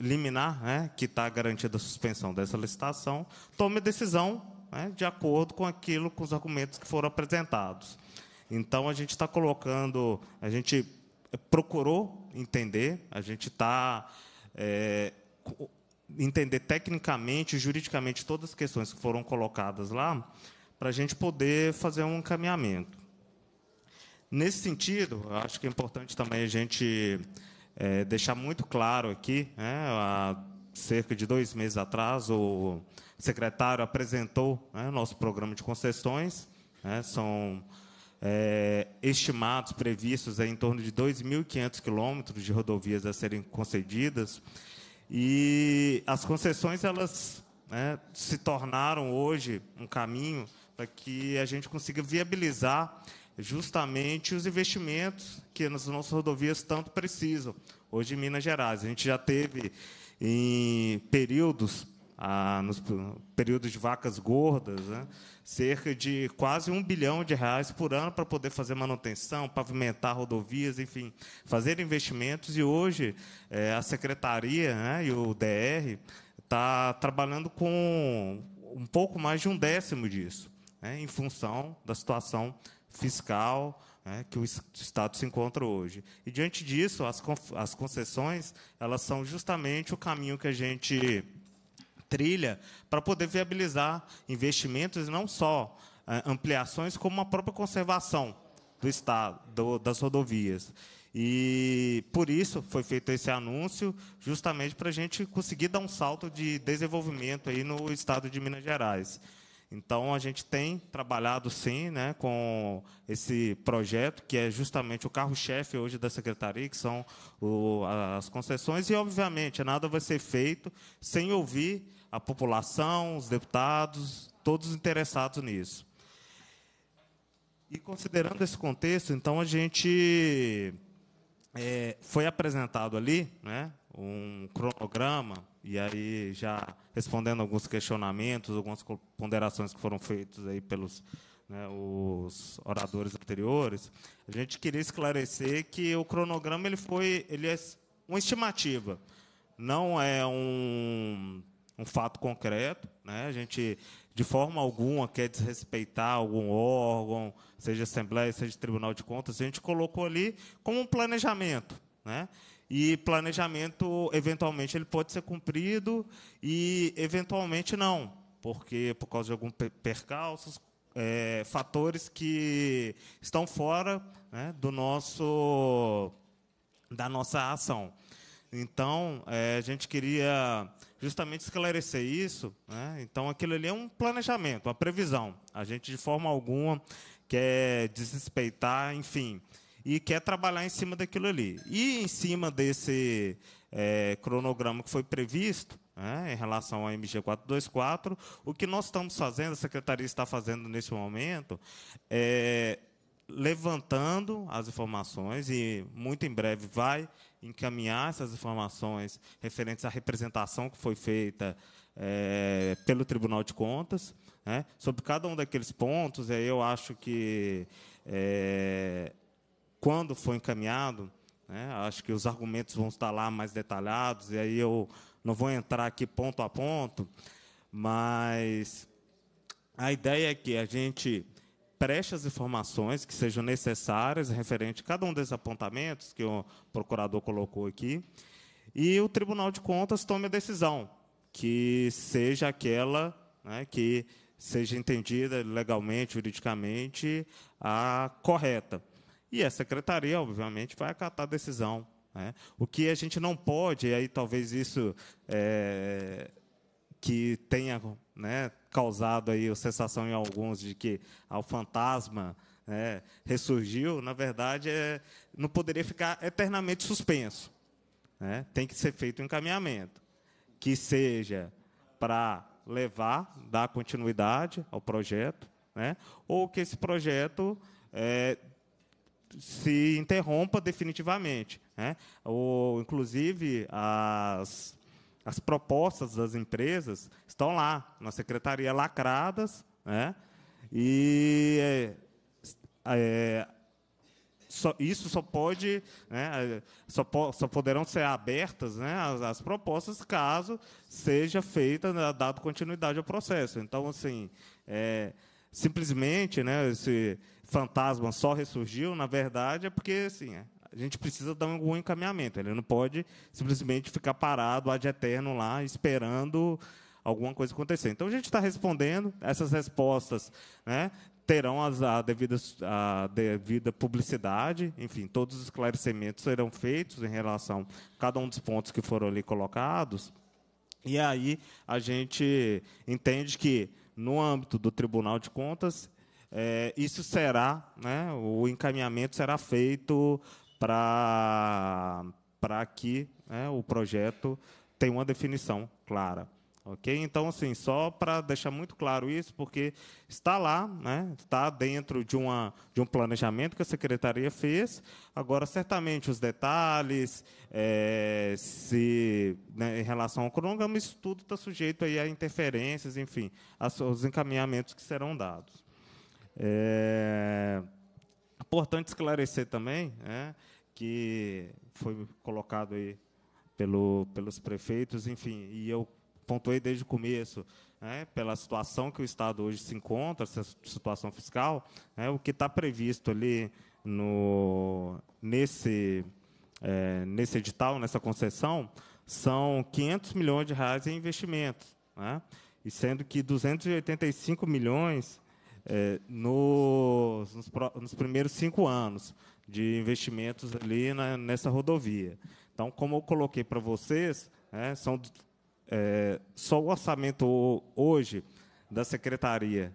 liminar, né, que está garantida a suspensão dessa licitação, tome decisão né, de acordo com aquilo, com os argumentos que foram apresentados. Então, a gente está colocando, a gente eh, procurou entender, a gente está. É, eh, entender tecnicamente, juridicamente, todas as questões que foram colocadas lá, para a gente poder fazer um encaminhamento. Nesse sentido, acho que é importante também a gente é, deixar muito claro aqui, né, há cerca de dois meses atrás, o secretário apresentou né, nosso programa de concessões, né, são é, estimados, previstos é, em torno de 2.500 quilômetros de rodovias a serem concedidas, e as concessões elas né, se tornaram hoje um caminho para que a gente consiga viabilizar justamente os investimentos que as nossas rodovias tanto precisam. Hoje em Minas Gerais, a gente já teve em períodos, ah, nos períodos de vacas gordas, né, cerca de quase um bilhão de reais por ano para poder fazer manutenção, pavimentar rodovias, enfim, fazer investimentos. E hoje eh, a secretaria né, e o DR está trabalhando com um pouco mais de um décimo disso, né, em função da situação fiscal né, que o Estado se encontra hoje. E, diante disso, as, as concessões elas são justamente o caminho que a gente trilha para poder viabilizar investimentos, não só eh, ampliações, como a própria conservação do Estado, do, das rodovias. E por isso foi feito esse anúncio, justamente para a gente conseguir dar um salto de desenvolvimento aí no estado de Minas Gerais. Então, a gente tem trabalhado, sim, né, com esse projeto, que é justamente o carro-chefe hoje da Secretaria, que são o, as concessões, e, obviamente, nada vai ser feito sem ouvir a população, os deputados, todos interessados nisso. E, considerando esse contexto, então, a gente é, foi apresentado ali né, um cronograma e aí, já respondendo alguns questionamentos, algumas ponderações que foram feitas aí pelos né, os oradores anteriores, a gente queria esclarecer que o cronograma ele foi, ele é uma estimativa, não é um, um fato concreto, né? A gente de forma alguma quer desrespeitar algum órgão, seja Assembleia, seja Tribunal de Contas, a gente colocou ali como um planejamento, né? e planejamento eventualmente ele pode ser cumprido e eventualmente não, porque por causa de algum percalços, é, fatores que estão fora né, do nosso da nossa ação. Então, é, a gente queria justamente esclarecer isso. Né? Então, aquilo ali é um planejamento, uma previsão. A gente, de forma alguma, quer desrespeitar, enfim, e quer trabalhar em cima daquilo ali. E em cima desse é, cronograma que foi previsto, né, em relação ao MG424, o que nós estamos fazendo, a Secretaria está fazendo nesse momento, é levantando as informações e muito em breve vai encaminhar essas informações referentes à representação que foi feita é, pelo Tribunal de Contas, né, sobre cada um daqueles pontos. aí Eu acho que é, quando foi encaminhado, né, acho que os argumentos vão estar lá mais detalhados, e aí eu não vou entrar aqui ponto a ponto, mas a ideia é que a gente preste as informações que sejam necessárias referente a cada um desses apontamentos que o procurador colocou aqui, e o Tribunal de Contas tome a decisão, que seja aquela né, que seja entendida legalmente, juridicamente, a correta. E a secretaria, obviamente, vai acatar a decisão. Né? O que a gente não pode, e aí talvez isso é, que tenha né, causado aí a sensação em alguns de que ao fantasma né, ressurgiu, na verdade, é, não poderia ficar eternamente suspenso. Né? Tem que ser feito um encaminhamento que seja para levar, dar continuidade ao projeto, né? ou que esse projeto é, se interrompa definitivamente. Né? Ou, inclusive, as, as propostas das empresas estão lá, na secretaria, lacradas, né? e é, é, só, isso só pode, né, só, po, só, poderão ser abertas né, as, as, propostas caso seja feita, né, dado continuidade ao processo. Então, assim, é, simplesmente, né, fantasma só ressurgiu, na verdade, é porque assim, é, a gente precisa dar algum encaminhamento. Ele não pode simplesmente ficar parado ad eterno lá, esperando alguma coisa acontecer. Então a gente está respondendo essas respostas, né? terão as, a, devida, a devida publicidade, enfim, todos os esclarecimentos serão feitos em relação a cada um dos pontos que foram ali colocados. E aí a gente entende que, no âmbito do Tribunal de Contas, é, isso será, né, o encaminhamento será feito para que né, o projeto tenha uma definição clara. Ok? Então, assim, só para deixar muito claro isso, porque está lá, né? está dentro de, uma, de um planejamento que a secretaria fez. Agora, certamente, os detalhes, é, se né, em relação ao cronograma, isso tudo está sujeito aí a interferências, enfim, aos encaminhamentos que serão dados. É importante esclarecer também né, que foi colocado aí pelo, pelos prefeitos, enfim, e eu pontuei desde o começo, né, pela situação que o Estado hoje se encontra, essa situação fiscal, né, o que está previsto ali no, nesse, é, nesse edital, nessa concessão, são 500 milhões de reais em investimentos, né, e sendo que 285 milhões é, nos, nos, nos, primeiros cinco anos de investimentos ali na, nessa rodovia. Então, como eu coloquei para vocês, né, são, é, só o orçamento hoje da secretaria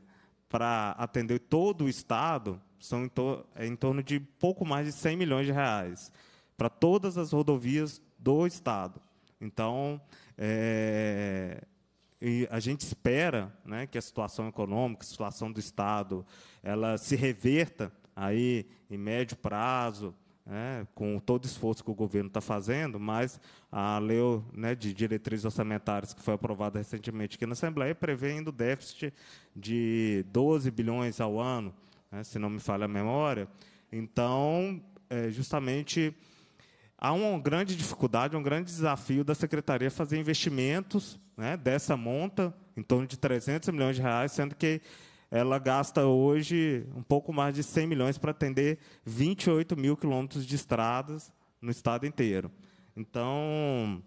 para atender todo o Estado são em, tor é em torno de pouco mais de 100 milhões de reais para todas as rodovias do Estado. Então, é, e a gente espera né, que a situação econômica, a situação do Estado, ela se reverta aí em médio prazo, né, com todo o esforço que o governo está fazendo, mas a lei né, de diretrizes orçamentárias que foi aprovada recentemente aqui na Assembleia prevê ainda o déficit de 12 bilhões ao ano, né, se não me falha a memória. Então, é, justamente há uma grande dificuldade, um grande desafio da secretaria fazer investimentos né, dessa monta, em torno de 300 milhões de reais, sendo que ela gasta hoje um pouco mais de 100 milhões para atender 28 mil quilômetros de estradas no estado inteiro. Então,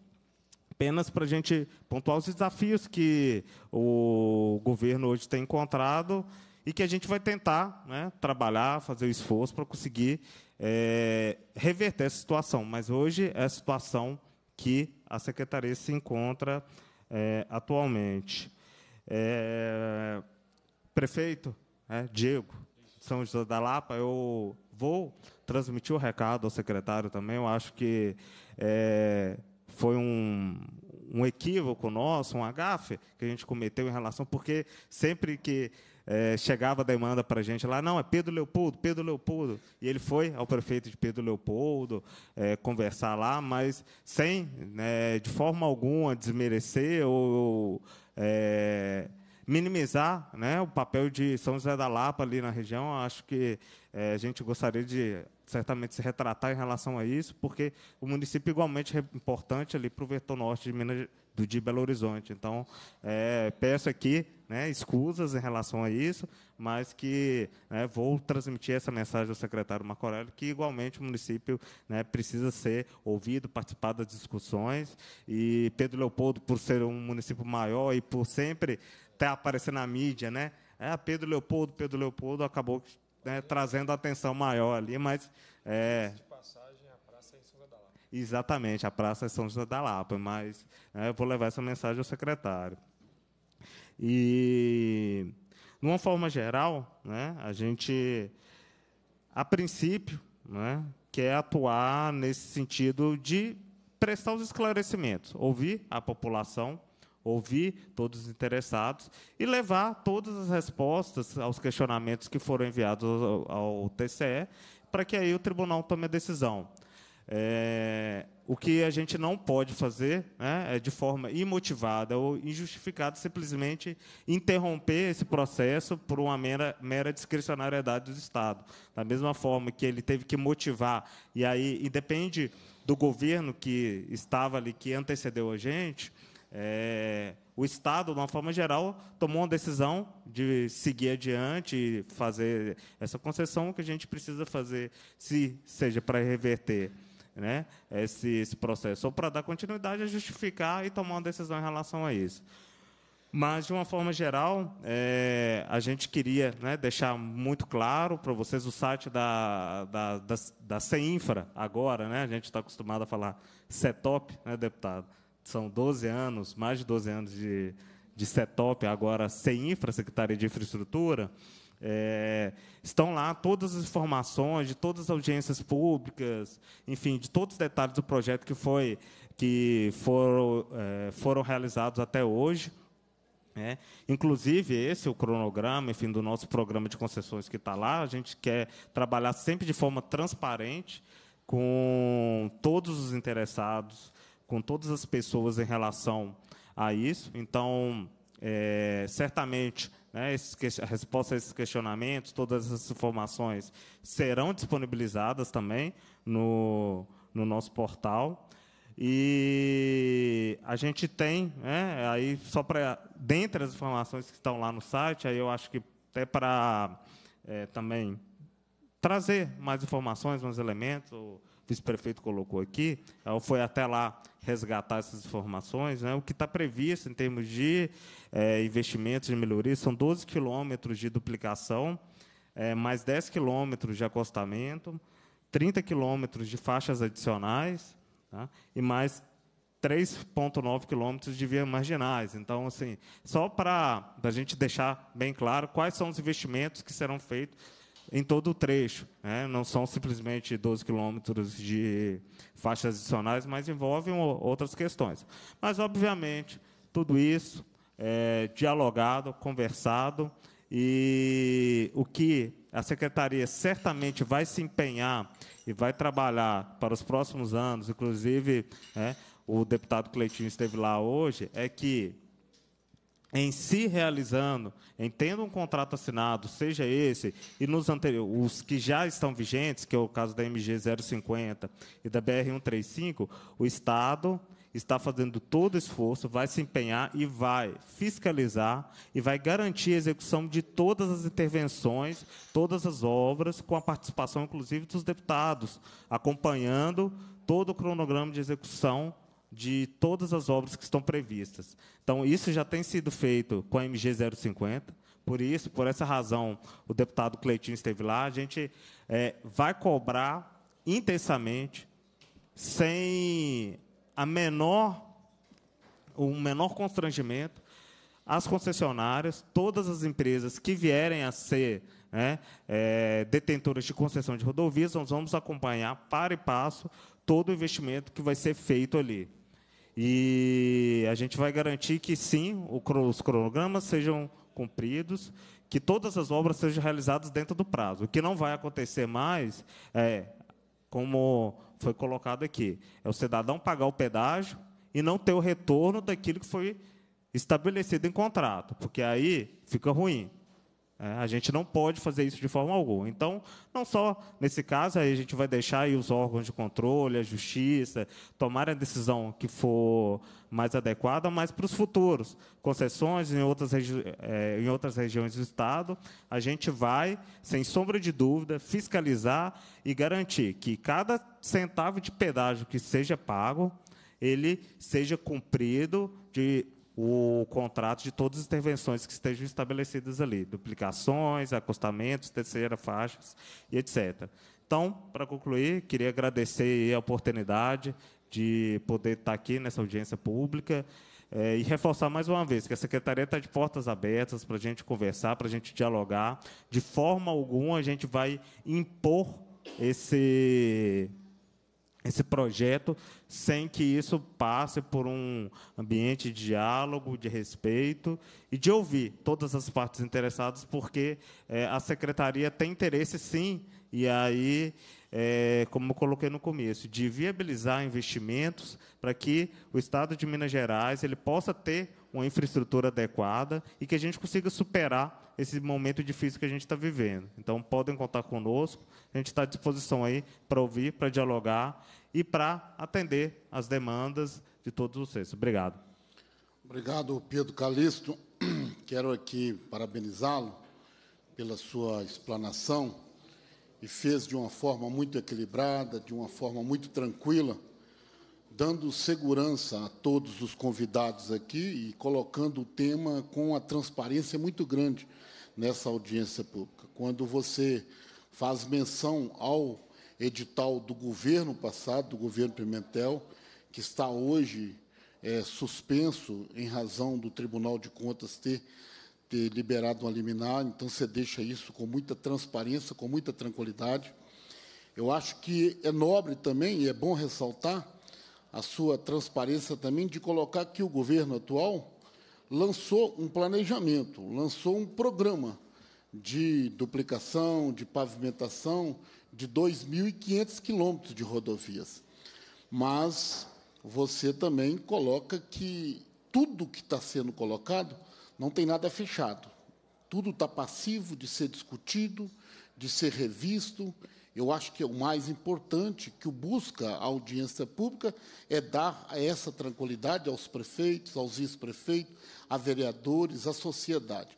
apenas para a gente pontuar os desafios que o governo hoje tem encontrado e que a gente vai tentar né, trabalhar, fazer o esforço para conseguir é, reverter essa situação. Mas hoje é a situação que a secretaria se encontra é, atualmente. É, prefeito é, Diego, São José da Lapa, eu vou transmitir o recado ao secretário também. Eu acho que é, foi um, um equívoco nosso, um agafe que a gente cometeu em relação, porque sempre que é, chegava a demanda para a gente lá, não, é Pedro Leopoldo, Pedro Leopoldo. E ele foi ao prefeito de Pedro Leopoldo é, conversar lá, mas sem, né, de forma alguma, desmerecer ou é, minimizar né, o papel de São José da Lapa ali na região. Acho que é, a gente gostaria de certamente se retratar em relação a isso, porque o município é igualmente é importante ali para o vetor norte de Minas Gerais do, de Belo Horizonte. Então, é, peço aqui né, escusas em relação a isso, mas que né, vou transmitir essa mensagem ao secretário Marco Aurélio, que igualmente o município né, precisa ser ouvido, participar das discussões, e Pedro Leopoldo, por ser um município maior e por sempre estar tá aparecendo na mídia, né, é, Pedro Leopoldo, Pedro Leopoldo, acabou né, trazendo atenção maior ali, mas é, Exatamente, a praça é São José da Lapa, mas né, eu vou levar essa mensagem ao secretário. E, de uma forma geral, né, a gente, a princípio, né, quer atuar nesse sentido de prestar os esclarecimentos, ouvir a população, ouvir todos os interessados e levar todas as respostas aos questionamentos que foram enviados ao, ao TCE, para que aí o tribunal tome a decisão. É, o que a gente não pode fazer né, é de forma imotivada ou injustificada simplesmente interromper esse processo por uma mera, mera discricionariedade do Estado. Da mesma forma que ele teve que motivar, e aí e depende do governo que estava ali, que antecedeu a gente, é, o Estado, de uma forma geral, tomou uma decisão de seguir adiante e fazer essa concessão que a gente precisa fazer, se seja para reverter né, esse, esse processo, ou para dar continuidade a é justificar e tomar uma decisão em relação a isso. Mas, de uma forma geral, é, a gente queria né, deixar muito claro para vocês o site da, da, da, da CEINFRA, agora, né, a gente está acostumado a falar CETOP, né, deputado? São 12 anos, mais de 12 anos de, de CETOP, agora CEINFRA, Secretaria de Infraestrutura. É, estão lá todas as informações de todas as audiências públicas, enfim, de todos os detalhes do projeto que foi que foram é, foram realizados até hoje. Né? inclusive, esse é o cronograma enfim, do nosso programa de concessões que está lá. A gente quer trabalhar sempre de forma transparente com todos os interessados, com todas as pessoas em relação a isso. Então, é, certamente, né, a resposta a esses questionamentos, todas essas informações serão disponibilizadas também no, no nosso portal. E a gente tem, né, aí só para dentre as informações que estão lá no site, aí eu acho que até para é, eh, também trazer mais informações, mais elementos, ou, vice-prefeito colocou aqui, foi até lá resgatar essas informações. Né? O que está previsto em termos de é, investimentos de melhoria são 12 quilômetros de duplicação, é, mais 10 quilômetros de acostamento, 30 quilômetros de faixas adicionais tá? e mais 3,9 quilômetros de vias marginais. Então, assim, só para a gente deixar bem claro quais são os investimentos que serão feitos em todo o trecho. Né? Não são simplesmente 12 quilômetros de faixas adicionais, mas envolvem outras questões. Mas, obviamente, tudo isso é dialogado, conversado, e o que a secretaria certamente vai se empenhar e vai trabalhar para os próximos anos, inclusive né, o deputado Cleitinho esteve lá hoje, é que em se realizando, em tendo um contrato assinado, seja esse, e nos anteriores, os que já estão vigentes, que é o caso da MG 050 e da BR 135, o Estado está fazendo todo esforço, vai se empenhar e vai fiscalizar e vai garantir a execução de todas as intervenções, todas as obras, com a participação, inclusive, dos deputados, acompanhando todo o cronograma de execução de todas as obras que estão previstas. Então, isso já tem sido feito com a MG 050, por isso, por essa razão, o deputado Cleitinho esteve lá. A gente é, vai cobrar intensamente, sem a menor, o menor constrangimento, as concessionárias, todas as empresas que vierem a ser né, é, detentoras de concessão de rodovias, nós vamos acompanhar para e passo todo o investimento que vai ser feito ali. E a gente vai garantir que sim, os cronogramas sejam cumpridos, que todas as obras sejam realizadas dentro do prazo. O que não vai acontecer mais é, como foi colocado aqui, é o cidadão pagar o pedágio e não ter o retorno daquilo que foi estabelecido em contrato, porque aí fica ruim. É, a gente não pode fazer isso de forma alguma. Então, não só nesse caso, a gente vai deixar os órgãos de controle, a justiça, tomar a decisão que for mais adequada, mas para os futuros, concessões em outras, é, em outras regiões do Estado, a gente vai, sem sombra de dúvida, fiscalizar e garantir que cada centavo de pedágio que seja pago, ele seja cumprido de o contrato de todas as intervenções que estejam estabelecidas ali, duplicações, acostamentos, terceira faixas e etc. Então, para concluir, queria agradecer a oportunidade de poder estar tá aqui nessa audiência pública é, e reforçar mais uma vez que a Secretaria está de portas abertas para a gente conversar, para a gente dialogar. De forma alguma, a gente vai impor esse, esse projeto sem que isso passe por um ambiente de diálogo, de respeito e de ouvir todas as partes interessadas, porque é, a secretaria tem interesse, sim, e aí, é, como eu coloquei no começo, de viabilizar investimentos para que o Estado de Minas Gerais ele possa ter uma infraestrutura adequada e que a gente consiga superar esse momento difícil que a gente está vivendo. Então, podem contar conosco, a gente está à disposição aí para ouvir, para dialogar e para atender as demandas de todos vocês. Obrigado. Obrigado, Pedro Calixto. [clears throat] Quero aqui parabenizá-lo pela sua explanação e fez de uma forma muito equilibrada, de uma forma muito tranquila, dando segurança a todos os convidados aqui e colocando o tema com a transparência muito grande nessa audiência pública. Quando você faz menção ao edital do governo passado, do governo Pimentel, que está hoje é, suspenso em razão do Tribunal de Contas ter, ter liberado uma liminar. Então, você deixa isso com muita transparência, com muita tranquilidade. Eu acho que é nobre também, e é bom ressaltar, a sua transparência também de colocar que o governo atual lançou um planejamento, lançou um programa de duplicação, de pavimentação, de 2.500 quilômetros de rodovias. Mas você também coloca que tudo que está sendo colocado não tem nada fechado. Tudo está passivo de ser discutido, de ser revisto. Eu acho que é o mais importante que busca a audiência pública é dar essa tranquilidade aos prefeitos, aos vice-prefeitos, a vereadores, à sociedade.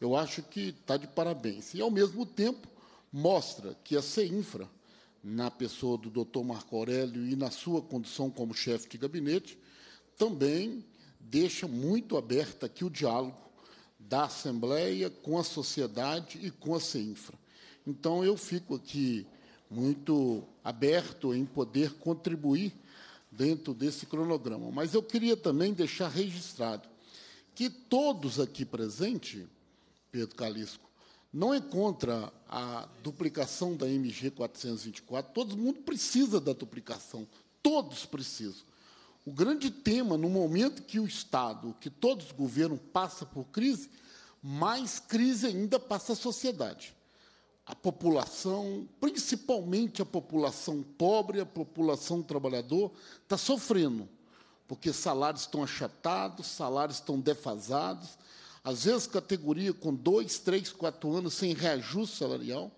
Eu acho que está de parabéns. E, ao mesmo tempo, mostra que a CEINFRA, na pessoa do doutor Marco Aurélio e na sua condição como chefe de gabinete, também deixa muito aberta aqui o diálogo da Assembleia com a sociedade e com a CEINFRA. Então, eu fico aqui muito aberto em poder contribuir dentro desse cronograma. Mas eu queria também deixar registrado que todos aqui presentes, Pedro Calisco, não é contra a duplicação da MG 424, todo mundo precisa da duplicação, todos precisam. O grande tema, no momento que o Estado, que todos os governos passam por crise, mais crise ainda passa a sociedade. A população, principalmente a população pobre, a população trabalhadora, está sofrendo, porque salários estão achatados, salários estão defasados, às vezes, categoria com dois, três, quatro anos sem reajuste salarial.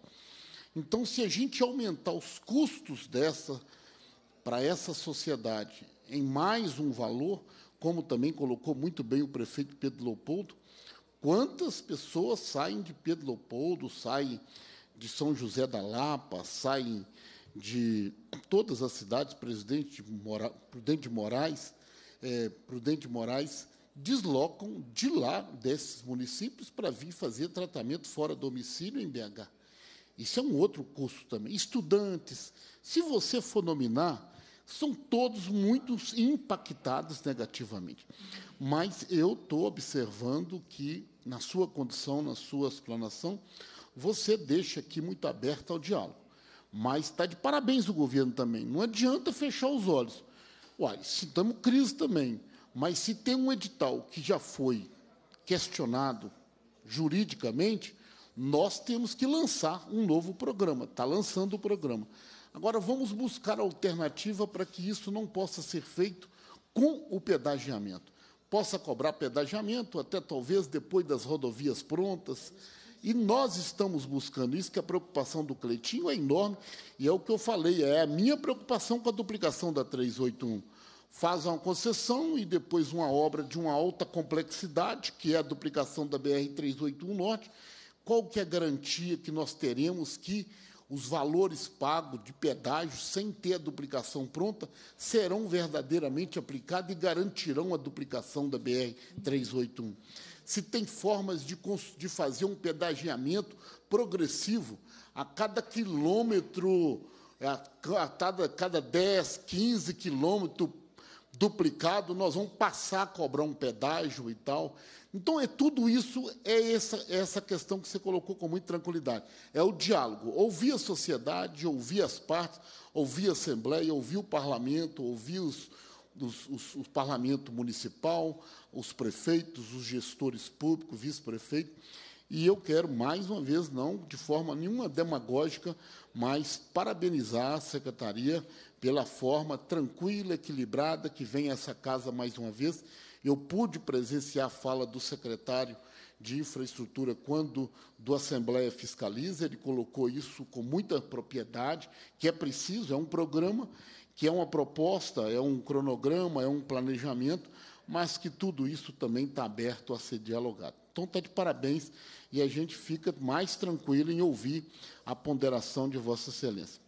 Então, se a gente aumentar os custos dessa para essa sociedade em mais um valor, como também colocou muito bem o prefeito Pedro Leopoldo, quantas pessoas saem de Pedro Leopoldo, saem de São José da Lapa, saem de todas as cidades, Presidente de Mora, Prudente de Moraes, é, Prudente de Moraes deslocam de lá, desses municípios, para vir fazer tratamento fora domicílio em BH. Isso é um outro custo também. Estudantes, se você for nominar, são todos muito impactados negativamente. Mas eu estou observando que, na sua condição, na sua explanação, você deixa aqui muito aberto ao diálogo. Mas está de parabéns o governo também. Não adianta fechar os olhos. Uai, se crise também. Mas se tem um edital que já foi questionado juridicamente, nós temos que lançar um novo programa. Está lançando o programa. Agora, vamos buscar alternativa para que isso não possa ser feito com o pedagiamento. Possa cobrar pedagiamento, até talvez depois das rodovias prontas. E nós estamos buscando isso, que a preocupação do Cleitinho é enorme, e é o que eu falei, é a minha preocupação com a duplicação da 381 faz uma concessão e depois uma obra de uma alta complexidade, que é a duplicação da BR-381 Norte, qual que é a garantia que nós teremos que os valores pagos de pedágio, sem ter a duplicação pronta, serão verdadeiramente aplicados e garantirão a duplicação da BR-381? Se tem formas de, de fazer um pedagiamento progressivo a cada quilômetro é, a cada, cada 10, 15 quilômetros duplicado, nós vamos passar a cobrar um pedágio e tal. Então, é tudo isso, é essa, é essa questão que você colocou com muita tranquilidade. É o diálogo. Ouvir a sociedade, ouvir as partes, ouvir a Assembleia, ouvir o Parlamento, ouvir os, os, os, o Parlamento Municipal, os prefeitos, os gestores públicos, vice-prefeito. E eu quero, mais uma vez, não de forma nenhuma demagógica, mas parabenizar a Secretaria pela forma tranquila, equilibrada que vem essa casa mais uma vez. Eu pude presenciar a fala do secretário de infraestrutura quando do Assembleia Fiscaliza, ele colocou isso com muita propriedade, que é preciso, é um programa, que é uma proposta, é um cronograma, é um planejamento, mas que tudo isso também está aberto a ser dialogado. Então, está de parabéns e a gente fica mais tranquilo em ouvir a ponderação de Vossa Excelência.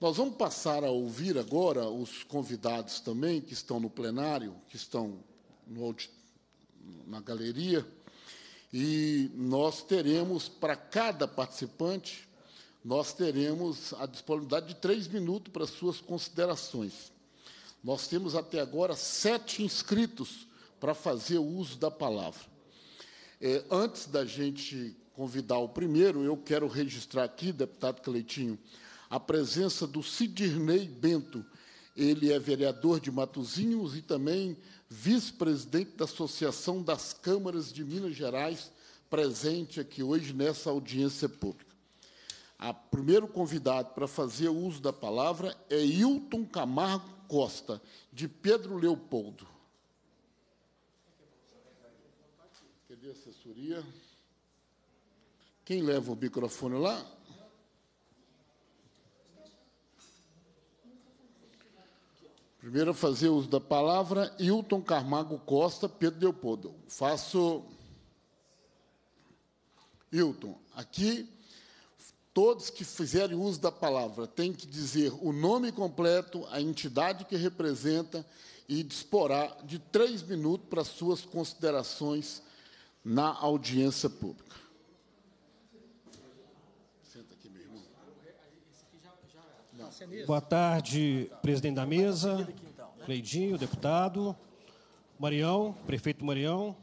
Nós vamos passar a ouvir agora os convidados também que estão no plenário, que estão no, na galeria, e nós teremos, para cada participante, nós teremos a disponibilidade de três minutos para suas considerações. Nós temos até agora sete inscritos para fazer o uso da palavra. É, antes da gente convidar o primeiro, eu quero registrar aqui, deputado Cleitinho, a presença do Sidirney Bento. Ele é vereador de Matozinhos e também vice-presidente da Associação das Câmaras de Minas Gerais, presente aqui hoje nessa audiência pública. O primeiro convidado para fazer uso da palavra é Hilton Camargo Costa, de Pedro Leopoldo. Cadê a assessoria? Quem leva o microfone lá? Primeiro, fazer uso da palavra, Hilton Carmago Costa, Pedro Leopoldo. Faço. Hilton, aqui, todos que fizerem uso da palavra têm que dizer o nome completo, a entidade que representa e disporá de três minutos para suas considerações na audiência pública. Boa tarde, presidente da mesa, Cleidinho, deputado, Marião, prefeito Marião,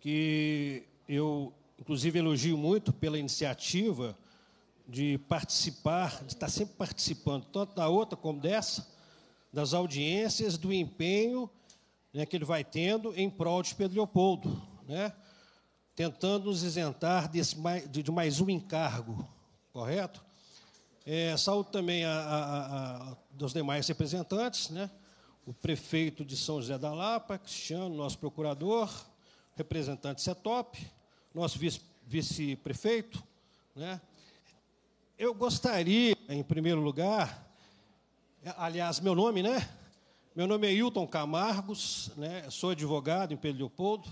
que eu, inclusive, elogio muito pela iniciativa de participar, de estar sempre participando, tanto da outra como dessa, das audiências, do empenho né, que ele vai tendo em prol de Pedro Leopoldo, né, tentando nos isentar desse, de mais um encargo, correto? É, saúdo também a, a, a, dos demais representantes, né? o prefeito de São José da Lapa, Cristiano, nosso procurador, representante CETOP, nosso vice-prefeito. Vice né? Eu gostaria, em primeiro lugar, aliás, meu nome, né? Meu nome é Hilton Camargos, né? sou advogado em Pedro Leopoldo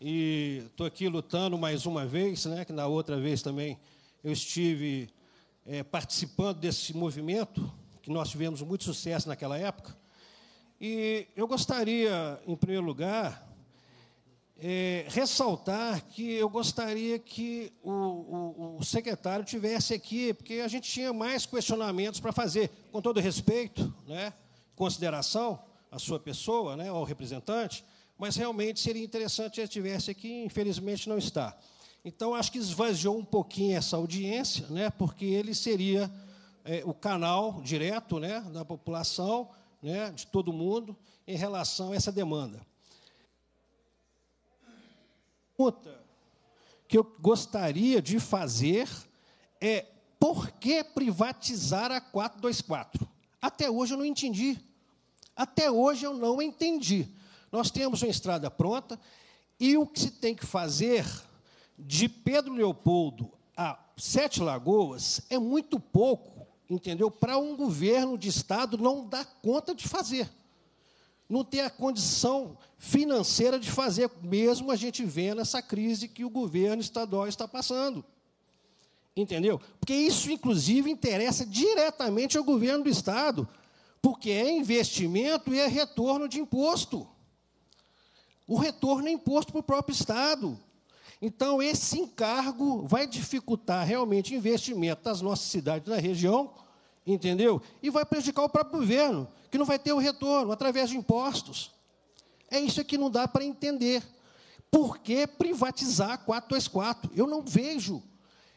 e estou aqui lutando mais uma vez, né? que na outra vez também eu estive é, participando desse movimento, que nós tivemos muito sucesso naquela época. E eu gostaria, em primeiro lugar, é, ressaltar que eu gostaria que o, o, o, secretário tivesse aqui, porque a gente tinha mais questionamentos para fazer, com todo respeito, né, consideração à sua pessoa, né, ao representante, mas realmente seria interessante que ele estivesse aqui, infelizmente não está. Então, acho que esvaziou um pouquinho essa audiência, né, porque ele seria é, o canal direto né, da população, né, de todo mundo, em relação a essa demanda. Pergunta que eu gostaria de fazer é por que privatizar a 424? Até hoje eu não entendi. Até hoje eu não entendi. Nós temos uma estrada pronta e o que se tem que fazer de Pedro Leopoldo a Sete Lagoas é muito pouco, entendeu? Para um governo de Estado não dar conta de fazer. Não ter a condição financeira de fazer, mesmo a gente vendo essa crise que o governo estadual está passando. Entendeu? Porque isso, inclusive, interessa diretamente ao governo do Estado, porque é investimento e é retorno de imposto. O retorno é imposto para o próprio Estado. Então, esse encargo vai dificultar realmente o investimento das nossas cidades na região, entendeu? E vai prejudicar o próprio governo, que não vai ter o retorno através de impostos. É isso que não dá para entender. Por que privatizar 424? Eu não vejo.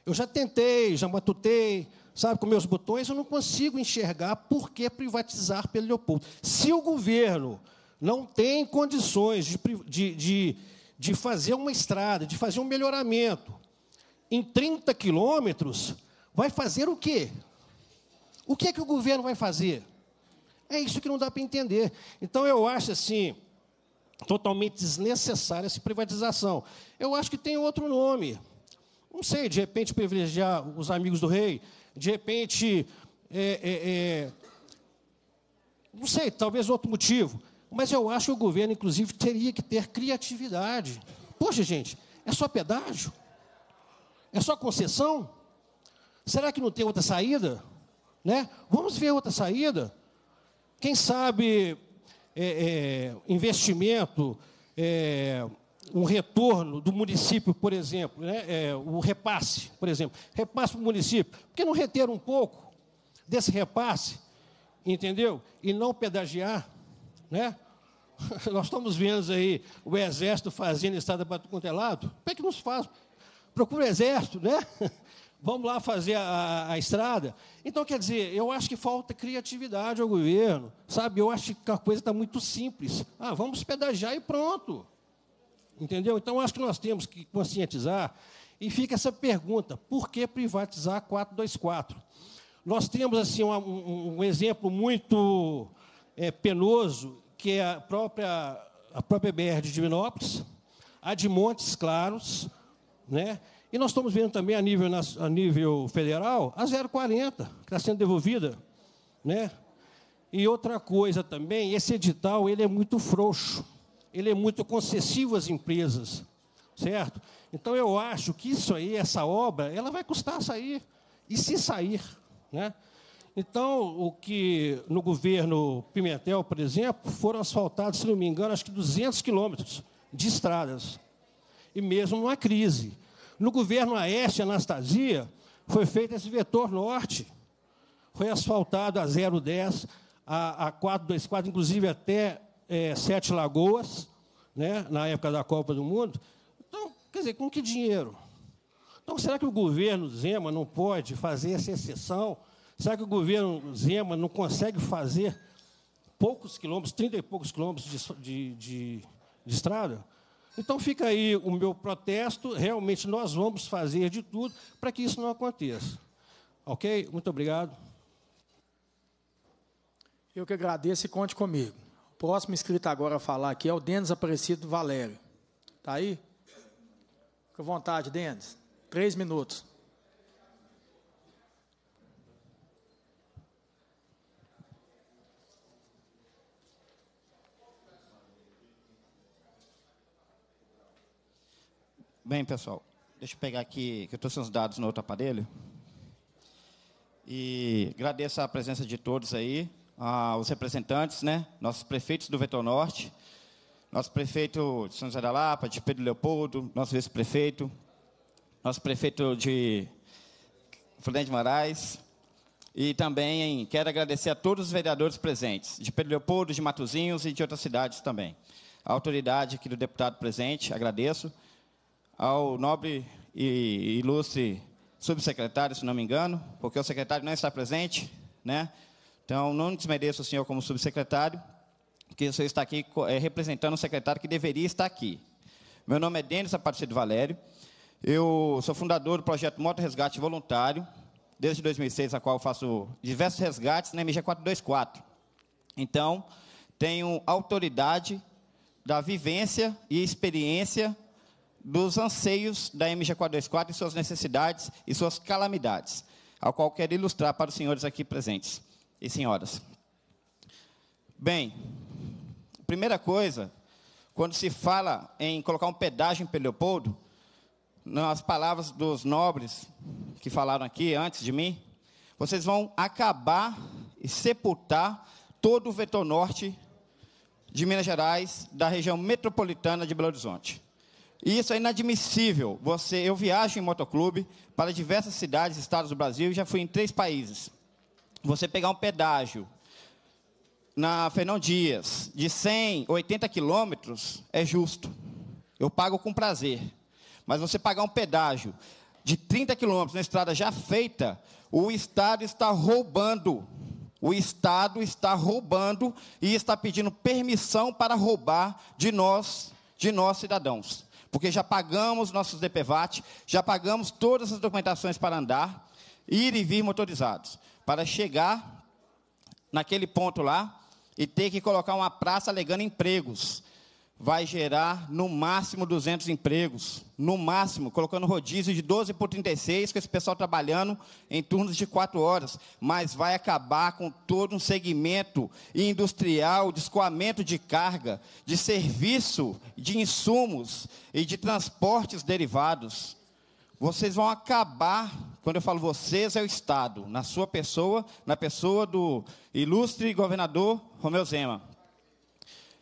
Eu já tentei, já matutei, sabe, com meus botões, eu não consigo enxergar por que privatizar pelo Leopoldo. Se o governo não tem condições de, de, de de fazer uma estrada, de fazer um melhoramento, em 30 quilômetros, vai fazer o quê? O que é que o governo vai fazer? É isso que não dá para entender. Então, eu acho assim, totalmente desnecessária essa privatização. Eu acho que tem outro nome. Não sei, de repente privilegiar os amigos do rei, de repente. É, é, é, não sei, talvez outro motivo. Mas eu acho que o governo, inclusive, teria que ter criatividade. Poxa, gente, é só pedágio? É só concessão? Será que não tem outra saída? Né? Vamos ver outra saída. Quem sabe é, é, investimento, é, um retorno do município, por exemplo, né? É, o repasse, por exemplo, repasse para o município. Por que não reter um pouco desse repasse, entendeu? E não pedagiar? né? [laughs] Nós estamos vendo aí o exército fazendo estrada para o é lado. Como é que nos faz? Procura o exército, né? [laughs] Vamos lá fazer a, a, a, estrada. Então, quer dizer, eu acho que falta criatividade ao governo, sabe? Eu acho que a coisa está muito simples. Ah, vamos pedagiar e pronto. Entendeu? Então, acho que nós temos que conscientizar. E fica essa pergunta: por que privatizar 424? Nós temos, assim, um, um exemplo muito é, penoso, que é a própria, a própria BR de Divinópolis, a de Montes Claros, né? E nós estamos vendo também a nível, a nível federal a 040, que está sendo devolvida. Né? E outra coisa também, esse edital ele é muito frouxo, ele é muito concessivo às empresas, certo? Então eu acho que isso aí, essa obra, ela vai custar sair. E se sair, né? Então, o que no governo Pimentel, por exemplo, foram asfaltados, se não me engano, acho que 200 quilômetros de estradas. E mesmo numa crise. No governo Aeste Anastasia, foi feito esse vetor norte. Foi asfaltado a 010, a, a 424, inclusive até é, Sete Lagoas, né, na época da Copa do Mundo. Então, quer dizer, com que dinheiro? Então, será que o governo Zema não pode fazer essa exceção? Será que o governo Zema não consegue fazer poucos quilômetros, 30 e poucos quilômetros de, de, de, de estrada? Então fica aí o meu protesto. Realmente nós vamos fazer de tudo para que isso não aconteça. Ok? Muito obrigado. Eu que agradeço e conte comigo. O próximo inscrito agora a falar aqui é o Denis Aparecido Valério. Está aí? Fica à vontade, Denis. Três minutos. Bem, pessoal, deixa eu pegar aqui, que eu estou sem os dados no outro aparelho. E agradeço a presença de todos aí, aos representantes, né? Nossos prefeitos do Vetor Norte, nosso prefeito de São José da Lapa, de Pedro Leopoldo, nosso vice-prefeito, nosso prefeito de Florentino de Moraes, e também quero agradecer a todos os vereadores presentes, de Pedro Leopoldo, de Matozinhos e de outras cidades também. A autoridade aqui do deputado presente, agradeço ao nobre e ilustre subsecretário, se não me engano, porque o secretário não está presente, né? Então, não desmereço o senhor como subsecretário, porque o senhor está aqui eh, representando o secretário que deveria estar aqui. Meu nome é Denis Aparecido Valério, eu sou fundador do projeto Moto Resgate Voluntário, desde 2006, a qual faço diversos resgates na MG 424. Então, tenho autoridade da vivência e experiência dos anseios da MG424 e suas necessidades e suas calamidades, ao qual quero ilustrar para os senhores aqui presentes e senhoras. Bem, primeira coisa, quando se fala em colocar um pedágio em Peleopoldo, nas palavras dos nobres que falaram aqui antes de mim, vocês vão acabar e sepultar todo o vetor norte de Minas Gerais, da região metropolitana de Belo Horizonte. E isso é inadmissível. Você, eu viajo em motoclube para diversas cidades, estados do Brasil, e já fui em três países. Você pegar um pedágio na Fernão Dias de 100, 80 quilômetros é justo. Eu pago com prazer. Mas você pagar um pedágio de 30 quilômetros na estrada já feita, o Estado está roubando. O Estado está roubando e está pedindo permissão para roubar de nós, de nós cidadãos porque já pagamos nossos DPVAT, já pagamos todas as documentações para andar, ir e vir motorizados, para chegar naquele ponto lá e ter que colocar uma praça alegando empregos vai gerar no máximo 200 empregos, no máximo, colocando rodízio de 12 por 36, com esse pessoal trabalhando em turnos de 4 horas, mas vai acabar com todo um segmento industrial de escoamento de carga, de serviço, de insumos e de transportes derivados. Vocês vão acabar, quando eu falo vocês, é o Estado, na sua pessoa, na pessoa do ilustre governador Romeu Zema.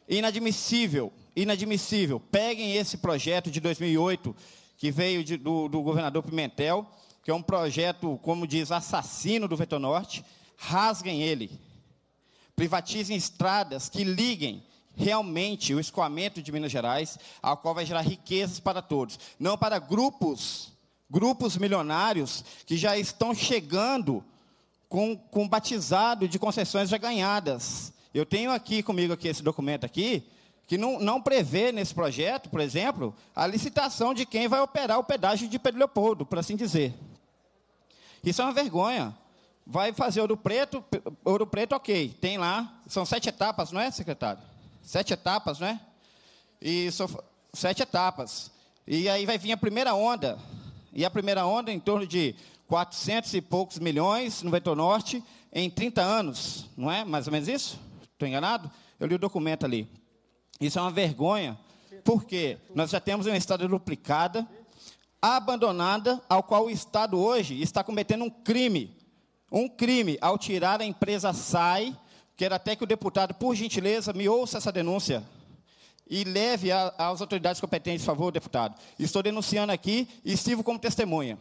Inadmissível inadmissível. Peguem esse projeto de 2008, que veio de, do, do, governador Pimentel, que é um projeto, como diz, assassino do Vetor Norte, rasguem ele. Privatizem estradas que liguem realmente o escoamento de Minas Gerais, ao qual vai gerar riquezas para todos, não para grupos, grupos milionários que já estão chegando com, com batizado de concessões já ganhadas. Eu tenho aqui comigo aqui esse documento aqui, que não, não prevê nesse projeto, por exemplo, a licitação de quem vai operar o pedágio de Pedro Leopoldo, por assim dizer. Isso é uma vergonha. Vai fazer Ouro Preto, Ouro Preto, ok, tem lá, são sete etapas, não é, secretário? Sete etapas, não é? E so, sete etapas. E aí vai vir a primeira onda, e a primeira onda em torno de 400 e poucos milhões no vetor norte em 30 anos, não é? Mais ou menos isso? Estou enganado? Eu li o documento ali. Isso é uma vergonha, porque nós já temos uma estrada duplicada, abandonada, ao qual o Estado hoje está cometendo um crime. Um crime ao tirar a empresa SAI. Quero até que o deputado, por gentileza, me ouça essa denúncia e leve às autoridades competentes, por favor, deputado. Estou denunciando aqui e sirvo como testemunha.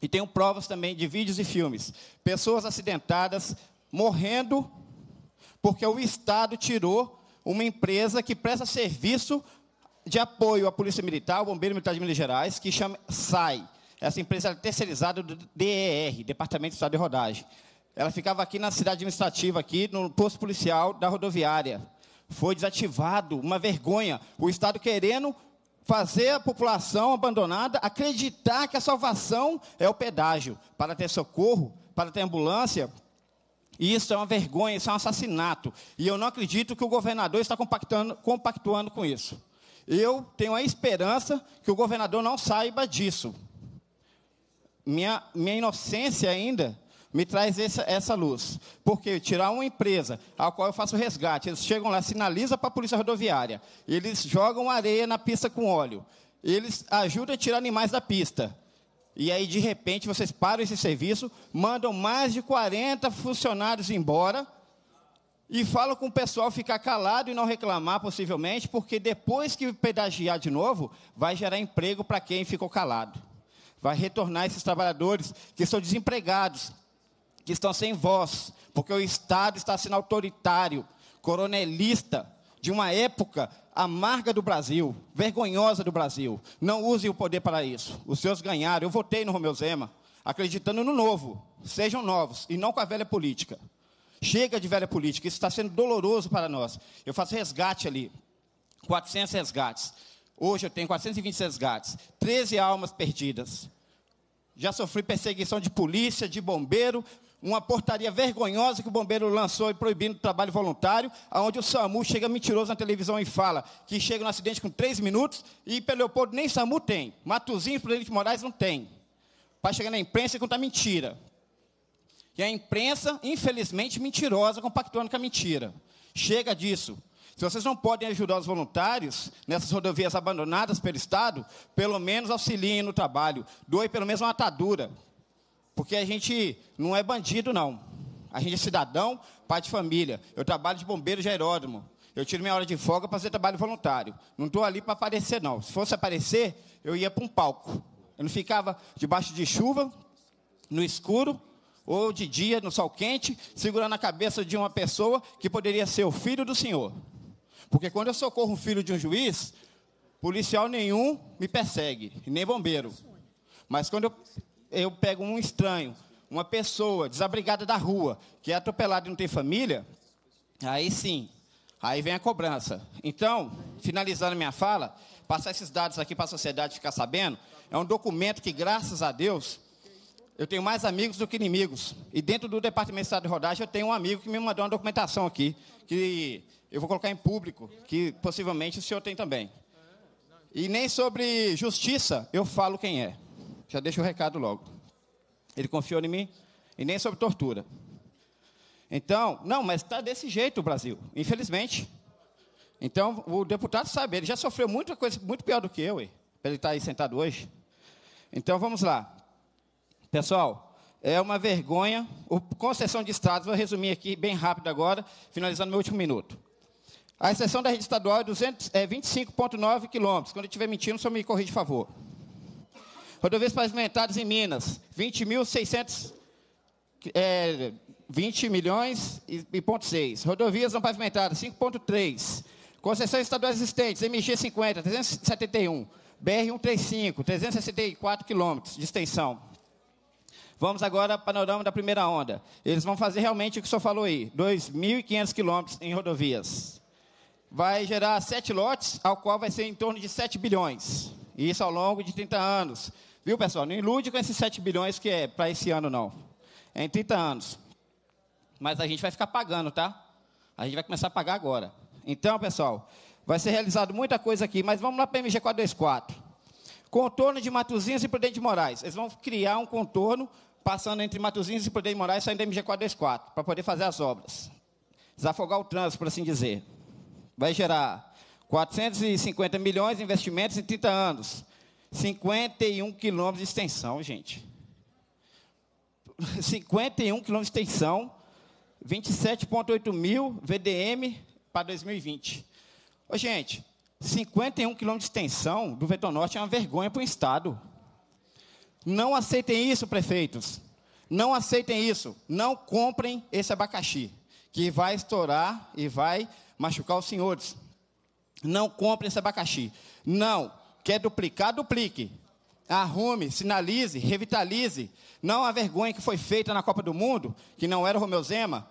E tenho provas também de vídeos e filmes. Pessoas acidentadas morrendo porque o Estado tirou uma empresa que presta serviço de apoio à Polícia Militar, ao Bombeiro Militar de Minas Gerais, que chama SAI. Essa empresa era terceirizada do DER, Departamento de Estado de Rodagem. Ela ficava aqui na cidade administrativa, aqui no posto policial da rodoviária. Foi desativado, uma vergonha. O Estado querendo fazer a população abandonada acreditar que a salvação é o pedágio, para ter socorro, para ter ambulância, e isso é uma vergonha, isso é um assassinato. E eu não acredito que o governador está compactuando, compactuando com isso. Eu tenho a esperança que o governador não saiba disso. Minha, minha inocência ainda me traz essa, essa luz. Porque tirar uma empresa a qual eu faço resgate, eles chegam lá, sinalizam para a polícia rodoviária, eles jogam areia na pista com óleo, eles ajudam a tirar animais da pista. E aí, de repente, vocês param esse serviço, mandam mais de 40 funcionários embora e falam com o pessoal ficar calado e não reclamar, possivelmente, porque depois que pedagiar de novo, vai gerar emprego para quem ficou calado. Vai retornar esses trabalhadores que estão desempregados, que estão sem voz, porque o Estado está sendo autoritário, coronelista, de uma época amarga do Brasil, vergonhosa do Brasil. Não use o poder para isso. Os seus ganharam. Eu votei no Romeu Zema, acreditando no novo. Sejam novos e não com a velha política. Chega de velha política. Isso está sendo doloroso para nós. Eu faço resgate ali. 400 resgates. Hoje eu tenho 420 resgates. 13 almas perdidas. Já sofri perseguição de polícia, de bombeiro, uma portaria vergonhosa que o bombeiro lançou e proibindo o trabalho voluntário, aonde o SAMU chega mentiroso na televisão e fala que chega no acidente com três minutos e pelo Leopoldo nem SAMU tem, Matuzinhos, Presidente Moraes não tem. Para chegar na imprensa e contar mentira. E a imprensa, infelizmente, mentirosa, compactuando com a mentira. Chega disso. Se vocês não podem ajudar os voluntários nessas rodovias abandonadas pelo Estado, pelo menos auxiliem no trabalho. Doe pelo menos uma atadura. Porque a gente não é bandido, não. A gente é cidadão, pai de família. Eu trabalho de bombeiro de aeródromo. É eu tiro minha hora de folga para fazer trabalho voluntário. Não estou ali para aparecer, não. Se fosse aparecer, eu ia para um palco. Eu não ficava debaixo de chuva, no escuro, ou de dia, no sol quente, segurando a cabeça de uma pessoa que poderia ser o filho do senhor. Porque quando eu socorro um filho de um juiz, policial nenhum me persegue, nem bombeiro. Mas quando eu eu pego um estranho, uma pessoa desabrigada da rua, que é atropelada e não tem família, aí sim, aí vem a cobrança. Então, finalizando minha fala, passar esses dados aqui para a sociedade ficar sabendo, é um documento que, graças a Deus, eu tenho mais amigos do que inimigos. E dentro do Departamento de Estado de Rodagem, eu tenho um amigo que me mandou uma documentação aqui, que eu vou colocar em público, que possivelmente o senhor tem também. E nem sobre justiça eu falo quem é. Já deixo o recado logo. Ele confiou em mim e nem sobre tortura. Então, não, mas está desse jeito o Brasil, infelizmente. Então, o deputado sabe, ele já sofreu muita coisa, muito pior do que eu, para ele estar tá aí sentado hoje. Então, vamos lá. Pessoal, é uma vergonha. O concessão de estados, vou resumir aqui bem rápido agora, finalizando meu último minuto. A exceção da rede estadual é, é 25,9 quilômetros. Quando eu estiver mentindo, só me corrija, de favor. Rodovias pavimentadas em Minas, 20.600 é, 20 milhões e, e ponto 6. Rodovias não pavimentadas, 5.3. Concessões estaduais existentes, MG 50, 371. BR 135, 364 quilômetros de extensão. Vamos agora ao panorama da primeira onda. Eles vão fazer realmente o que o senhor falou aí, 2.500 quilômetros em rodovias. Vai gerar sete lotes, ao qual vai ser em torno de 7 bilhões. Isso ao longo de 30 anos. Viu, pessoal? Não ilude com esses 7 bilhões que é para esse ano, não. É em 30 anos. Mas a gente vai ficar pagando, tá? A gente vai começar a pagar agora. Então, pessoal, vai ser realizado muita coisa aqui, mas vamos lá para a MG 424. Contorno de Matuzinhos e Prudente de Moraes. Eles vão criar um contorno passando entre Matuzinhos e Prudente de Moraes, saindo da MG 424, para poder fazer as obras. Desafogar o trânsito, por assim dizer. Vai gerar 450 milhões de investimentos em 30 anos. 51 quilômetros de extensão, gente. 51 [laughs] quilômetros de extensão, 27,8 mil VDM para 2020. Ô, gente, 51 quilômetros de extensão do Vetor Norte é uma vergonha para o Estado. Não aceitem isso, prefeitos. Não aceitem isso. Não comprem esse abacaxi, que vai estourar e vai machucar os senhores. Não comprem esse abacaxi. Não. Quer duplicar, duplique. Arrume, sinalize, revitalize. Não a vergonha que foi feita na Copa do Mundo, que não era o Romeu Zema,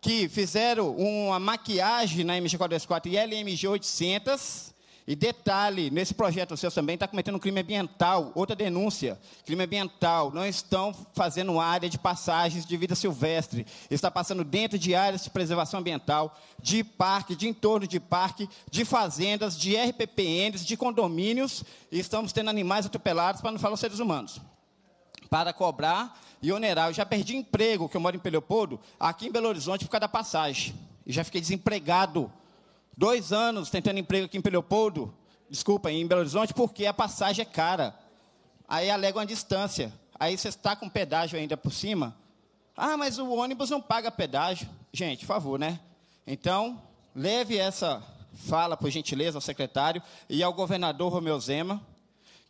que fizeram uma maquiagem na MG424 e LMG 800 e detalhe, nesse projeto seu também está cometendo um crime ambiental, outra denúncia, crime ambiental. Não estão fazendo área de passagens de vida silvestre. Está passando dentro de áreas de preservação ambiental, de parque, de entorno de parque, de fazendas, de RPPNs, de condomínios. E estamos tendo animais atropelados, para não falar os seres humanos. Para cobrar e onerar. Eu já perdi emprego, que eu moro em Peleopoldo, aqui em Belo Horizonte, por causa da passagem. E já fiquei desempregado dois anos tentando emprego aqui em Peleopoldo, desculpa, em Belo Horizonte, porque a passagem é cara. Aí alega uma distância. Aí você está com pedágio ainda por cima. Ah, mas o ônibus não paga pedágio. Gente, por favor, né? Então, leve essa fala, por gentileza, ao secretário e ao governador Romeu Zema,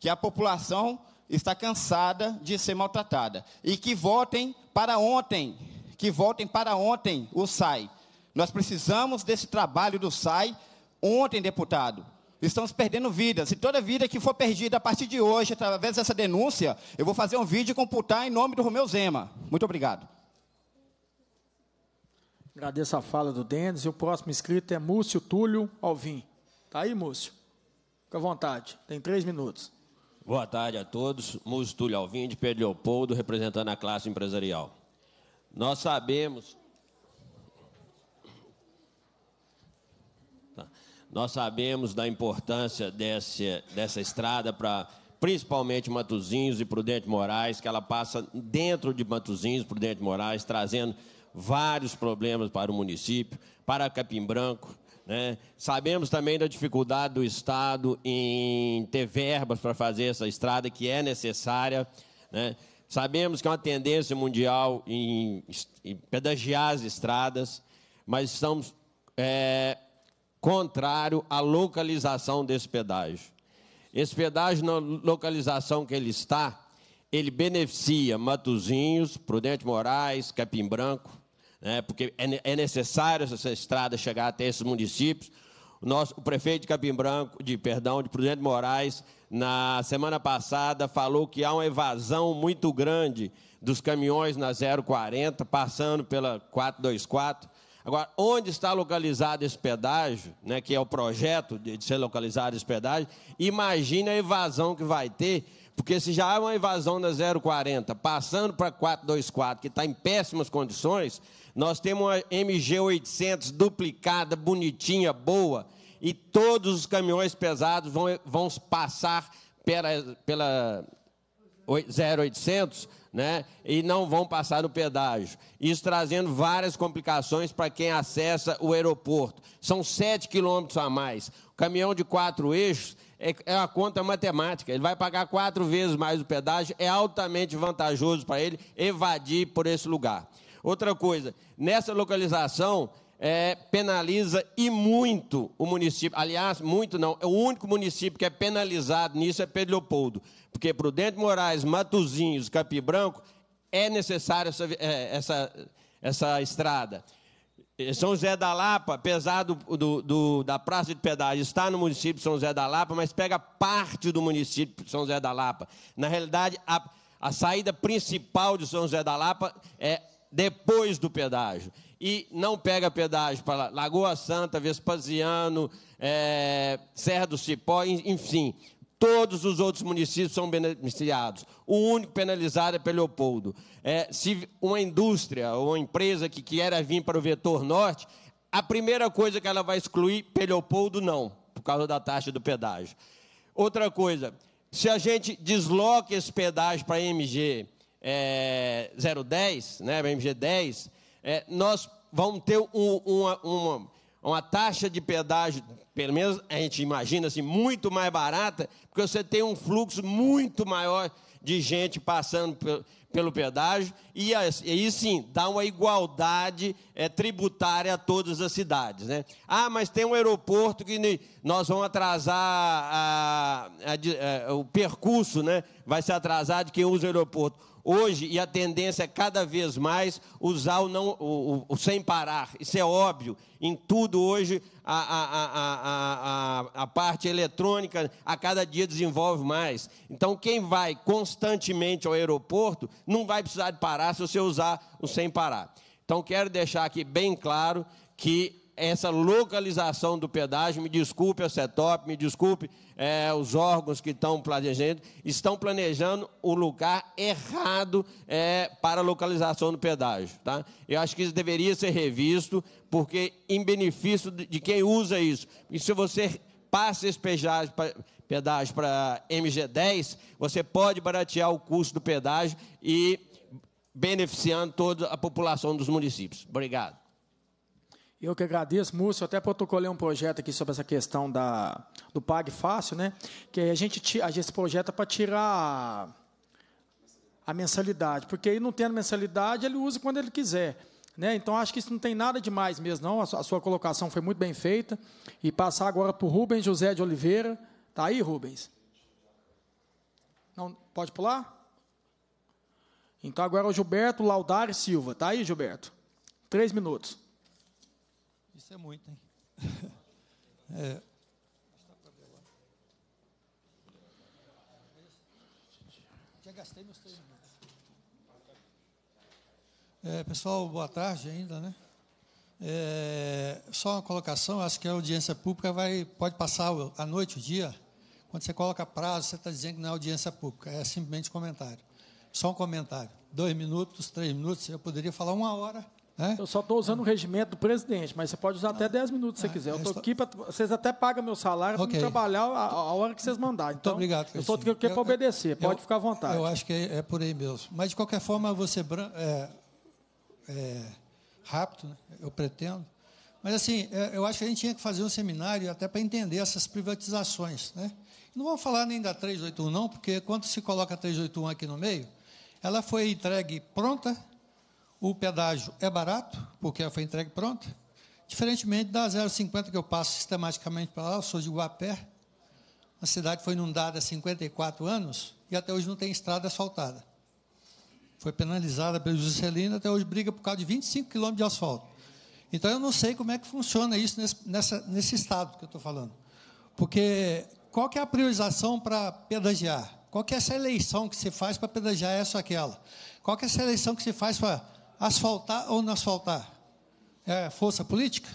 que a população está cansada de ser maltratada. E que votem para ontem, que votem para ontem o SAI. Nós precisamos desse trabalho do SAI ontem, deputado. Estamos perdendo vidas. E toda vida que for perdida a partir de hoje, através dessa denúncia, eu vou fazer um vídeo e computar em nome do Romeu Zema. Muito obrigado. Agradeço a fala do Denis. E o próximo inscrito é Múcio Túlio Alvim. Está aí, Múcio? Fica à vontade. Tem três minutos. Boa tarde a todos. Múcio Túlio Alvim, de Pedro Leopoldo, representando a classe empresarial. Nós sabemos Nós sabemos da importância desse, dessa estrada para principalmente Matuzinhos e Prudente Moraes, que ela passa dentro de e Prudente Moraes, trazendo vários problemas para o município, para Capim Branco. Né? Sabemos também da dificuldade do Estado em ter verbas para fazer essa estrada, que é necessária. Né? Sabemos que é uma tendência mundial em, em pedagiar as estradas, mas estamos é, contrário à localização desse pedágio. Esse pedágio, na localização que ele está, ele beneficia Matozinhos, Prudente Moraes, Capim Branco, né, porque é, é necessário essa estrada chegar até esses municípios. O, nosso, o prefeito de Capim Branco, de perdão, de Prudente Moraes, na semana passada falou que há uma evasão muito grande dos caminhões na 040, passando pela 424. Agora, onde está localizado esse pedágio, né, que é o projeto de, ser localizado esse pedágio, imagine a evasão que vai ter, porque se já há uma evasão da 040 passando para 424, que está em péssimas condições, nós temos uma MG 800 duplicada, bonitinha, boa, e todos os caminhões pesados vão, vão passar pela, pela 0800, né? E não vão passar no pedágio. Isso trazendo várias complicações para quem acessa o aeroporto. São 7 quilômetros a mais. O caminhão de quatro eixos é, é uma conta matemática. Ele vai pagar quatro vezes mais o pedágio. É altamente vantajoso para ele evadir por esse lugar. Outra coisa, nessa localização é, penaliza e muito o município. Aliás, muito não, é o único município que é penalizado nisso é Pedro Leopoldo, porque Prudente Moraes, Matuzinhos, Capim Branco é necessário essa, é, essa, essa estrada. São José da Lapa, apesar do, do, do, da Praça de Pedágio estar no município de São José da Lapa, mas pega parte do município de São José da Lapa. Na realidade, a, a saída principal de São José da Lapa é depois do pedágio. E não pega pedágio para Lagoa Santa, Vespasiano, é, Serra do Cipó, enfim. Todos os outros municípios são beneficiados. O único penalizado é Pelopoldo. É, se uma indústria ou uma empresa que quer vir para o vetor norte, a primeira coisa que ela vai excluir, Pelopoldo não, por causa da taxa do pedágio. Outra coisa, se a gente desloca esse pedágio para a MG é, 010, né, BMG 10, é, nós vamos ter um, uma, uma, uma taxa de pedágio, pelo menos a gente imagina assim, muito mais barata, porque você tem um fluxo muito maior de gente passando pelo pedágio, e aí sim, dá uma igualdade é, tributária a todas as cidades. Né? Ah, mas tem um aeroporto que nós vamos atrasar a, a, a, é, o percurso, né? vai ser atrasado de quem usa o aeroporto. Hoje, e a tendência é cada vez mais usar o, não, o, o, o sem parar. Isso é óbvio. Em tudo hoje, a, a, a, a, parte eletrônica a cada dia desenvolve mais. Então, quem vai constantemente ao aeroporto não vai precisar de parar se você usar o sem parar. Então, quero deixar aqui bem claro que essa localização do pedágio, me desculpe a CETOP, me desculpe é, os órgãos que estão planejando, estão planejando o lugar errado é, para a localização do pedágio. Tá? Eu acho que isso deveria ser revisto, porque em benefício de quem usa isso. E se você passa esse pedágio para pedágio para MG10, você pode baratear o custo do pedágio e beneficiando toda a população dos municípios. Obrigado. Eu que agradeço, Múcio. Até protocolei um projeto aqui sobre essa questão da, do Pag Fácil, né? Que a gente, a gente projeta para tirar a mensalidade, porque aí não tendo mensalidade, ele usa quando ele quiser. Né? Então, acho que isso não tem nada demais mesmo, não. A sua, a sua colocação foi muito bem feita. E passar agora para o Rubens José de Oliveira. Está aí, Rubens? Não, pode pular? Então, agora é o Gilberto Laudari Silva. Está aí, Gilberto? Três minutos. Isso é muito, hein? [laughs] É. Já gastei meus três minutos. É, pessoal, boa tarde ainda, né? É, só uma colocação, acho que a audiência pública vai, pode passar a noite, o dia. Quando você coloca prazo, você está dizendo que não é audiência pública, é simplesmente comentário. Só um comentário. Dois minutos, três minutos, eu poderia falar uma hora né? Eu só estou usando o regimento do presidente, mas você pode usar até 10 minutos se ah, quiser. Eu estou é aqui para vocês até pagam meu salário okay. para trabalhar a, a, hora que vocês mandarem. Então, Muito obrigado, Cristina. Eu estou aqui para obedecer, pode ficar à vontade. Eu acho que é, é, por aí mesmo. Mas, de qualquer forma, você é, é rápido, né? eu pretendo. Mas, assim, é, eu acho que a gente tinha que fazer um seminário até para entender essas privatizações. Né? Não vou falar nem da 381, não, porque quando se coloca a 381 aqui no meio, ela foi entregue pronta o pedágio é barato, porque ela foi entregue pronta. Diferentemente da 050 que eu passo sistematicamente para lá, eu sou de Guapé. A cidade foi inundada há 54 anos e até hoje não tem estrada asfaltada. Foi penalizada pelo Juscelino, até hoje briga por causa de 25 quilômetros de asfalto. Então eu não sei como é que funciona isso nesse, nessa, nesse estado que eu estou falando. Porque qual que é a priorização para pedagiar? Qual que é essa eleição que se faz para pedagiar essa ou aquela? Qual que é essa eleição que se faz para asfaltar ou não asfaltar? É força política?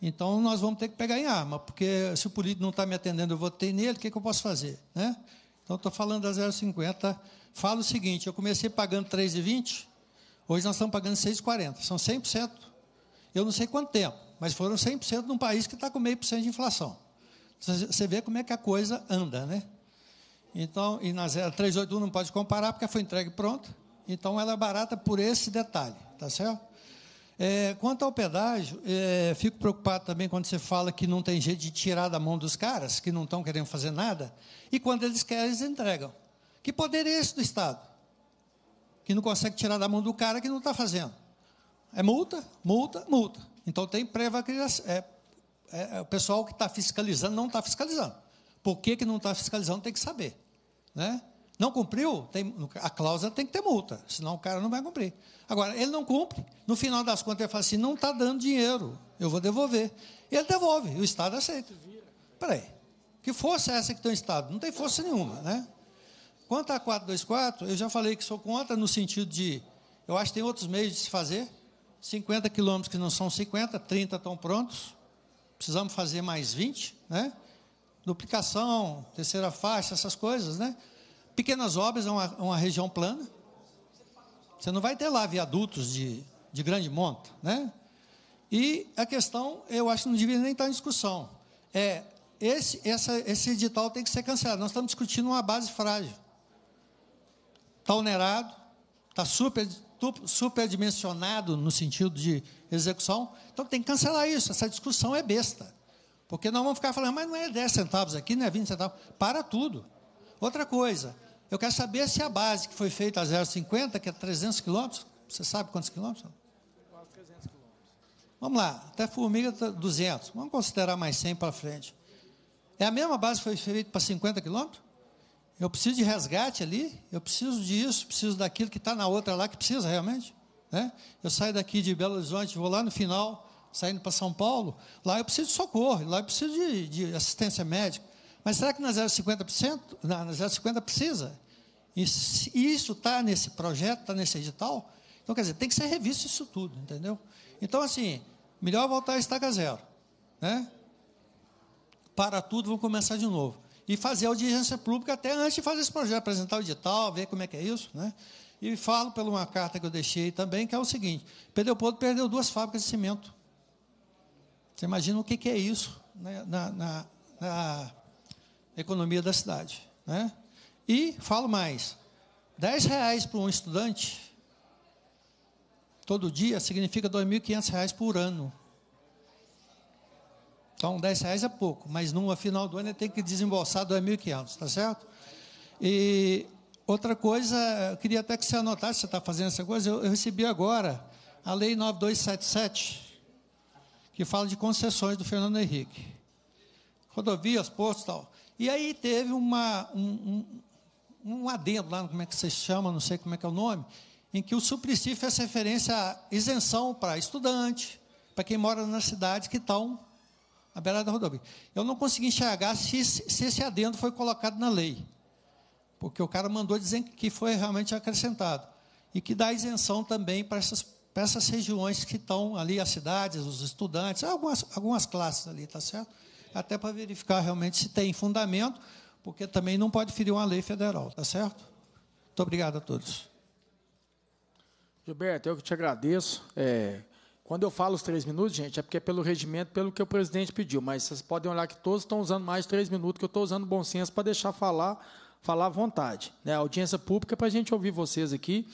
Então nós vamos ter que pegar em arma, porque se o político não está me atendendo, eu votei nele, o que, que eu posso fazer? Né? Então estou falando da 0,50. Falo o seguinte: eu comecei pagando 3,20, hoje nós estamos pagando 6,40, são 100%. Eu não sei quanto tempo, mas foram 100% num país que está com meio por cento de inflação. Você vê como é que a coisa anda, né? Então, e na 381 não pode comparar, porque foi entregue pronta. Então ela é barata por esse detalhe, tá certo? É, quanto ao pedágio, é, fico preocupado também quando você fala que não tem jeito de tirar da mão dos caras, que não estão querendo fazer nada, e quando eles querem, eles entregam. Que poder é esse do Estado? Que não consegue tirar da mão do cara que não está fazendo. É multa, multa, multa. Então tem prevaricação. É, é, é o pessoal que está fiscalizando não está fiscalizando. Por que, que não está fiscalizando tem que saber. Né? Não cumpriu, tem, a cláusula tem que ter multa, senão o cara não vai cumprir. Agora, ele não cumpre, no final das contas ele fala assim, não está dando dinheiro, eu vou devolver. E ele devolve, e o Estado aceita. Peraí, que força é essa que tem o Estado? Não tem força nenhuma, né? Quanto à 424, eu já falei que sou contra no sentido de, eu acho que tem outros meios de se fazer, 50 quilômetros que não são 50, 30 estão prontos, precisamos fazer mais 20, né? Duplicação, terceira faixa, essas coisas, né? Pequenas obras é uma, é uma região plana. Você não vai ter lá viadutos de, de grande monta, né? E a questão, eu acho que não devia nem estar em discussão. É, esse, essa, esse edital tem que ser cancelado. Nós estamos discutindo uma base frágil. Está onerado, está super, superdimensionado no sentido de execução. Então tem que cancelar isso. Essa discussão é besta. Porque nós vamos ficar falando, mas não é 10 centavos aqui, não é 20 centavos. Para tudo. Outra coisa, eu quero saber se a base que foi feita a 0,50, que é 300 quilômetros, você sabe quantos quilômetros? Quase 300 quilômetros. Vamos lá, até Formiga 200, tá, vamos considerar mais 100 para frente. É a mesma base que foi feita para 50 quilômetros? Eu preciso de resgate ali, eu preciso disso, preciso daquilo que está na outra lá, que precisa realmente. Né? Eu saio daqui de Belo Horizonte, vou lá no final, saindo para São Paulo, lá eu preciso de socorro, lá eu preciso de, de assistência médica mas será que na 050%, na, na 050 precisa? Isso está nesse projeto, está nesse edital? Então, quer dizer, tem que ser revisto isso tudo, entendeu? Então, assim, melhor voltar a estaca zero. Né? Para tudo, vamos começar de novo. E fazer audiência pública até antes de fazer esse projeto, apresentar o edital, ver como é que é isso. Né? E falo por uma carta que eu deixei também, que é o seguinte: perdeu Porto perdeu duas fábricas de cimento. Você imagina o que, que é isso né? na, na, na economia da cidade. Né? E falo mais: 10 reais para um estudante todo dia significa 2.500 reais por ano. Então, 10 reais é pouco, mas no final do ano ele tem que desembolsar 2.500, tá certo? E outra coisa, eu queria até que você anotasse, você está fazendo essa coisa, eu, eu recebi agora a Lei 9277, que fala de concessões do Fernando Henrique. Rodovias, postos e tal. E aí teve uma, um, um, um adendo lá, como é que se chama, não sei como é que é o nome, em que o Suplicy fez referência à isenção para estudante, para quem mora nas cidades que estão à beira da rodovia. Eu não consegui enxergar se, se esse adendo foi colocado na lei, porque o cara mandou dizer que foi realmente acrescentado, e que dá isenção também para essas, para essas regiões que estão ali, as cidades, os estudantes, algumas, algumas classes ali, tá certo? até para verificar realmente se tem fundamento, porque também não pode ferir uma lei federal, tá certo? Muito obrigado a todos. Gilberto, eu que te agradeço. É, quando eu falo os três minutos, gente, é porque é pelo regimento, pelo que o presidente pediu, mas vocês podem olhar que todos estão usando mais de três minutos, que eu estou usando bom senso para deixar falar, falar à vontade. Né? A audiência pública é para a gente ouvir vocês aqui.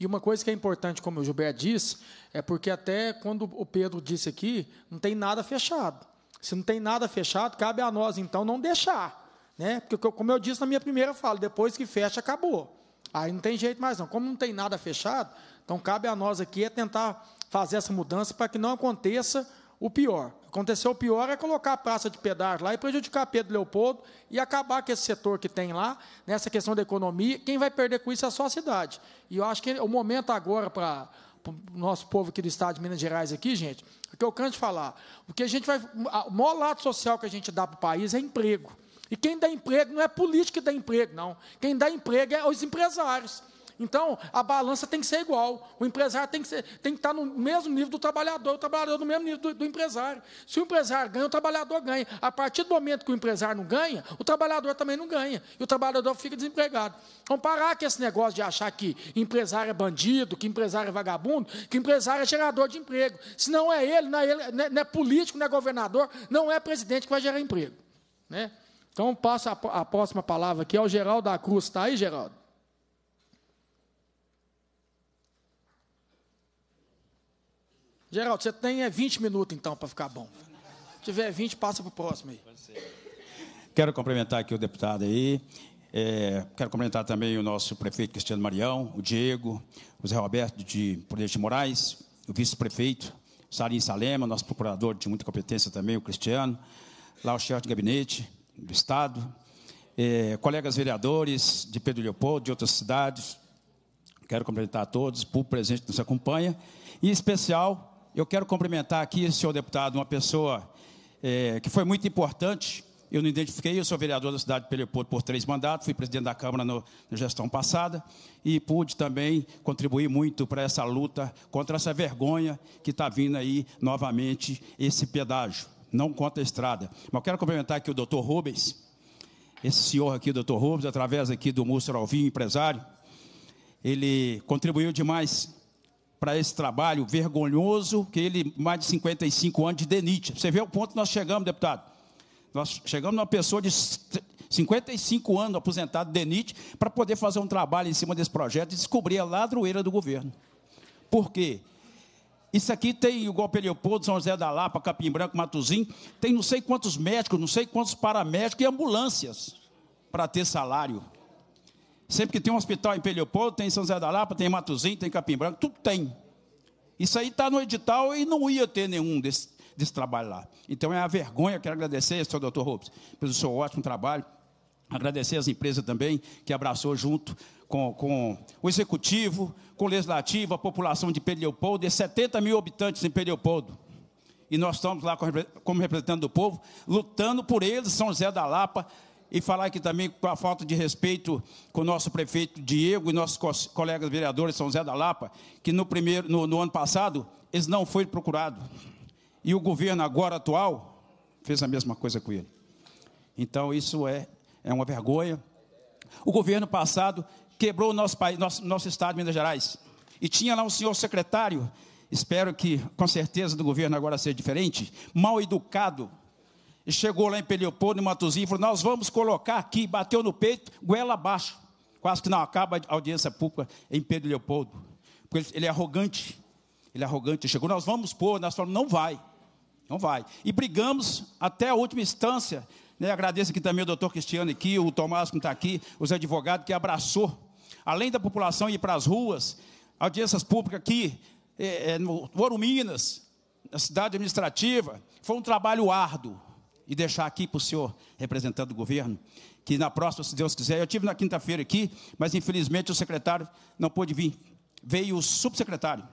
E uma coisa que é importante, como o Gilberto disse, é porque até quando o Pedro disse aqui, não tem nada fechado. Se não tem nada fechado, cabe a nós então não deixar, né? Porque como eu disse na minha primeira fala, depois que fecha acabou. Aí não tem jeito mais não. Como não tem nada fechado, então cabe a nós aqui é tentar fazer essa mudança para que não aconteça o pior. Aconteceu o pior é colocar a praça de pedágio lá e prejudicar Pedro Leopoldo e acabar com esse setor que tem lá, nessa questão da economia. Quem vai perder com isso é só a cidade. E eu acho que é o momento agora para o nosso povo aqui do estado de Minas Gerais aqui, gente, o que eu canto de falar. Porque a gente vai. O maior lado social que a gente dá para o país é emprego. E quem dá emprego não é político que dá emprego, não. Quem dá emprego é os empresários. Então, a balança tem que ser igual. O empresário tem que, ser, tem que estar no mesmo nível do trabalhador, o trabalhador no mesmo nível do, do empresário. Se o empresário ganha, o trabalhador ganha. A partir do momento que o empresário não ganha, o trabalhador também não ganha. E o trabalhador fica desempregado. Então, parar com esse negócio de achar que empresário é bandido, que empresário é vagabundo, que empresário é gerador de emprego. Se não é ele, não é, ele, não é, é político, não é governador, não é presidente que vai gerar emprego. Né? Então, passo a, a próxima palavra aqui ao é Geraldo da Cruz. Está aí, Geraldo? Geraldo, você tem é 20 minutos então para ficar bom. Se tiver 20, passa para o próximo aí. Quero cumprimentar aqui o deputado aí. É, quero cumprimentar também o nosso prefeito Cristiano Marião, o Diego, o Zé Roberto de Poder de Moraes, o vice-prefeito Sarim Salema, nosso procurador de muita competência também, o Cristiano, lá o chefe de gabinete do Estado, é, colegas vereadores de Pedro Leopoldo, de outras cidades. Quero cumprimentar a todos, por presente que nos acompanha, e em especial eu quero cumprimentar aqui, senhor deputado, uma pessoa é, que foi muito importante. Eu não identifiquei, eu sou vereador da cidade de Peleporto por três mandatos, fui presidente da Câmara no, na gestão passada e pude também contribuir muito para essa luta contra essa vergonha que está vindo aí novamente, esse pedágio, não contra a estrada. Mas eu quero cumprimentar aqui o doutor Rubens, esse senhor aqui, doutor Rubens, através aqui do Múcio Alvinho, empresário, ele contribuiu demais para esse trabalho vergonhoso que ele, mais de 55 anos de denite. Você vê o ponto que nós chegamos, deputado. Nós chegamos numa pessoa de 55 anos aposentado denite para poder fazer um trabalho em cima desse projeto e descobrir a ladroeira do governo. Por quê? Isso aqui tem o Golpe Leopoldo, São José da Lapa, Capim Branco, Matuzinho, tem não sei quantos médicos, não sei quantos paramédicos e ambulâncias para ter salário. Sempre que tem um hospital em Peleopoldo, tem São José da Lapa, tem Matuzinho, tem Capimbranco, Capim Branco, tudo tem. Isso aí está no edital e não ia ter nenhum desse, desse trabalho lá. Então é a vergonha, quero agradecer, senhor doutor Robson, pelo seu ótimo trabalho. Agradecer às empresas também, que abraçou junto com, com o executivo, com o legislativo, a população de Peleopoldo, de 70 mil habitantes em Peleopoldo e nós estamos lá como representante do povo, lutando por eles, São José da Lapa, e falar aqui também com a falta de respeito com o nosso prefeito Diego e nossos colegas vereadores São Zé da Lapa, que no, primeiro, no, no ano passado eles não foram procurados. E o governo agora atual fez a mesma coisa com ele. Então isso é, é uma vergonha. O governo passado quebrou o nosso, país, nosso, nosso estado de Minas Gerais. E tinha lá um senhor secretário, espero que com certeza do governo agora seja diferente, mal educado, e chegou lá em Peliopoldo, em Matuzinho, e falou: Nós vamos colocar aqui, bateu no peito, goela abaixo. Quase que não acaba a audiência pública em Pedro Leopoldo, porque ele é arrogante. Ele é arrogante. Chegou, nós vamos pôr, nós falamos: Não vai, não vai. E brigamos até a última instância. Né? Agradeço aqui também o doutor Cristiano, aqui, o Tomás, que está aqui, os advogados, que abraçou. Além da população ir para as ruas, audiências públicas aqui, é, é, no Ouro Minas, na cidade administrativa, foi um trabalho árduo e deixar aqui para o senhor, representando o governo, que na próxima, se Deus quiser, eu tive na quinta-feira aqui, mas infelizmente o secretário não pôde vir. Veio o subsecretário.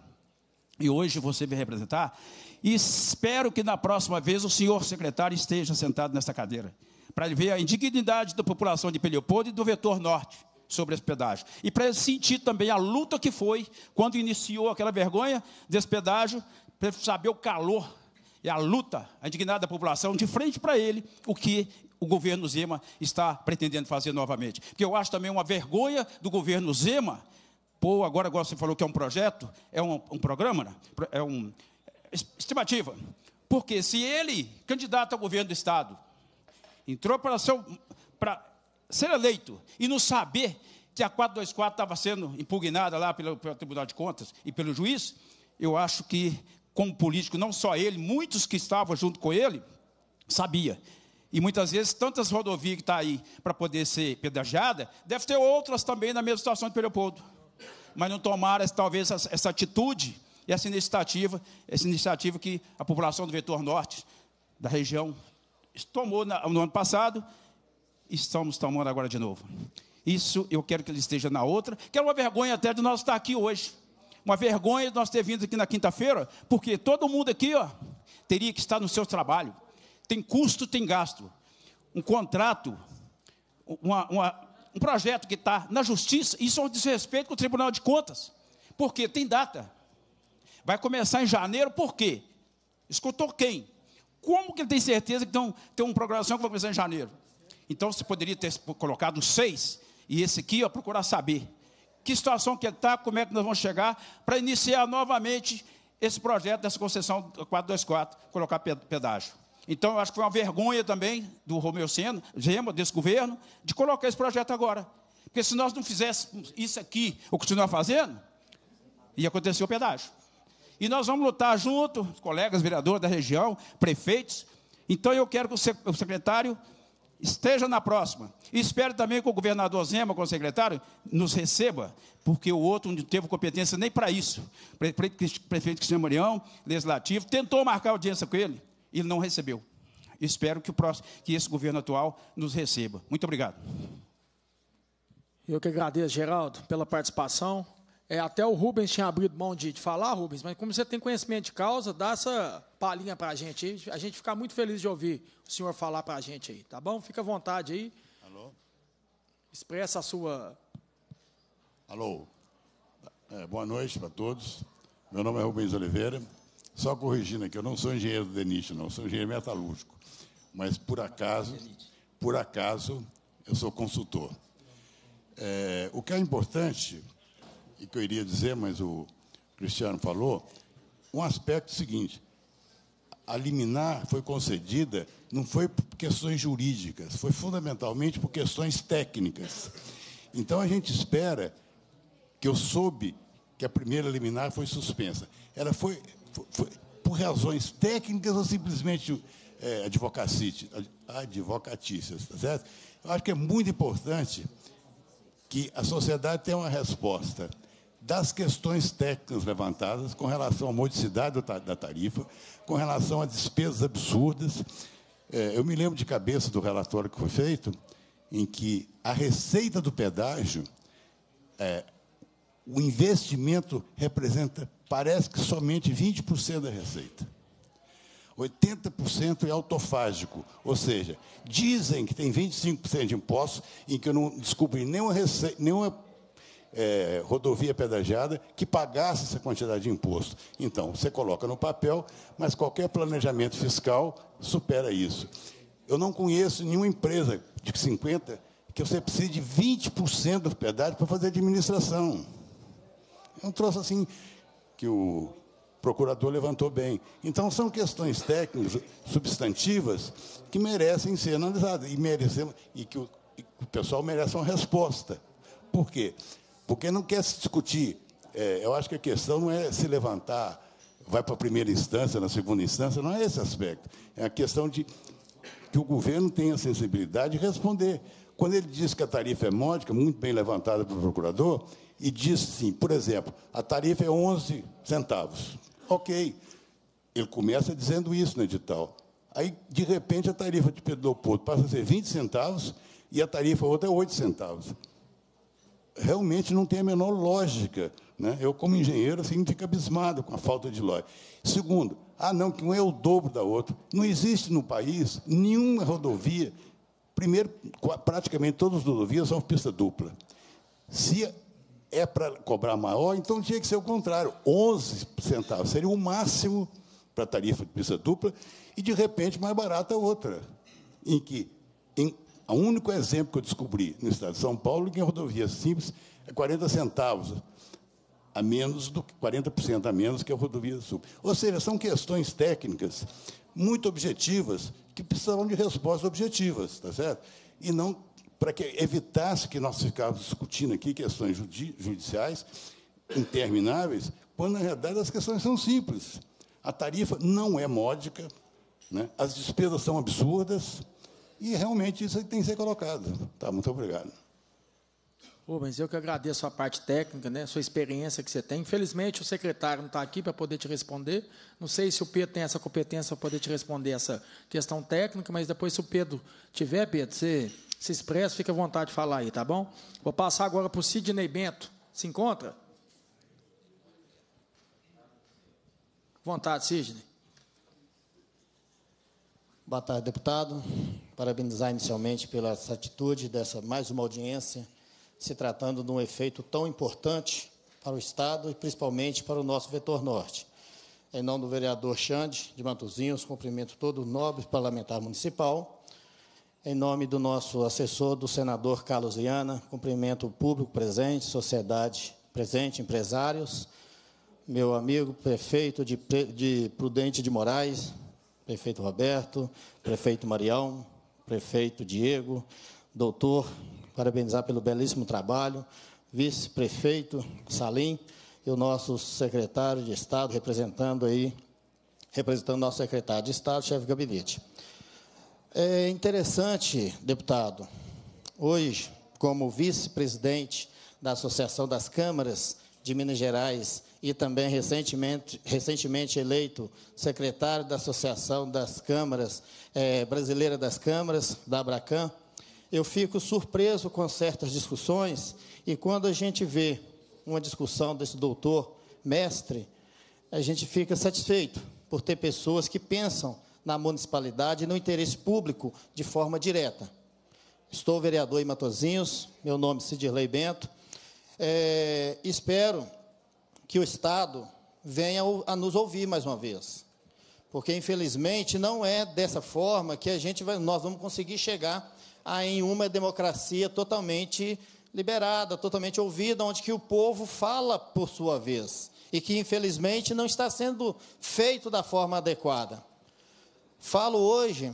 E hoje você vem representar. E espero que na próxima vez o senhor secretário esteja sentado nessa cadeira, para ver a indignidade da população de Peleopoldo e do vetor norte sobre esse pedágio. E para ele sentir também a luta que foi quando iniciou aquela vergonha desse pedágio, para saber o calor é a luta, a indignada população, de frente para ele, o que o governo Zema está pretendendo fazer novamente. Porque eu acho também uma vergonha do governo Zema, pô, agora, agora você falou que é um projeto, é um, um programa, né? é uma estimativa. Porque se ele, candidato ao governo do Estado, entrou para ser, para ser eleito e não saber que a 424 estava sendo impugnada lá pelo, pelo Tribunal de Contas e pelo juiz, eu acho que como político, não só ele, muitos que estavam junto com ele, sabia. E muitas vezes, tantas rodovias que estão tá aí para poder ser pedajada, deve ter outras também na mesma situação de Leopoldo. Mas não tomaram talvez essa, essa atitude e essa iniciativa, essa iniciativa que a população do vetor norte, da região, tomou na, no ano passado, estamos tomando agora de novo. Isso eu quero que ele esteja na outra, que é uma vergonha até de nós estar aqui hoje. Uma vergonha nós ter vindo aqui na quinta-feira, porque todo mundo aqui ó, teria que estar no seu trabalho. Tem custo, tem gasto. Um contrato, uma, uma, um projeto que está na justiça, isso é um desrespeito com o Tribunal de Contas. Porque tem data. Vai começar em janeiro, por quê? Escutou quem? Como que ele tem certeza que tem, tem uma programação que vai começar em janeiro? Então, você poderia ter colocado seis, e esse aqui, ó, procurar saber que situação que está, como é que nós vamos chegar, para iniciar novamente esse projeto dessa concessão 424, colocar pedágio. Então, eu acho que foi uma vergonha também do Romeu Sena, Gema, desse governo, de colocar esse projeto agora. Porque se nós não fizéssemos isso aqui, ou continuar tá fazendo, ia acontecer o pedágio. E nós vamos lutar junto, colegas vereadores da região, prefeitos. Então, eu quero que o secretário esteja na próxima. espero também que o governador Zema, com o secretário, nos receba, porque o outro não teve competência nem para isso. prefeito Cristiano Morião, legislativo, tentou marcar audiência com ele, ele não recebeu. Espero que, o próximo, que esse governo atual nos receba. Muito obrigado. Eu que agradeço, Geraldo, pela participação. É, até o Rubens tinha abrido mão de, de, falar, Rubens, mas como você tem conhecimento de causa, dá essa palhinha para a gente aí. A gente fica muito feliz de ouvir o senhor falar para a gente aí, tá bom? Fica à vontade aí. Alô? Expressa a sua. Alô? É, boa noite para todos. Meu nome é Rubens Oliveira. Só corrigindo aqui, eu não sou engenheiro do DENIT, não, sou engenheiro metalúrgico. Mas, por acaso, por acaso, eu sou consultor. É, o que é importante que eu iria dizer, mas o Cristiano falou, um aspecto é seguinte: a liminar foi concedida não foi por questões jurídicas, foi fundamentalmente por questões técnicas. Então a gente espera que eu soube que a primeira liminar foi suspensa. Ela foi, foi, foi por razões técnicas ou simplesmente é, advocatícias, tá certo? Eu acho que é muito importante que a sociedade tenha uma resposta das questões técnicas levantadas com relação à modicidade da tarifa, com relação a despesas absurdas. É, eu me lembro de cabeça do relatório que foi feito, em que a receita do pedágio, é, o investimento representa, parece que somente 20% da receita. 80% é autofágico, ou seja, dizem que tem 25% de impostos em que eu não descobri nenhuma, receita, nenhuma é, rodovia pedajada que pagasse essa quantidade de imposto. Então, você coloca no papel, mas qualquer planejamento fiscal supera isso. Eu não conheço nenhuma empresa de 50% que você precise de 20% do pedágio para fazer administração. É um troço assim que o procurador levantou bem. Então, são questões técnicas, substantivas, que merecem ser analisadas e, merecem, e que o, e o pessoal merece uma resposta. Por quê? porque não quer se discutir. É, eu acho que a questão não é se levantar, vai para a primeira instância, na segunda instância, não é esse aspecto. É a questão de que o governo tenha sensibilidade de responder. Quando ele diz que a tarifa é módica, muito bem levantada pelo procurador, e diz sim, por exemplo, a tarifa é 11 centavos. Ok, ele começa dizendo isso no edital. Aí, de repente, a tarifa de Pedro do Porto passa a ser 20 centavos e a tarifa outra é 8 centavos realmente não tem a menor lógica. Né? Eu, como engenheiro, assim, fico abismado com a falta de lógica. Segundo, ah, não, que um é o dobro da outra. Não existe no país nenhuma rodovia. Primeiro, praticamente todas as rodovias são pista dupla. Se é para cobrar maior, então tinha que ser o contrário. 11 centavos seria o máximo para a tarifa de pista dupla e, de repente, mais barata a outra, em que em o único exemplo que eu descobri no estado de São Paulo é que em rodovia simples é 40 centavos a menos do que 40% a menos que a rodovia sul. Ou seja, são questões técnicas muito objetivas que precisavam de respostas objetivas, tá certo? E não para que evitasse que nós ficássemos discutindo aqui questões judi judiciais intermináveis, quando na realidade as questões são simples. A tarifa não é módica, né? as despesas são absurdas, e realmente isso tem que ser colocado. Tá, muito obrigado. Rubens, eu que agradeço a parte técnica, né, sua experiência que você tem. Infelizmente, o secretário não está aqui para poder te responder. Não sei se o Pedro tem essa competência para poder te responder essa questão técnica, mas depois, se o Pedro tiver, Pedro, você se expressa, fica à vontade de falar aí, tá bom? Vou passar agora para o Sidney Bento. Se encontra? Vontade, Sidney. Boa tarde, deputado. Parabenizar inicialmente pela atitude dessa mais uma audiência, se tratando de um efeito tão importante para o Estado e principalmente para o nosso vetor norte. Em nome do vereador Xande de Matozinhos, cumprimento todo o nobre parlamentar municipal. Em nome do nosso assessor, do senador Carlos Liana, cumprimento o público presente, sociedade presente, empresários, meu amigo prefeito de, de Prudente de Moraes, prefeito Roberto, prefeito Marião, prefeito Diego, doutor, parabenizar pelo belíssimo trabalho, vice-prefeito Salim e o nosso secretário de Estado, representando aí, representando nosso secretário de Estado, chefe de gabinete. É interessante, deputado, hoje, como vice-presidente da Associação das Câmaras de Minas Gerais e também recentemente, recentemente eleito secretário da Associação das Câmaras é, Brasileira das Câmaras, da Abracan, eu fico surpreso com certas discussões e quando a gente vê uma discussão desse doutor, mestre, a gente fica satisfeito por ter pessoas que pensam na municipalidade e no interesse público de forma direta. Estou vereador em Matozinhos, meu nome é cidirley Bento. É, espero que o Estado venha a nos ouvir mais uma vez. Porque, infelizmente, não é dessa forma que a gente vai, nós vamos conseguir chegar a, em uma democracia totalmente liberada, totalmente ouvida, onde que o povo fala por sua vez. E que, infelizmente, não está sendo feito da forma adequada. Falo hoje,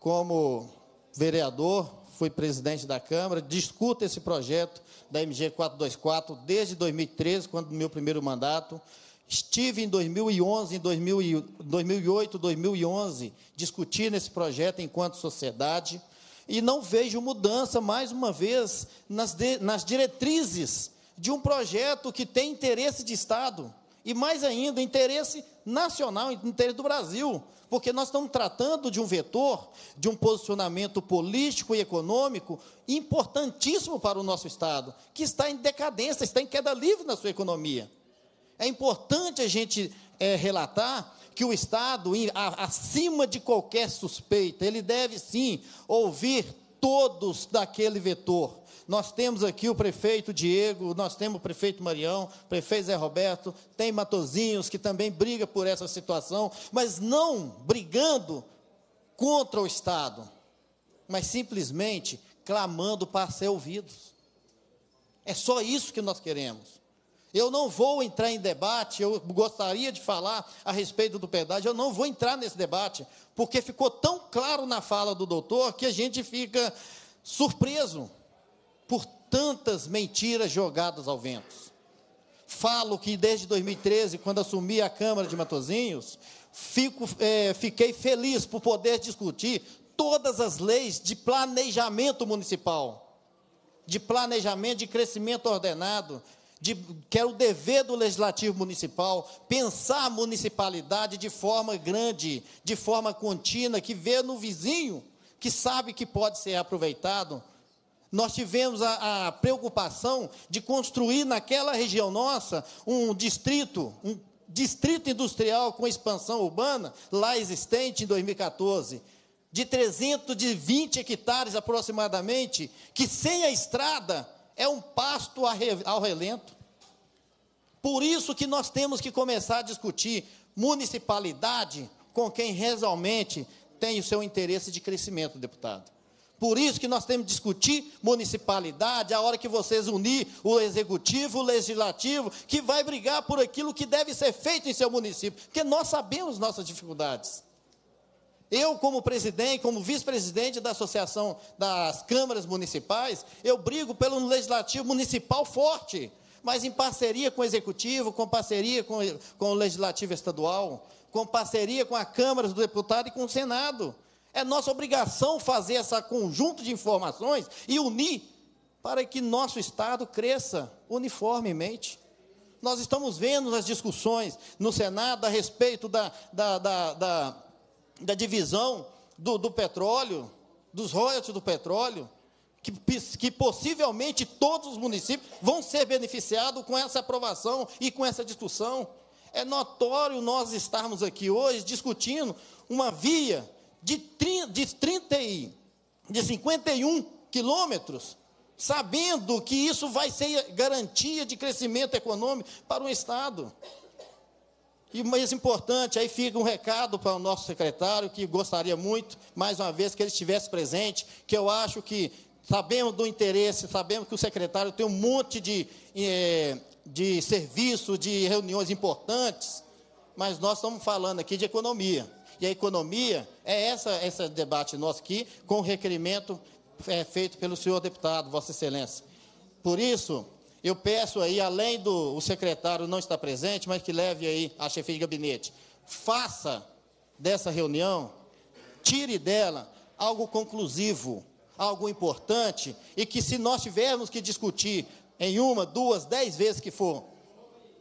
como vereador, fui presidente da Câmara, discuto esse projeto da MG 424 desde 2013, quando meu primeiro mandato. Estive em 2011, em 2008, 2011, discutindo esse projeto enquanto sociedade e não vejo mudança, mais uma vez, nas, de, nas diretrizes de um projeto que tem interesse de Estado e, mais ainda, interesse nacional, interesse do Brasil porque nós estamos tratando de um vetor, de um posicionamento político e econômico importantíssimo para o nosso Estado, que está em decadência, está em queda livre na sua economia. É importante a gente é, relatar que o Estado, acima de qualquer suspeita, ele deve sim ouvir todos daquele vetor. Nós temos aqui o prefeito Diego, nós temos o prefeito Marião, o prefeito Zé Roberto, tem Matozinhos que também briga por essa situação, mas não brigando contra o Estado, mas simplesmente clamando para ser ouvidos. É só isso que nós queremos. Eu não vou entrar em debate, eu gostaria de falar a respeito do pedágio, eu não vou entrar nesse debate, porque ficou tão claro na fala do doutor que a gente fica surpreso por tantas mentiras jogadas ao vento. Falo que desde 2013, quando assumi a Câmara de Matozinhos, fico, é, fiquei feliz por poder discutir todas as leis de planejamento municipal, de planejamento de crescimento ordenado, de, que é o dever do legislativo municipal, pensar a municipalidade de forma grande, de forma contínua, que vê no vizinho, que sabe que pode ser aproveitado. Nós tivemos a, a preocupação de construir naquela região nossa um distrito, um distrito industrial com expansão urbana, lá existente em 2014 de 320 hectares aproximadamente, que sem a estrada é um pasto ao relento. Por isso que nós temos que começar a discutir municipalidade com quem realmente tem o seu interesse de crescimento, deputado. Por isso que nós temos que discutir municipalidade, a hora que vocês unir o executivo, o legislativo, que vai brigar por aquilo que deve ser feito em seu município, porque nós sabemos nossas dificuldades. Eu, como presidente, como vice-presidente da Associação das Câmaras Municipais, eu brigo pelo legislativo municipal forte, mas em parceria com o executivo, com parceria com, com o legislativo estadual, com parceria com a Câmara dos Deputados e com o Senado. É nossa obrigação fazer esse conjunto de informações e unir para que nosso Estado cresça uniformemente. Nós estamos vendo as discussões no Senado a respeito da, da, da, da da divisão do, do petróleo, dos royalties do petróleo, que, que possivelmente todos os municípios vão ser beneficiados com essa aprovação e com essa discussão. É notório nós estarmos aqui hoje discutindo uma via de, 30, de, 30 de 51 quilômetros, sabendo que isso vai ser garantia de crescimento econômico para um Estado. E mais importante, aí fica um recado para o nosso secretário, que gostaria muito, mais uma vez, que ele estivesse presente, que eu acho que sabemos do interesse, sabemos que o secretário tem um monte de, eh, de serviço, de reuniões importantes, mas nós estamos falando aqui de economia. E a economia é essa esse debate nosso aqui, com o requerimento eh, feito pelo senhor deputado, Vossa Excelência. Por isso, eu peço aí, além do o secretário não estar presente, mas que leve aí a chefe de gabinete, faça dessa reunião, tire dela algo conclusivo, algo importante, e que se nós tivermos que discutir em uma, duas, dez vezes que for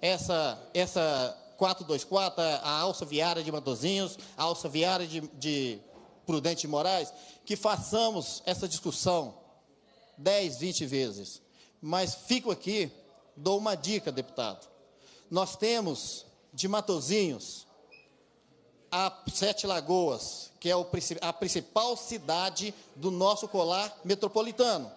essa, essa 424, a alça viária de Matozinhos, a alça viária de, de Prudente Moraes, que façamos essa discussão 10, 20 vezes. Mas fico aqui, dou uma dica, deputado. Nós temos de Matozinhos a Sete Lagoas, que é a principal cidade do nosso colar metropolitano,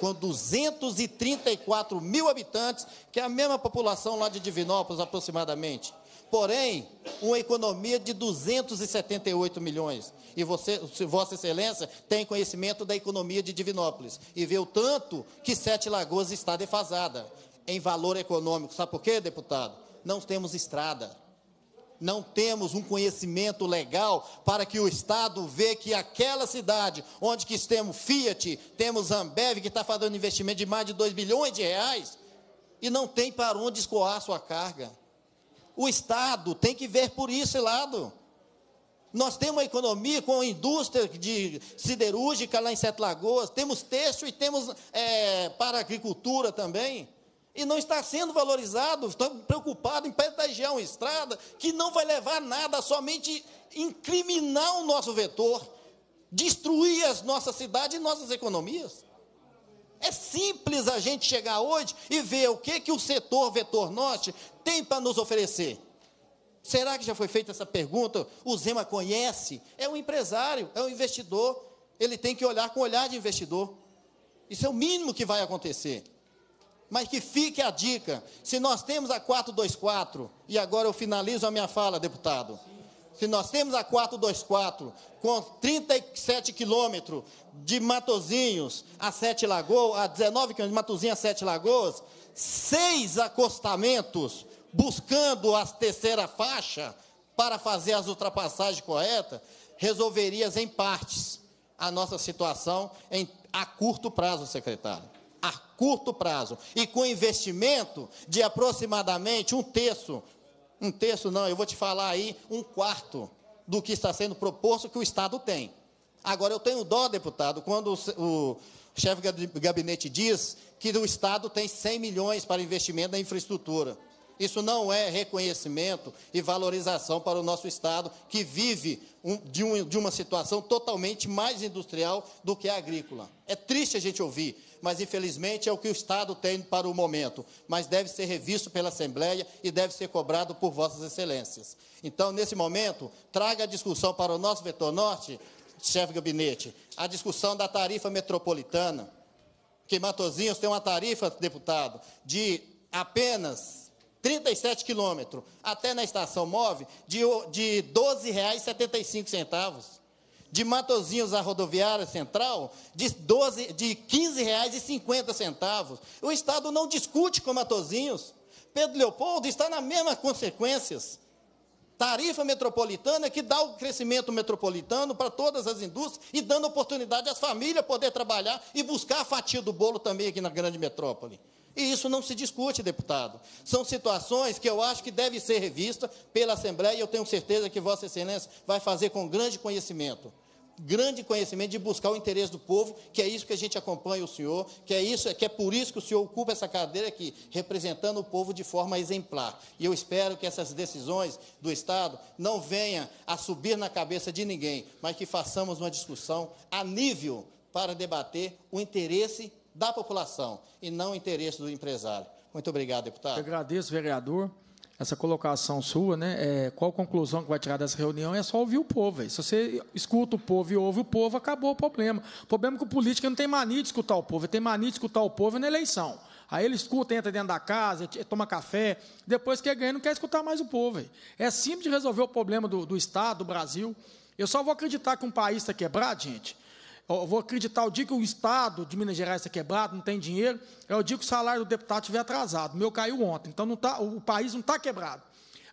com 234 mil habitantes, que é a mesma população lá de Divinópolis aproximadamente. Porém, uma economia de 278 milhões e você, Vossa Excelência tem conhecimento da economia de Divinópolis e vê o tanto que Sete Lagoas está defasada em valor econômico. Sabe por quê, deputado? Não temos estrada. Não temos um conhecimento legal para que o Estado vê que aquela cidade, onde que temos Fiat, temos Ambev, que está fazendo investimento de mais de 2 bilhões de reais, e não tem para onde escoar sua carga. O Estado tem que ver por esse lado. Nós temos uma economia com a indústria de siderúrgica lá em Sete Lagoas, temos têxtil e temos é, para agricultura também. E não está sendo valorizado, estamos preocupados em pedagiar uma estrada que não vai levar nada, somente incriminar o nosso vetor, destruir as nossas cidades e nossas economias. É simples a gente chegar hoje e ver o que, que o setor vetor norte tem para nos oferecer. Será que já foi feita essa pergunta? O Zema conhece? É um empresário, é um investidor. Ele tem que olhar com olhar de investidor. Isso é o mínimo que vai acontecer. Mas que fique a dica: se nós temos a 424, e agora eu finalizo a minha fala, deputado. Se nós temos a 424 com 37 quilômetros de Matozinhos a Sete Lagoas, a 19 quilômetros de Matozinhos a Sete Lagoas, seis acostamentos buscando a terceira faixa para fazer as ultrapassagens corretas, resolverias em partes a nossa situação em, a curto prazo, secretário. A curto prazo. E com investimento de aproximadamente um terço, um terço não, eu vou te falar aí, um quarto do que está sendo proposto que o Estado tem. Agora, eu tenho dó, deputado, quando o, o chefe de gabinete diz que o Estado tem 100 milhões para investimento na infraestrutura. Isso não é reconhecimento e valorização para o nosso Estado, que vive de, um, de uma situação totalmente mais industrial do que agrícola. É triste a gente ouvir, mas infelizmente é o que o Estado tem para o momento. Mas deve ser revisto pela Assembleia e deve ser cobrado por Vossas Excelências. Então, nesse momento, traga a discussão para o nosso vetor norte, chefe de gabinete, a discussão da tarifa metropolitana. Que Matozinhos tem uma tarifa, deputado, de apenas 37 quilômetros, até na estação MOVE, de, de R$ 12,75. De Matozinhos à rodoviária central, de, de R$ 15,50. O Estado não discute com Matozinhos. Pedro Leopoldo está nas mesmas consequências. Tarifa metropolitana que dá o crescimento metropolitano para todas as indústrias e dando oportunidade às famílias poder trabalhar e buscar a fatia do bolo também aqui na grande metrópole. E isso não se discute, deputado. São situações que eu acho que deve ser revista pela Assembleia e eu tenho certeza que Vossa Excelência vai fazer com grande conhecimento grande conhecimento de buscar o interesse do povo, que é isso que a gente acompanha o senhor, que é isso, que é por isso que o senhor ocupa essa cadeira aqui, representando o povo de forma exemplar. E eu espero que essas decisões do Estado não venham a subir na cabeça de ninguém, mas que façamos uma discussão a nível para debater o interesse da população e não interesse do empresário. Muito obrigado, deputado. Eu agradeço, vereador, essa colocação sua. Né? É, qual a conclusão que vai tirar dessa reunião? É só ouvir o povo. Véio. Se você escuta o povo e ouve o povo, acabou o problema. O problema é que o político não tem mania de escutar o povo, ele tem mania de escutar o povo na eleição. Aí ele escuta, entra dentro da casa, toma café, depois que ganha, não quer escutar mais o povo. Véio. É simples de resolver o problema do, do Estado, do Brasil. Eu só vou acreditar que um país está quebrado, gente, eu vou acreditar o dia que o Estado de Minas Gerais está quebrado, não tem dinheiro, é o dia que o salário do deputado estiver atrasado. O meu caiu ontem, então não tá, o país não está quebrado.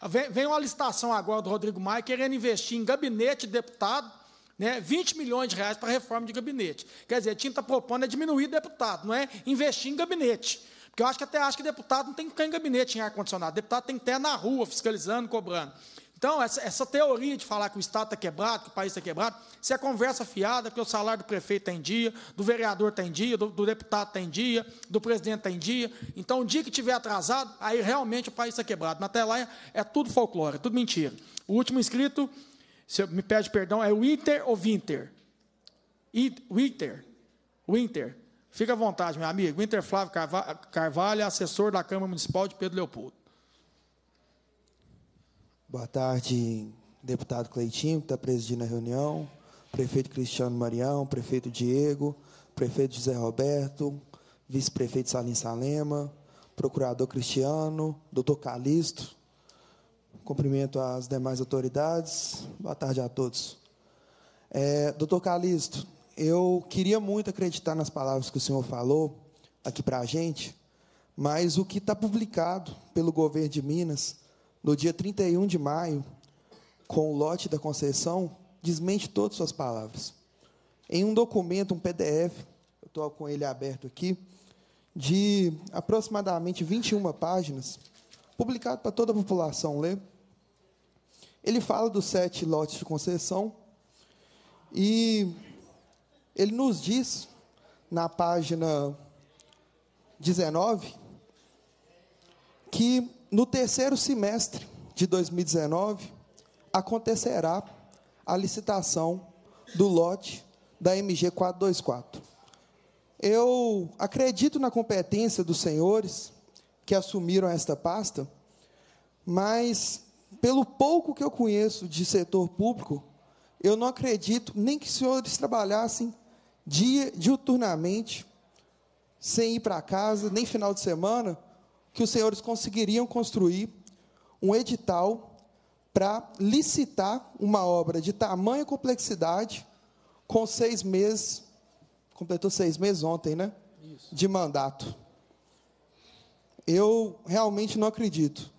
Vem, vem, uma licitação agora do Rodrigo Maia querendo investir em gabinete de deputado, né, 20 milhões de reais para reforma de gabinete. Quer dizer, a tinta propondo é diminuir deputado, não é investir em gabinete. Porque eu acho que até acho que deputado não tem que ficar em gabinete em ar-condicionado, deputado tem que ter na rua fiscalizando, cobrando. Então, essa, essa, teoria de falar que o Estado está quebrado, que o país está quebrado, isso é conversa fiada, que o salário do prefeito está em dia, do vereador está em dia, do, do deputado está em dia, do presidente está em dia. Então, o dia que tiver atrasado, aí realmente o país está quebrado. Na tela é, é, tudo folclore, é tudo mentira. O último inscrito, se me pede perdão, é o ou Winter? Winter. Winter. Fica à vontade, meu amigo. Winter Flávio Carvalho, assessor da Câmara Municipal de Pedro Leopoldo. Boa tarde, deputado Cleitinho, que está presidindo a reunião, prefeito Cristiano Marião, prefeito Diego, prefeito José Roberto, vice-prefeito Salim Salema, procurador Cristiano, doutor Calixto. Cumprimento as demais autoridades. Boa tarde a todos. É, doutor Calixto, eu queria muito acreditar nas palavras que o senhor falou aqui para a gente, mas o que está publicado pelo governo de Minas no dia 31 de maio, com o lote da concessão, desmente todas suas palavras. Em um documento, um PDF, eu estou com ele aberto aqui, de aproximadamente 21 páginas, publicado para toda a população ler. Ele fala dos sete lotes de concessão e ele nos diz, na página 19, que no terceiro semestre de 2019, acontecerá a licitação do lote da MG 424. Eu acredito na competência dos senhores que assumiram esta pasta, mas pelo pouco que eu conheço de setor público, eu não acredito nem que os senhores trabalhassem dia diuturnamente, sem ir para casa, nem final de semana, que os senhores conseguiriam construir um edital para licitar uma obra de tamanha complexidade com seis meses, completou seis meses ontem, né? Isso. De mandato. Eu realmente não acredito.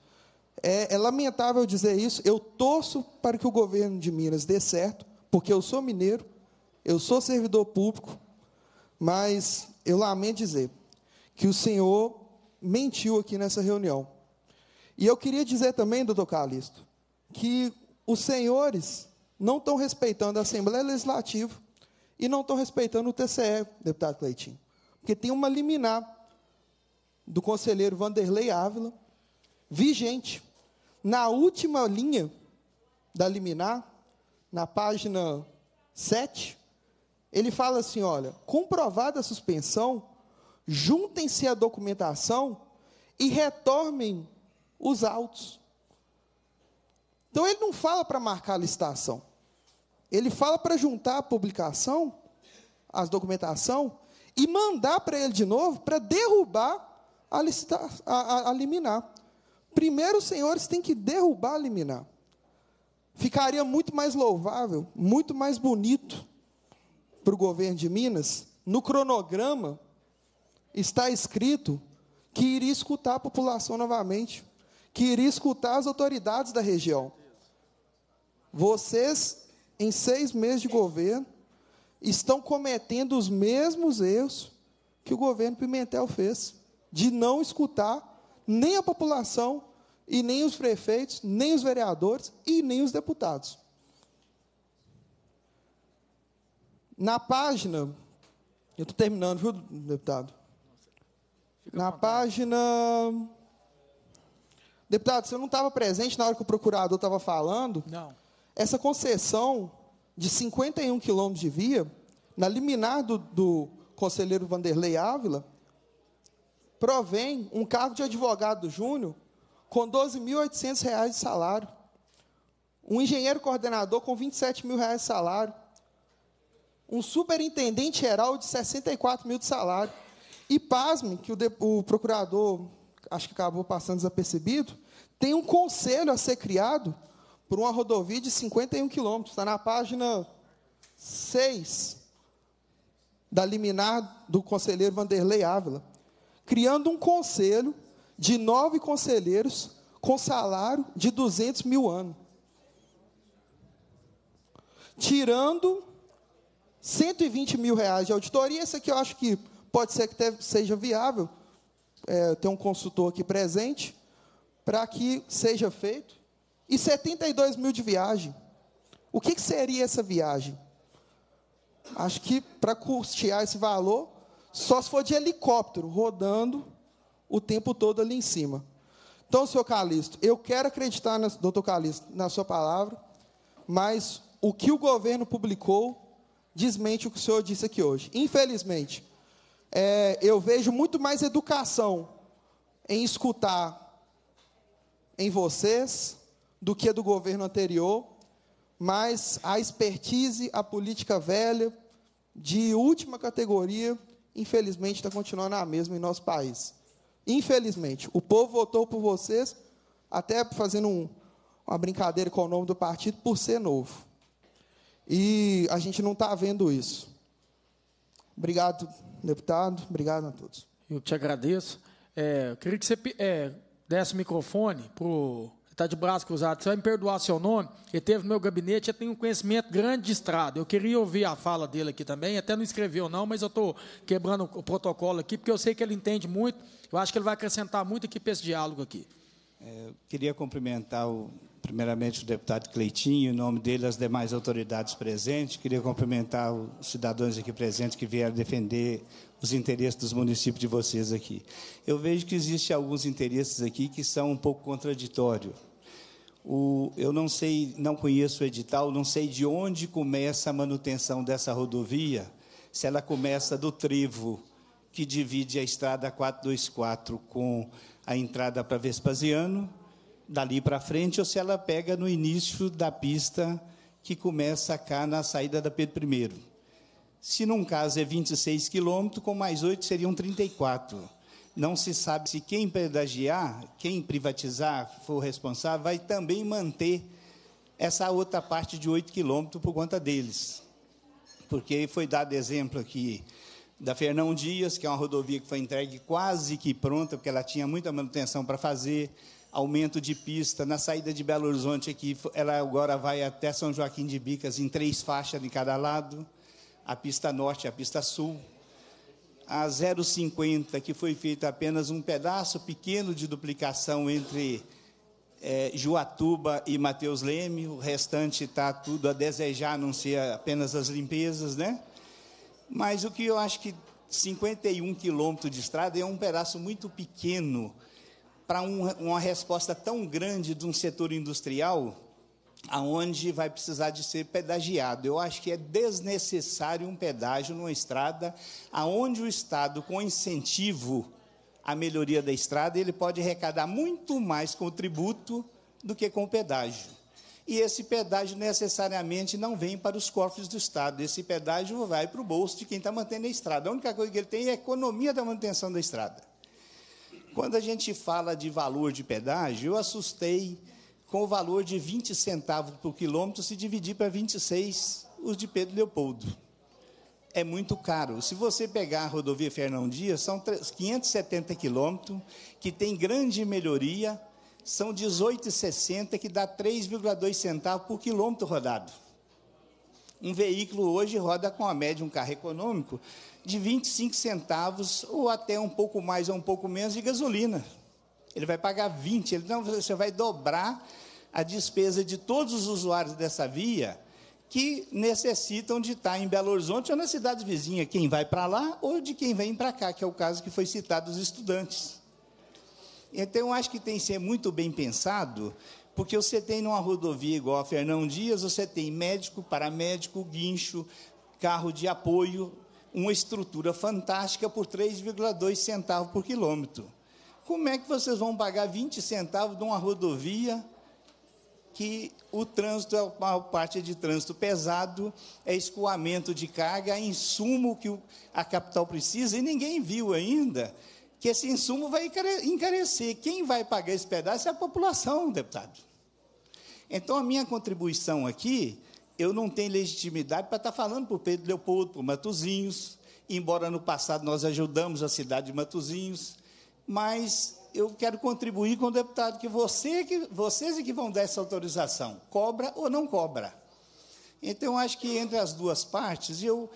É, é, lamentável dizer isso. Eu torço para que o governo de Minas dê certo, porque eu sou mineiro, eu sou servidor público, mas eu lamento dizer que o senhor mentiu aqui nessa reunião. E eu queria dizer também, doutor Calixto, que os senhores não estão respeitando a Assembleia Legislativa e não estão respeitando o TCE, deputado Cleitinho. Porque tem uma liminar do conselheiro Vanderlei Ávila, vigente. Na última linha da liminar, na página 7, ele fala assim: olha, comprovada a suspensão, juntem-se à documentação e retornem os autos. Então ele não fala para marcar a licitação. Ele fala para juntar a publicação, as documentação, e mandar para ele de novo para derrubar a, a, a, a liminar. Primeiro os senhores têm que derrubar a liminar. Ficaria muito mais louvável, muito mais bonito para o governo de Minas, no cronograma está escrito que iria escutar a população novamente, que iria escutar as autoridades da região. Vocês, em seis meses de governo, estão cometendo os mesmos erros que o governo Pimentel fez, de não escutar nem a população, e nem os prefeitos, nem os vereadores e nem os deputados. Na página, eu estou terminando, viu, deputado? Fica na página. Deputado, você não estava presente na hora que o procurador estava falando? Não. Essa concessão de 51 quilômetros de via, na liminar do, do conselheiro Vanderlei Ávila, provém um cargo de advogado júnior com R$ 12.800 de salário, um engenheiro coordenador com R$ 27.000 de salário, um superintendente geral de R$ 64 mil de salário. E pasme que o, de, o procurador, acho que acabou passando desapercebido, tem um conselho a ser criado por uma rodovia de 51 quilômetros. Está na página 6 da liminar do conselheiro Vanderlei Ávila, criando um conselho de nove conselheiros com salário de 200 mil anos. Tirando 120 mil reais de auditoria, esse aqui eu acho que pode ser que seja viável, é, ter um consultor aqui presente, para que seja feito. E 72 mil de viagem. O que, que seria essa viagem? Acho que para custear esse valor, só se for de helicóptero, rodando o tempo todo ali em cima. Então, senhor Calixto, eu quero acreditar, na, doutor Calixto, na sua palavra, mas o que o governo publicou desmente o que o senhor disse aqui hoje. Infelizmente, é, eu vejo muito mais educação em escutar em vocês do que do governo anterior, mas a expertise, a política velha, de última categoria, infelizmente está continuando a mesma em nosso país. Infelizmente, o povo votou por vocês, até fazendo um, uma brincadeira com o nome do partido, por ser novo. E a gente não está vendo isso. Obrigado deputado. Obrigado a todos. Eu te agradeço. É, eu queria que você é, desse o microfone para o. Está de braço cruzado. Você vai me perdoar seu nome? Ele teve no meu gabinete, eu tenho um conhecimento grande de estrada. Eu queria ouvir a fala dele aqui também. Até não escreveu, não, mas eu estou quebrando o protocolo aqui, porque eu sei que ele entende muito. Eu acho que ele vai acrescentar muito aqui para esse diálogo aqui. É, queria cumprimentar o primeiramente o deputado Cleitinho, em nome dele as demais autoridades presentes. Queria cumprimentar os cidadãos aqui presentes que vieram defender os interesses dos municípios de vocês aqui. Eu vejo que existem alguns interesses aqui que são um pouco contraditórios. O, eu não sei, não conheço o edital, não sei de onde começa a manutenção dessa rodovia, se ela começa do trevo que divide a estrada 424 com a entrada para Vespasiano, dali para frente ou se ela pega no início da pista que começa cá na saída da Pedro I. Se num caso é 26 quilômetros, com mais 8 seriam 34. Não se sabe se quem pedagiar, quem privatizar for responsável, vai também manter essa outra parte de 8 quilômetros por conta deles. Porque foi dado exemplo aqui da Fernão Dias, que é uma rodovia que foi entregue quase que pronta, porque ela tinha muita manutenção para fazer aumento de pista na saída de Belo Horizonte aqui, ela agora vai até São Joaquim de Bicas em três faixas de cada lado, a pista norte e a pista sul. A 050, que foi feita apenas um pedaço pequeno de duplicação entre é, Juatuba e Mateus Leme, o restante está tudo a desejar, a não ser apenas as limpezas, né? Mas o que eu acho que 51 quilômetros de estrada é um pedaço muito pequeno para um, uma resposta tão grande de um setor industrial, aonde vai precisar de ser pedagiado. Eu acho que é desnecessário um pedágio numa estrada, aonde o Estado, com incentivo à melhoria da estrada, ele pode arrecadar muito mais com o tributo do que com o pedágio e esse pedágio necessariamente não vem para os cofres do Estado. Esse pedágio vai para o bolso de quem está mantendo a estrada. A única coisa que ele tem é a economia da manutenção da estrada. Quando a gente fala de valor de pedágio, eu assustei com o valor de 20 centavos por quilômetro se dividir para 26 os de Pedro Leopoldo. É muito caro. Se você pegar a rodovia Fernão Dias, são 570 quilômetros, que tem grande melhoria, são 18,60, que dá 3,2 centavos por quilômetro rodado. Um veículo hoje roda com a média, um carro econômico, de 25 centavos ou até um pouco mais ou um pouco menos de gasolina. Ele vai pagar 20, ele não, você vai dobrar a despesa de todos os usuários dessa via que necessitam de estar em Belo Horizonte ou na cidade vizinha, quem vai para lá ou de quem vem para cá, que é o caso que foi citado dos estudantes. Então, acho que tem que ser muito bem pensado porque você tem numa rodovia igual a Fernão Dias, você tem médico, paramédico, guincho, carro de apoio, uma estrutura fantástica por 3,2 centavos por quilômetro. Como é que vocês vão pagar 20 centavos de uma rodovia que o trânsito, é a uma parte de trânsito pesado, é escoamento de carga, é insumo que a capital precisa, e ninguém viu ainda que esse insumo vai encarecer. Quem vai pagar esse pedaço é a população, deputado. Então, a minha contribuição aqui, eu não tenho legitimidade para estar falando para o Pedro Leopoldo, para o Matozinhos, embora no passado nós ajudamos a cidade de Matozinhos, mas eu quero contribuir com o deputado, que, você, que vocês é que vão dar essa autorização, cobra ou não cobra. Então, acho que entre as duas partes, eu,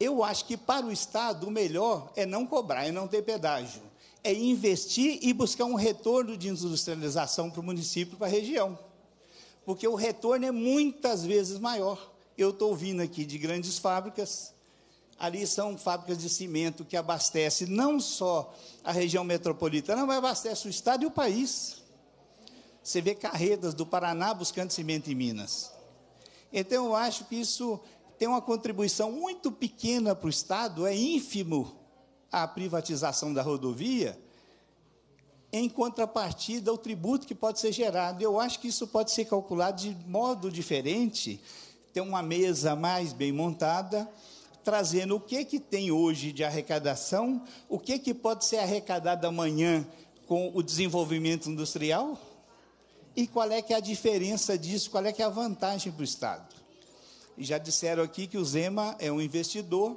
eu acho que para o Estado o melhor é não cobrar, é não ter pedágio é investir e buscar um retorno de industrialização para o município, para a região. Porque o retorno é muitas vezes maior. Eu estou ouvindo aqui de grandes fábricas, ali são fábricas de cimento que abastecem não só a região metropolitana, mas abastece o estado e o país. Você vê carretas do Paraná buscando cimento em Minas. Então, eu acho que isso tem uma contribuição muito pequena para o Estado, é ínfimo a privatização da rodovia, em contrapartida ao tributo que pode ser gerado. Eu acho que isso pode ser calculado de modo diferente, ter uma mesa mais bem montada, trazendo o que, que tem hoje de arrecadação, o que, que pode ser arrecadado amanhã com o desenvolvimento industrial e qual é que é a diferença disso, qual é que é a vantagem para o Estado. E já disseram aqui que o Zema é um investidor,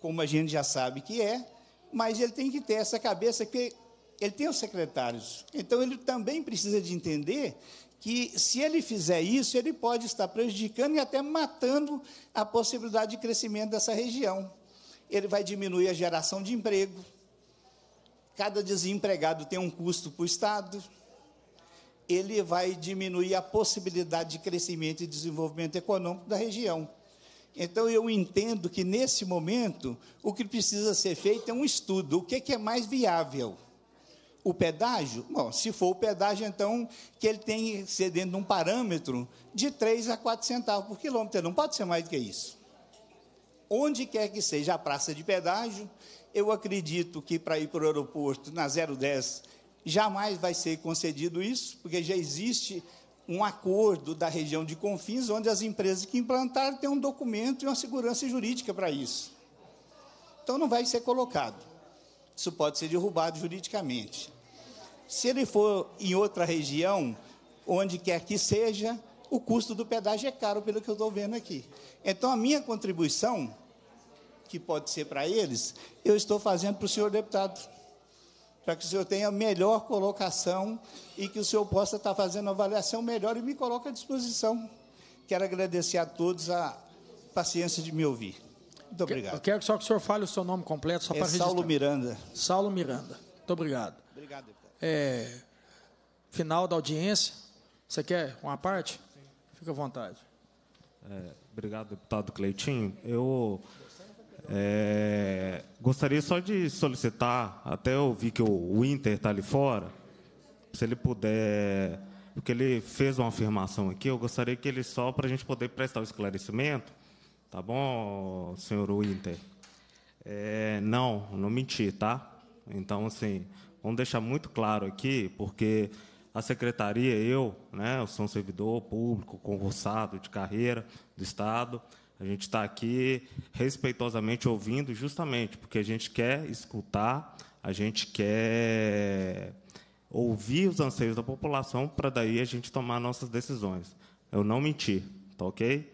como a gente já sabe que é, mas ele tem que ter essa cabeça que ele tem os secretários. Então ele também precisa de entender que se ele fizer isso, ele pode estar prejudicando e até matando a possibilidade de crescimento dessa região. Ele vai diminuir a geração de emprego. Cada desempregado tem um custo para o Estado. Ele vai diminuir a possibilidade de crescimento e desenvolvimento econômico da região. Então eu entendo que nesse momento o que precisa ser feito é um estudo. O é que, é mais viável? O pedágio? Bom, se for o pedágio, então que ele tem que ser dentro de um parâmetro de 3 a 4 centavos por quilômetro. Não pode ser mais do que isso. Onde quer que seja a praça de pedágio, eu acredito que para ir para o aeroporto na 010 jamais vai ser concedido isso, porque já existe um acordo da região de confins, onde as empresas que implantaram têm um documento e uma segurança jurídica para isso. Então não vai ser colocado. Isso pode ser derrubado juridicamente. Se ele for em outra região, onde quer que seja, o custo do pedágio é caro, pelo que eu estou vendo aqui. Então, a minha contribuição, que pode ser para eles, eu estou fazendo para o senhor deputado para que o senhor tenha melhor colocação e que o senhor possa estar fazendo avaliação melhor e me coloque à disposição. Quero agradecer a todos a paciência de me ouvir. Muito obrigado. Eu quero só que o senhor fale o seu nome completo, só é para registrar. Saulo Miranda. Saulo Miranda. Muito obrigado. Obrigado, deputado. É, final da audiência. Você quer uma parte? Sim. Fica à vontade. É, obrigado, deputado Cleitinho. Eu é, gostaria só de solicitar, até eu vi que o Winter está ali fora, se ele puder, porque ele fez uma afirmação aqui, eu gostaria que ele só, para a gente poder prestar o esclarecimento, tá bom, senhor Winter? É, não, não menti, tá? Então, assim, vamos deixar muito claro aqui, porque a secretaria, eu, né, eu sou um servidor público, concursado de carreira do Estado, a gente está aqui respeitosamente ouvindo, justamente porque a gente quer escutar, a gente quer ouvir os anseios da população para daí a gente tomar nossas decisões. Eu não menti, tá ok?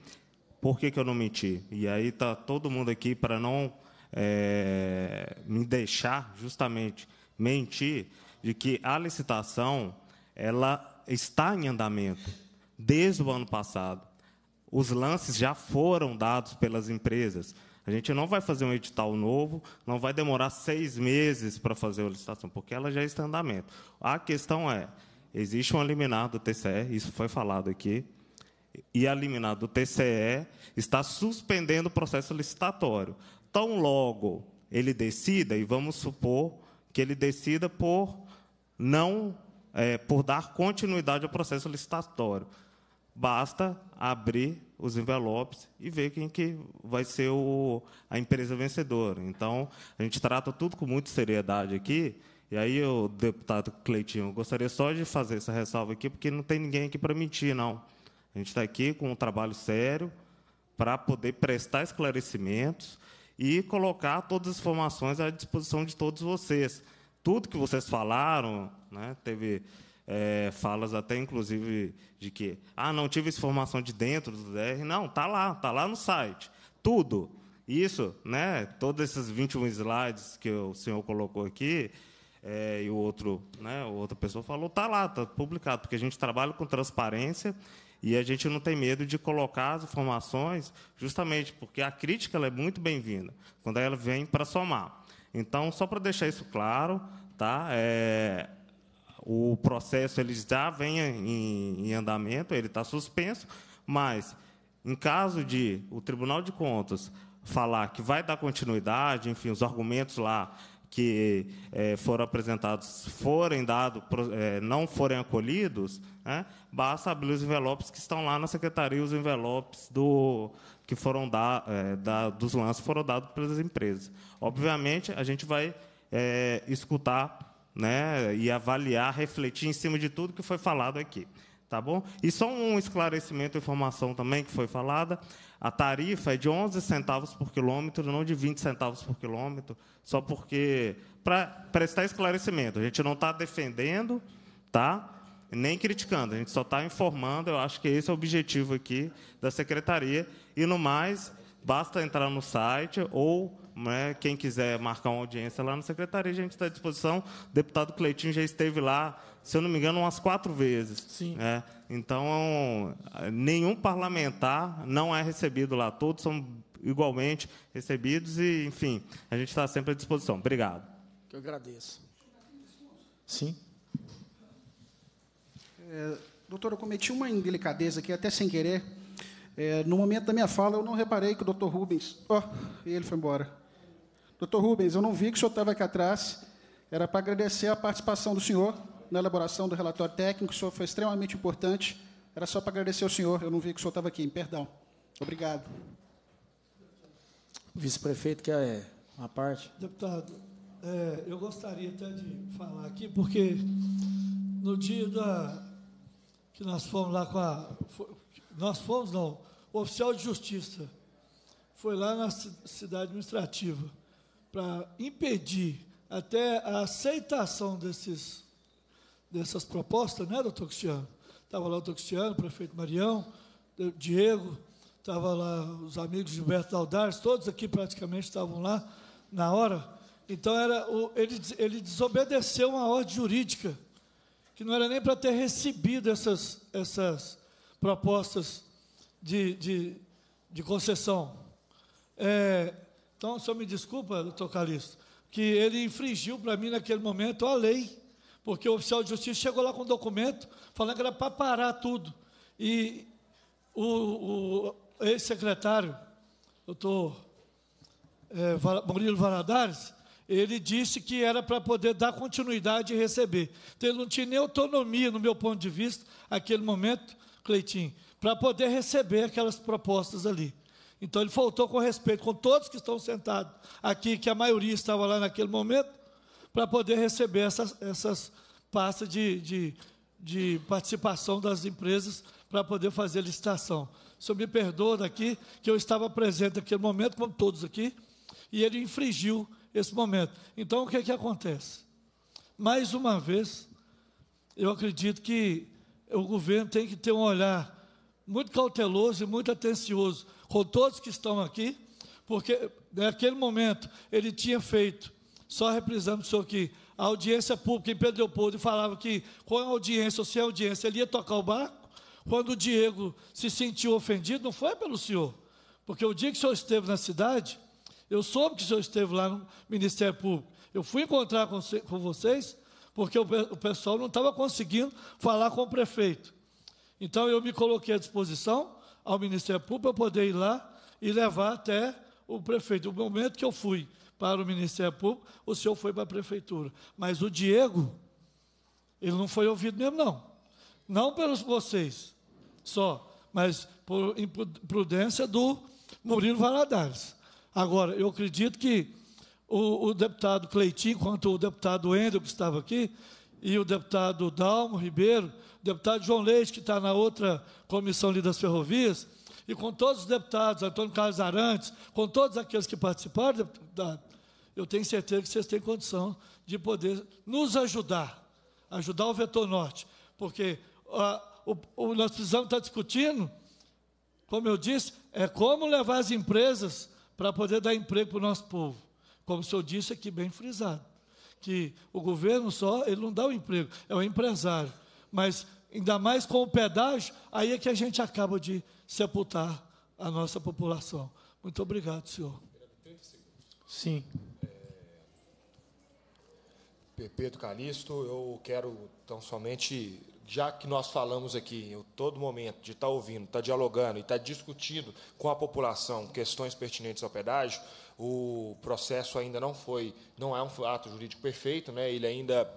Por que, que eu não menti? E aí tá todo mundo aqui para não é, me deixar justamente mentir de que a licitação ela está em andamento desde o ano passado os lances já foram dados pelas empresas. A gente não vai fazer um edital novo, não vai demorar seis meses para fazer a licitação, porque ela já está é em andamento. A questão é, existe um liminar do TCE, isso foi falado aqui, e a liminar do TCE está suspendendo o processo licitatório. Tão logo ele decida, e vamos supor que ele decida por não é, por dar continuidade ao processo licitatório basta abrir os envelopes e ver quem que vai ser o, a empresa vencedora. Então, a gente trata tudo com muita seriedade aqui. E aí, o deputado Cleitinho, gostaria só de fazer essa ressalva aqui, porque não tem ninguém aqui para mentir, não. A gente está aqui com um trabalho sério para poder prestar esclarecimentos e colocar todas as informações à disposição de todos vocês. Tudo que vocês falaram, né, teve é, falas até inclusive de que ah não tive essa informação de dentro do DR não tá lá tá lá no site tudo isso né todos esses 21 slides que o senhor colocou aqui é, e o outro né outra pessoa falou tá lá tá publicado porque a gente trabalha com transparência e a gente não tem medo de colocar as informações justamente porque a crítica é muito bem-vinda quando ela vem para somar então só para deixar isso claro tá é, o processo ele já vem em, em andamento, ele está suspenso, mas em caso de o Tribunal de Contas falar que vai dar continuidade, enfim, os argumentos lá que é, foram apresentados forem dados, é, não forem acolhidos, né, basta abrir os envelopes que estão lá na secretaria, os envelopes do que foram dar, eh, é, da, dos lances foram dados pelas empresas. Obviamente, a gente vai escutar né, e avaliar, refletir em cima de tudo que foi falado aqui. Tá bom? E só um esclarecimento, informação também que foi falada. A tarifa é de 11 centavos por quilômetro, não de 20 centavos por quilômetro, só porque para prestar esclarecimento. A gente não está defendendo, tá? Nem criticando, a gente só está informando. Eu acho que esse é o objetivo aqui da secretaria. E no mais, basta entrar no site ou né? Quem quiser marcar uma audiência lá na secretaria, a gente está à disposição. O deputado Cleitinho já esteve lá, se eu não me engano, umas quatro vezes. Sim. Né? Então, nenhum parlamentar não é recebido lá. Todos são igualmente recebidos e, enfim, a gente está sempre à disposição. Obrigado. Eu agradeço. Sim. É, doutor, eu cometi uma indelicadeza aqui, até sem querer. É, no momento da minha fala, eu não reparei que o doutor Rubens. Oh, oh, ele foi embora. Doutor Rubens, eu não vi que o senhor estava aqui atrás. Era para agradecer a participação do senhor na elaboração do relatório técnico. O senhor foi extremamente importante. Era só para agradecer ao senhor. Eu não vi que o senhor estava aqui. Perdão. Obrigado. Vice-prefeito, quer é uma parte? Deputado, é, eu gostaria até de falar aqui, porque no dia da, que nós fomos lá com a. Nós fomos, não. O oficial de justiça foi lá na cidade administrativa para impedir até a aceitação desses, dessas propostas, né, doutor Cristiano? Estava lá o doutor Cristiano, o prefeito Marião, o Diego, estava lá os amigos de Gilberto Aldares, todos aqui praticamente estavam lá na hora. Então era o, ele, ele desobedeceu uma ordem jurídica, que não era nem para ter recebido essas, essas propostas de, de, de concessão. É, então, o senhor me desculpa, doutor Calixto, que ele infringiu para mim naquele momento a lei, porque o oficial de justiça chegou lá com um documento falando que era para parar tudo. E o, o ex-secretário, doutor é, Murilo Valadares, ele disse que era para poder dar continuidade e receber. Então, ele não tinha nem autonomia, no meu ponto de vista, naquele momento, Cleitinho, para poder receber aquelas propostas ali. Então ele faltou com respeito com todos que estão sentados aqui, que a maioria estava lá naquele momento, para poder receber essas, essas pastas de, de, de participação das empresas para poder fazer licitação. O senhor me perdoa daqui, que eu estava presente naquele momento, como todos aqui, e ele infringiu esse momento. Então o que, é que acontece? Mais uma vez, eu acredito que o governo tem que ter um olhar muito cauteloso e muito atencioso com todos que estão aqui, porque naquele momento ele tinha feito, só reprisando isso aqui, a audiência pública em Pedro Leopoldo e falava que com a audiência ou sem audiência ele ia tocar o barco. Quando o Diego se sentiu ofendido, não foi pelo senhor, porque o dia que o senhor esteve na cidade, eu soube que o senhor esteve lá no Ministério Público. Eu fui encontrar com, vocês, porque o pessoal não estava conseguindo falar com o prefeito. Então eu me coloquei à disposição ao Ministério Público para poder ir lá e levar até o prefeito. No momento que eu fui para o Ministério Público, o senhor foi para a prefeitura. Mas o Diego, ele não foi ouvido mesmo, não. Não pelos vocês só, mas por imprudência do Murilo Valadares. Agora, eu acredito que o, o deputado Cleitinho, quanto o deputado Endel, que estava aqui, e o deputado Dalmo Ribeiro, deputado João Leite, que está na outra comissão ali das ferrovias, e com todos os deputados, Antônio Carlos Arantes, com todos aqueles que participaram, deputado, eu tenho certeza que vocês têm condição de poder nos ajudar, ajudar o Vetor Norte, porque a, o, o, nós precisamos estar tá discutindo, como eu disse, é como levar as empresas para poder dar emprego para o nosso povo. Como o senhor disse aqui, bem frisado, que o governo só, ele não dá o emprego, é o empresário. Mas ainda mais com o pedágio, aí é que a gente acaba de sepultar a nossa população. Muito obrigado, senhor. Sim. É, do Calixto, eu quero tão somente, já que nós falamos aqui em todo momento de estar tá ouvindo, estar tá dialogando e estar tá discutindo com a população questões pertinentes ao pedágio, o processo ainda não foi, não é um ato jurídico perfeito, né? ele ainda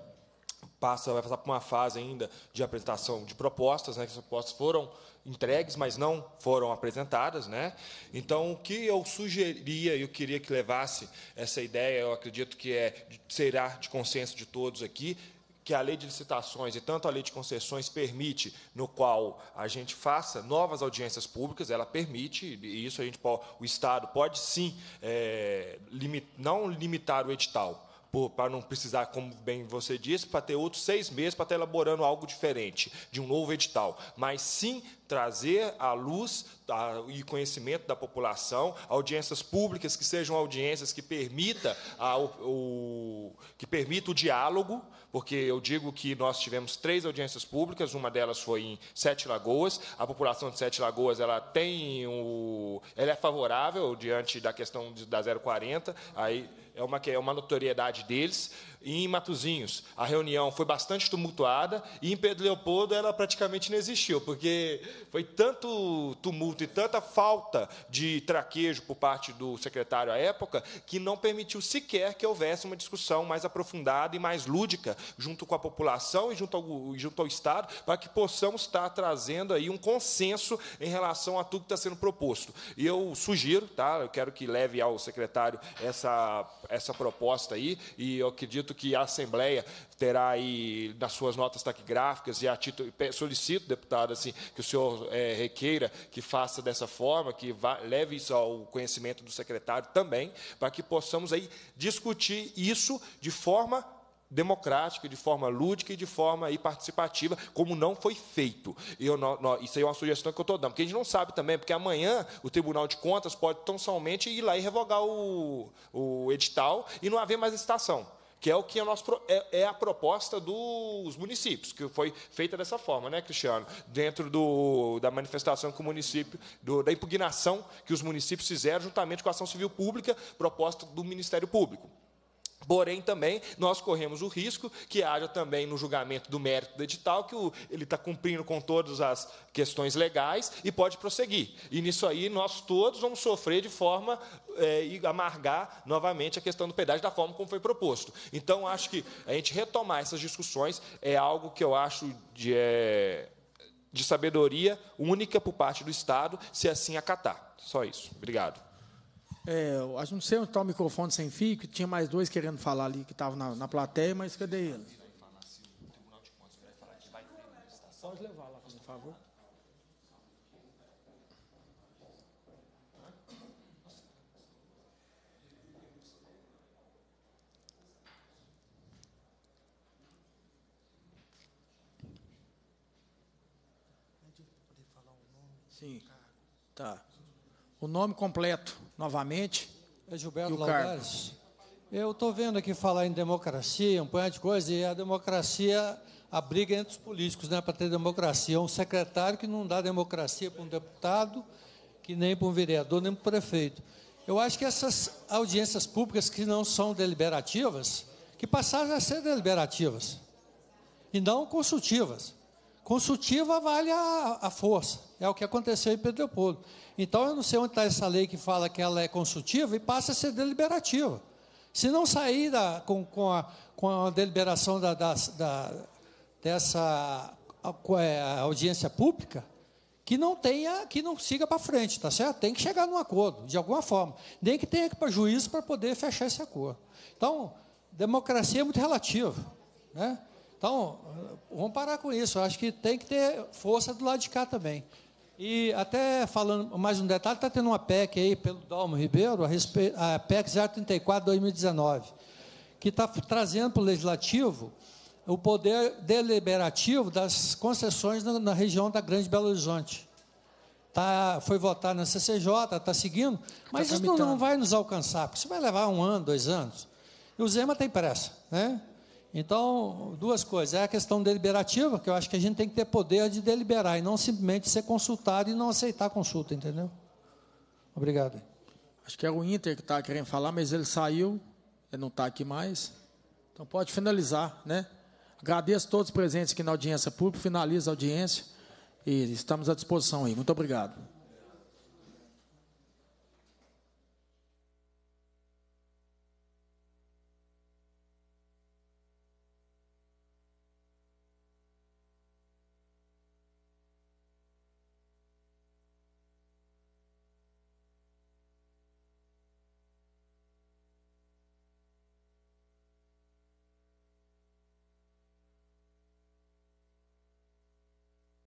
passa, vai passar por uma fase ainda de apresentação de propostas, né, que as propostas foram entregues, mas não foram apresentadas. Né? Então, o que eu sugeria e eu queria que levasse essa ideia, eu acredito que é, será de consenso de todos aqui, que a lei de licitações e tanto a lei de concessões permite, no qual a gente faça novas audiências públicas, ela permite, e isso a gente, o Estado pode sim, é, não limitar o edital, para não precisar, como bem você disse, para ter outros seis meses para estar tá elaborando algo diferente, de um novo edital, mas sim trazer à luz e conhecimento da população, audiências públicas que sejam audiências que permita a, o, que permita o diálogo, porque eu digo que nós tivemos três audiências públicas, uma delas foi em Sete Lagoas, a população de Sete Lagoas ela tem o, ela é favorável diante da questão da 040, aí é uma é uma notoriedade deles, e em Matozinhos a reunião foi bastante tumultuada e em Pedro Leopoldo ela praticamente não existiu, porque foi tanto tumulto e tanta falta de traquejo por parte do secretário à época que não permitiu sequer que houvesse uma discussão mais aprofundada e mais lúdica junto com a população e junto ao, junto ao Estado para que possamos estar trazendo aí um consenso em relação a tudo que está sendo proposto. E eu sugiro, tá? Eu quero que leve ao secretário essa essa proposta aí e eu acredito Acredito que a Assembleia terá aí nas suas notas taquigráficas, e a título, solicito, deputado, assim, que o senhor é, requeira que faça dessa forma, que vá, leve isso ao conhecimento do secretário também, para que possamos aí discutir isso de forma democrática, de forma lúdica e de forma aí, participativa, como não foi feito. Eu, isso aí é uma sugestão que eu estou dando, porque a gente não sabe também, porque amanhã o Tribunal de Contas pode tão somente ir lá e revogar o, o edital e não haver mais licitação que é o que é, nosso, é, é a proposta dos municípios, que foi feita dessa forma, né, Cristiano? Dentro do, da manifestação que o município, do, da impugnação que os municípios fizeram juntamente com a ação civil pública, proposta do Ministério Público. Porém, também nós corremos o risco que haja também no julgamento do mérito do edital que o, ele está cumprindo com todas as questões legais e pode prosseguir. E nisso aí nós todos vamos sofrer de forma é, e amargar novamente a questão do pedágio da forma como foi proposto. Então, acho que a gente retomar essas discussões é algo que eu acho de, é, de sabedoria única por parte do Estado, se assim acatar. Só isso. Obrigado. É, acho não sei onde está o microfone sem fio, que tinha mais dois querendo falar ali, que estavam na, na plateia, mas cadê ele? Pode levar lá, por favor. Sim. Tá. O nome completo novamente. É Gilberto e o Eu estou vendo aqui falar em democracia, um punhado de coisa, e a democracia, a briga é entre os políticos, né, para ter democracia. É um secretário que não dá democracia para um deputado, que nem para um vereador, nem para um prefeito. Eu acho que essas audiências públicas que não são deliberativas, que passaram a ser deliberativas, e não consultivas. Consultiva vale a, a força. É o que aconteceu em Leopoldo. Então, eu não sei onde está essa lei que fala que ela é consultiva e passa a ser deliberativa. Se não sair da, com, com, a, com a deliberação da, da, da dessa é, audiência pública, que não tenha, que não siga para frente, está certo? Tem que chegar num acordo, de alguma forma. Nem que tenha que ir para juízo para poder fechar esse acordo. Então, democracia é muito relativa. Né? Então, vamos parar com isso. Eu acho que tem que ter força do lado de cá também. E até falando mais um detalhe, está tendo uma PEC aí pelo Dalmo Ribeiro, a, a PEC 034 2019, que está trazendo para o Legislativo o poder deliberativo das concessões na, na região da Grande Belo Horizonte. Tá, foi votada na CCJ, está seguindo, tá mas tá isso não, não vai nos alcançar, porque isso vai levar um ano, dois anos. E o Zema tem pressa, né? Então, duas coisas. É a questão deliberativa, que eu acho que a gente tem que ter poder de deliberar e não simplesmente ser consultado e não aceitar a consulta, entendeu? Obrigado. Acho que era é o Inter que estava tá querendo falar, mas ele saiu, ele não está aqui mais. Então pode finalizar, né? Agradeço todos os presentes aqui na audiência pública, finaliza a audiência e estamos à disposição aí. Muito obrigado.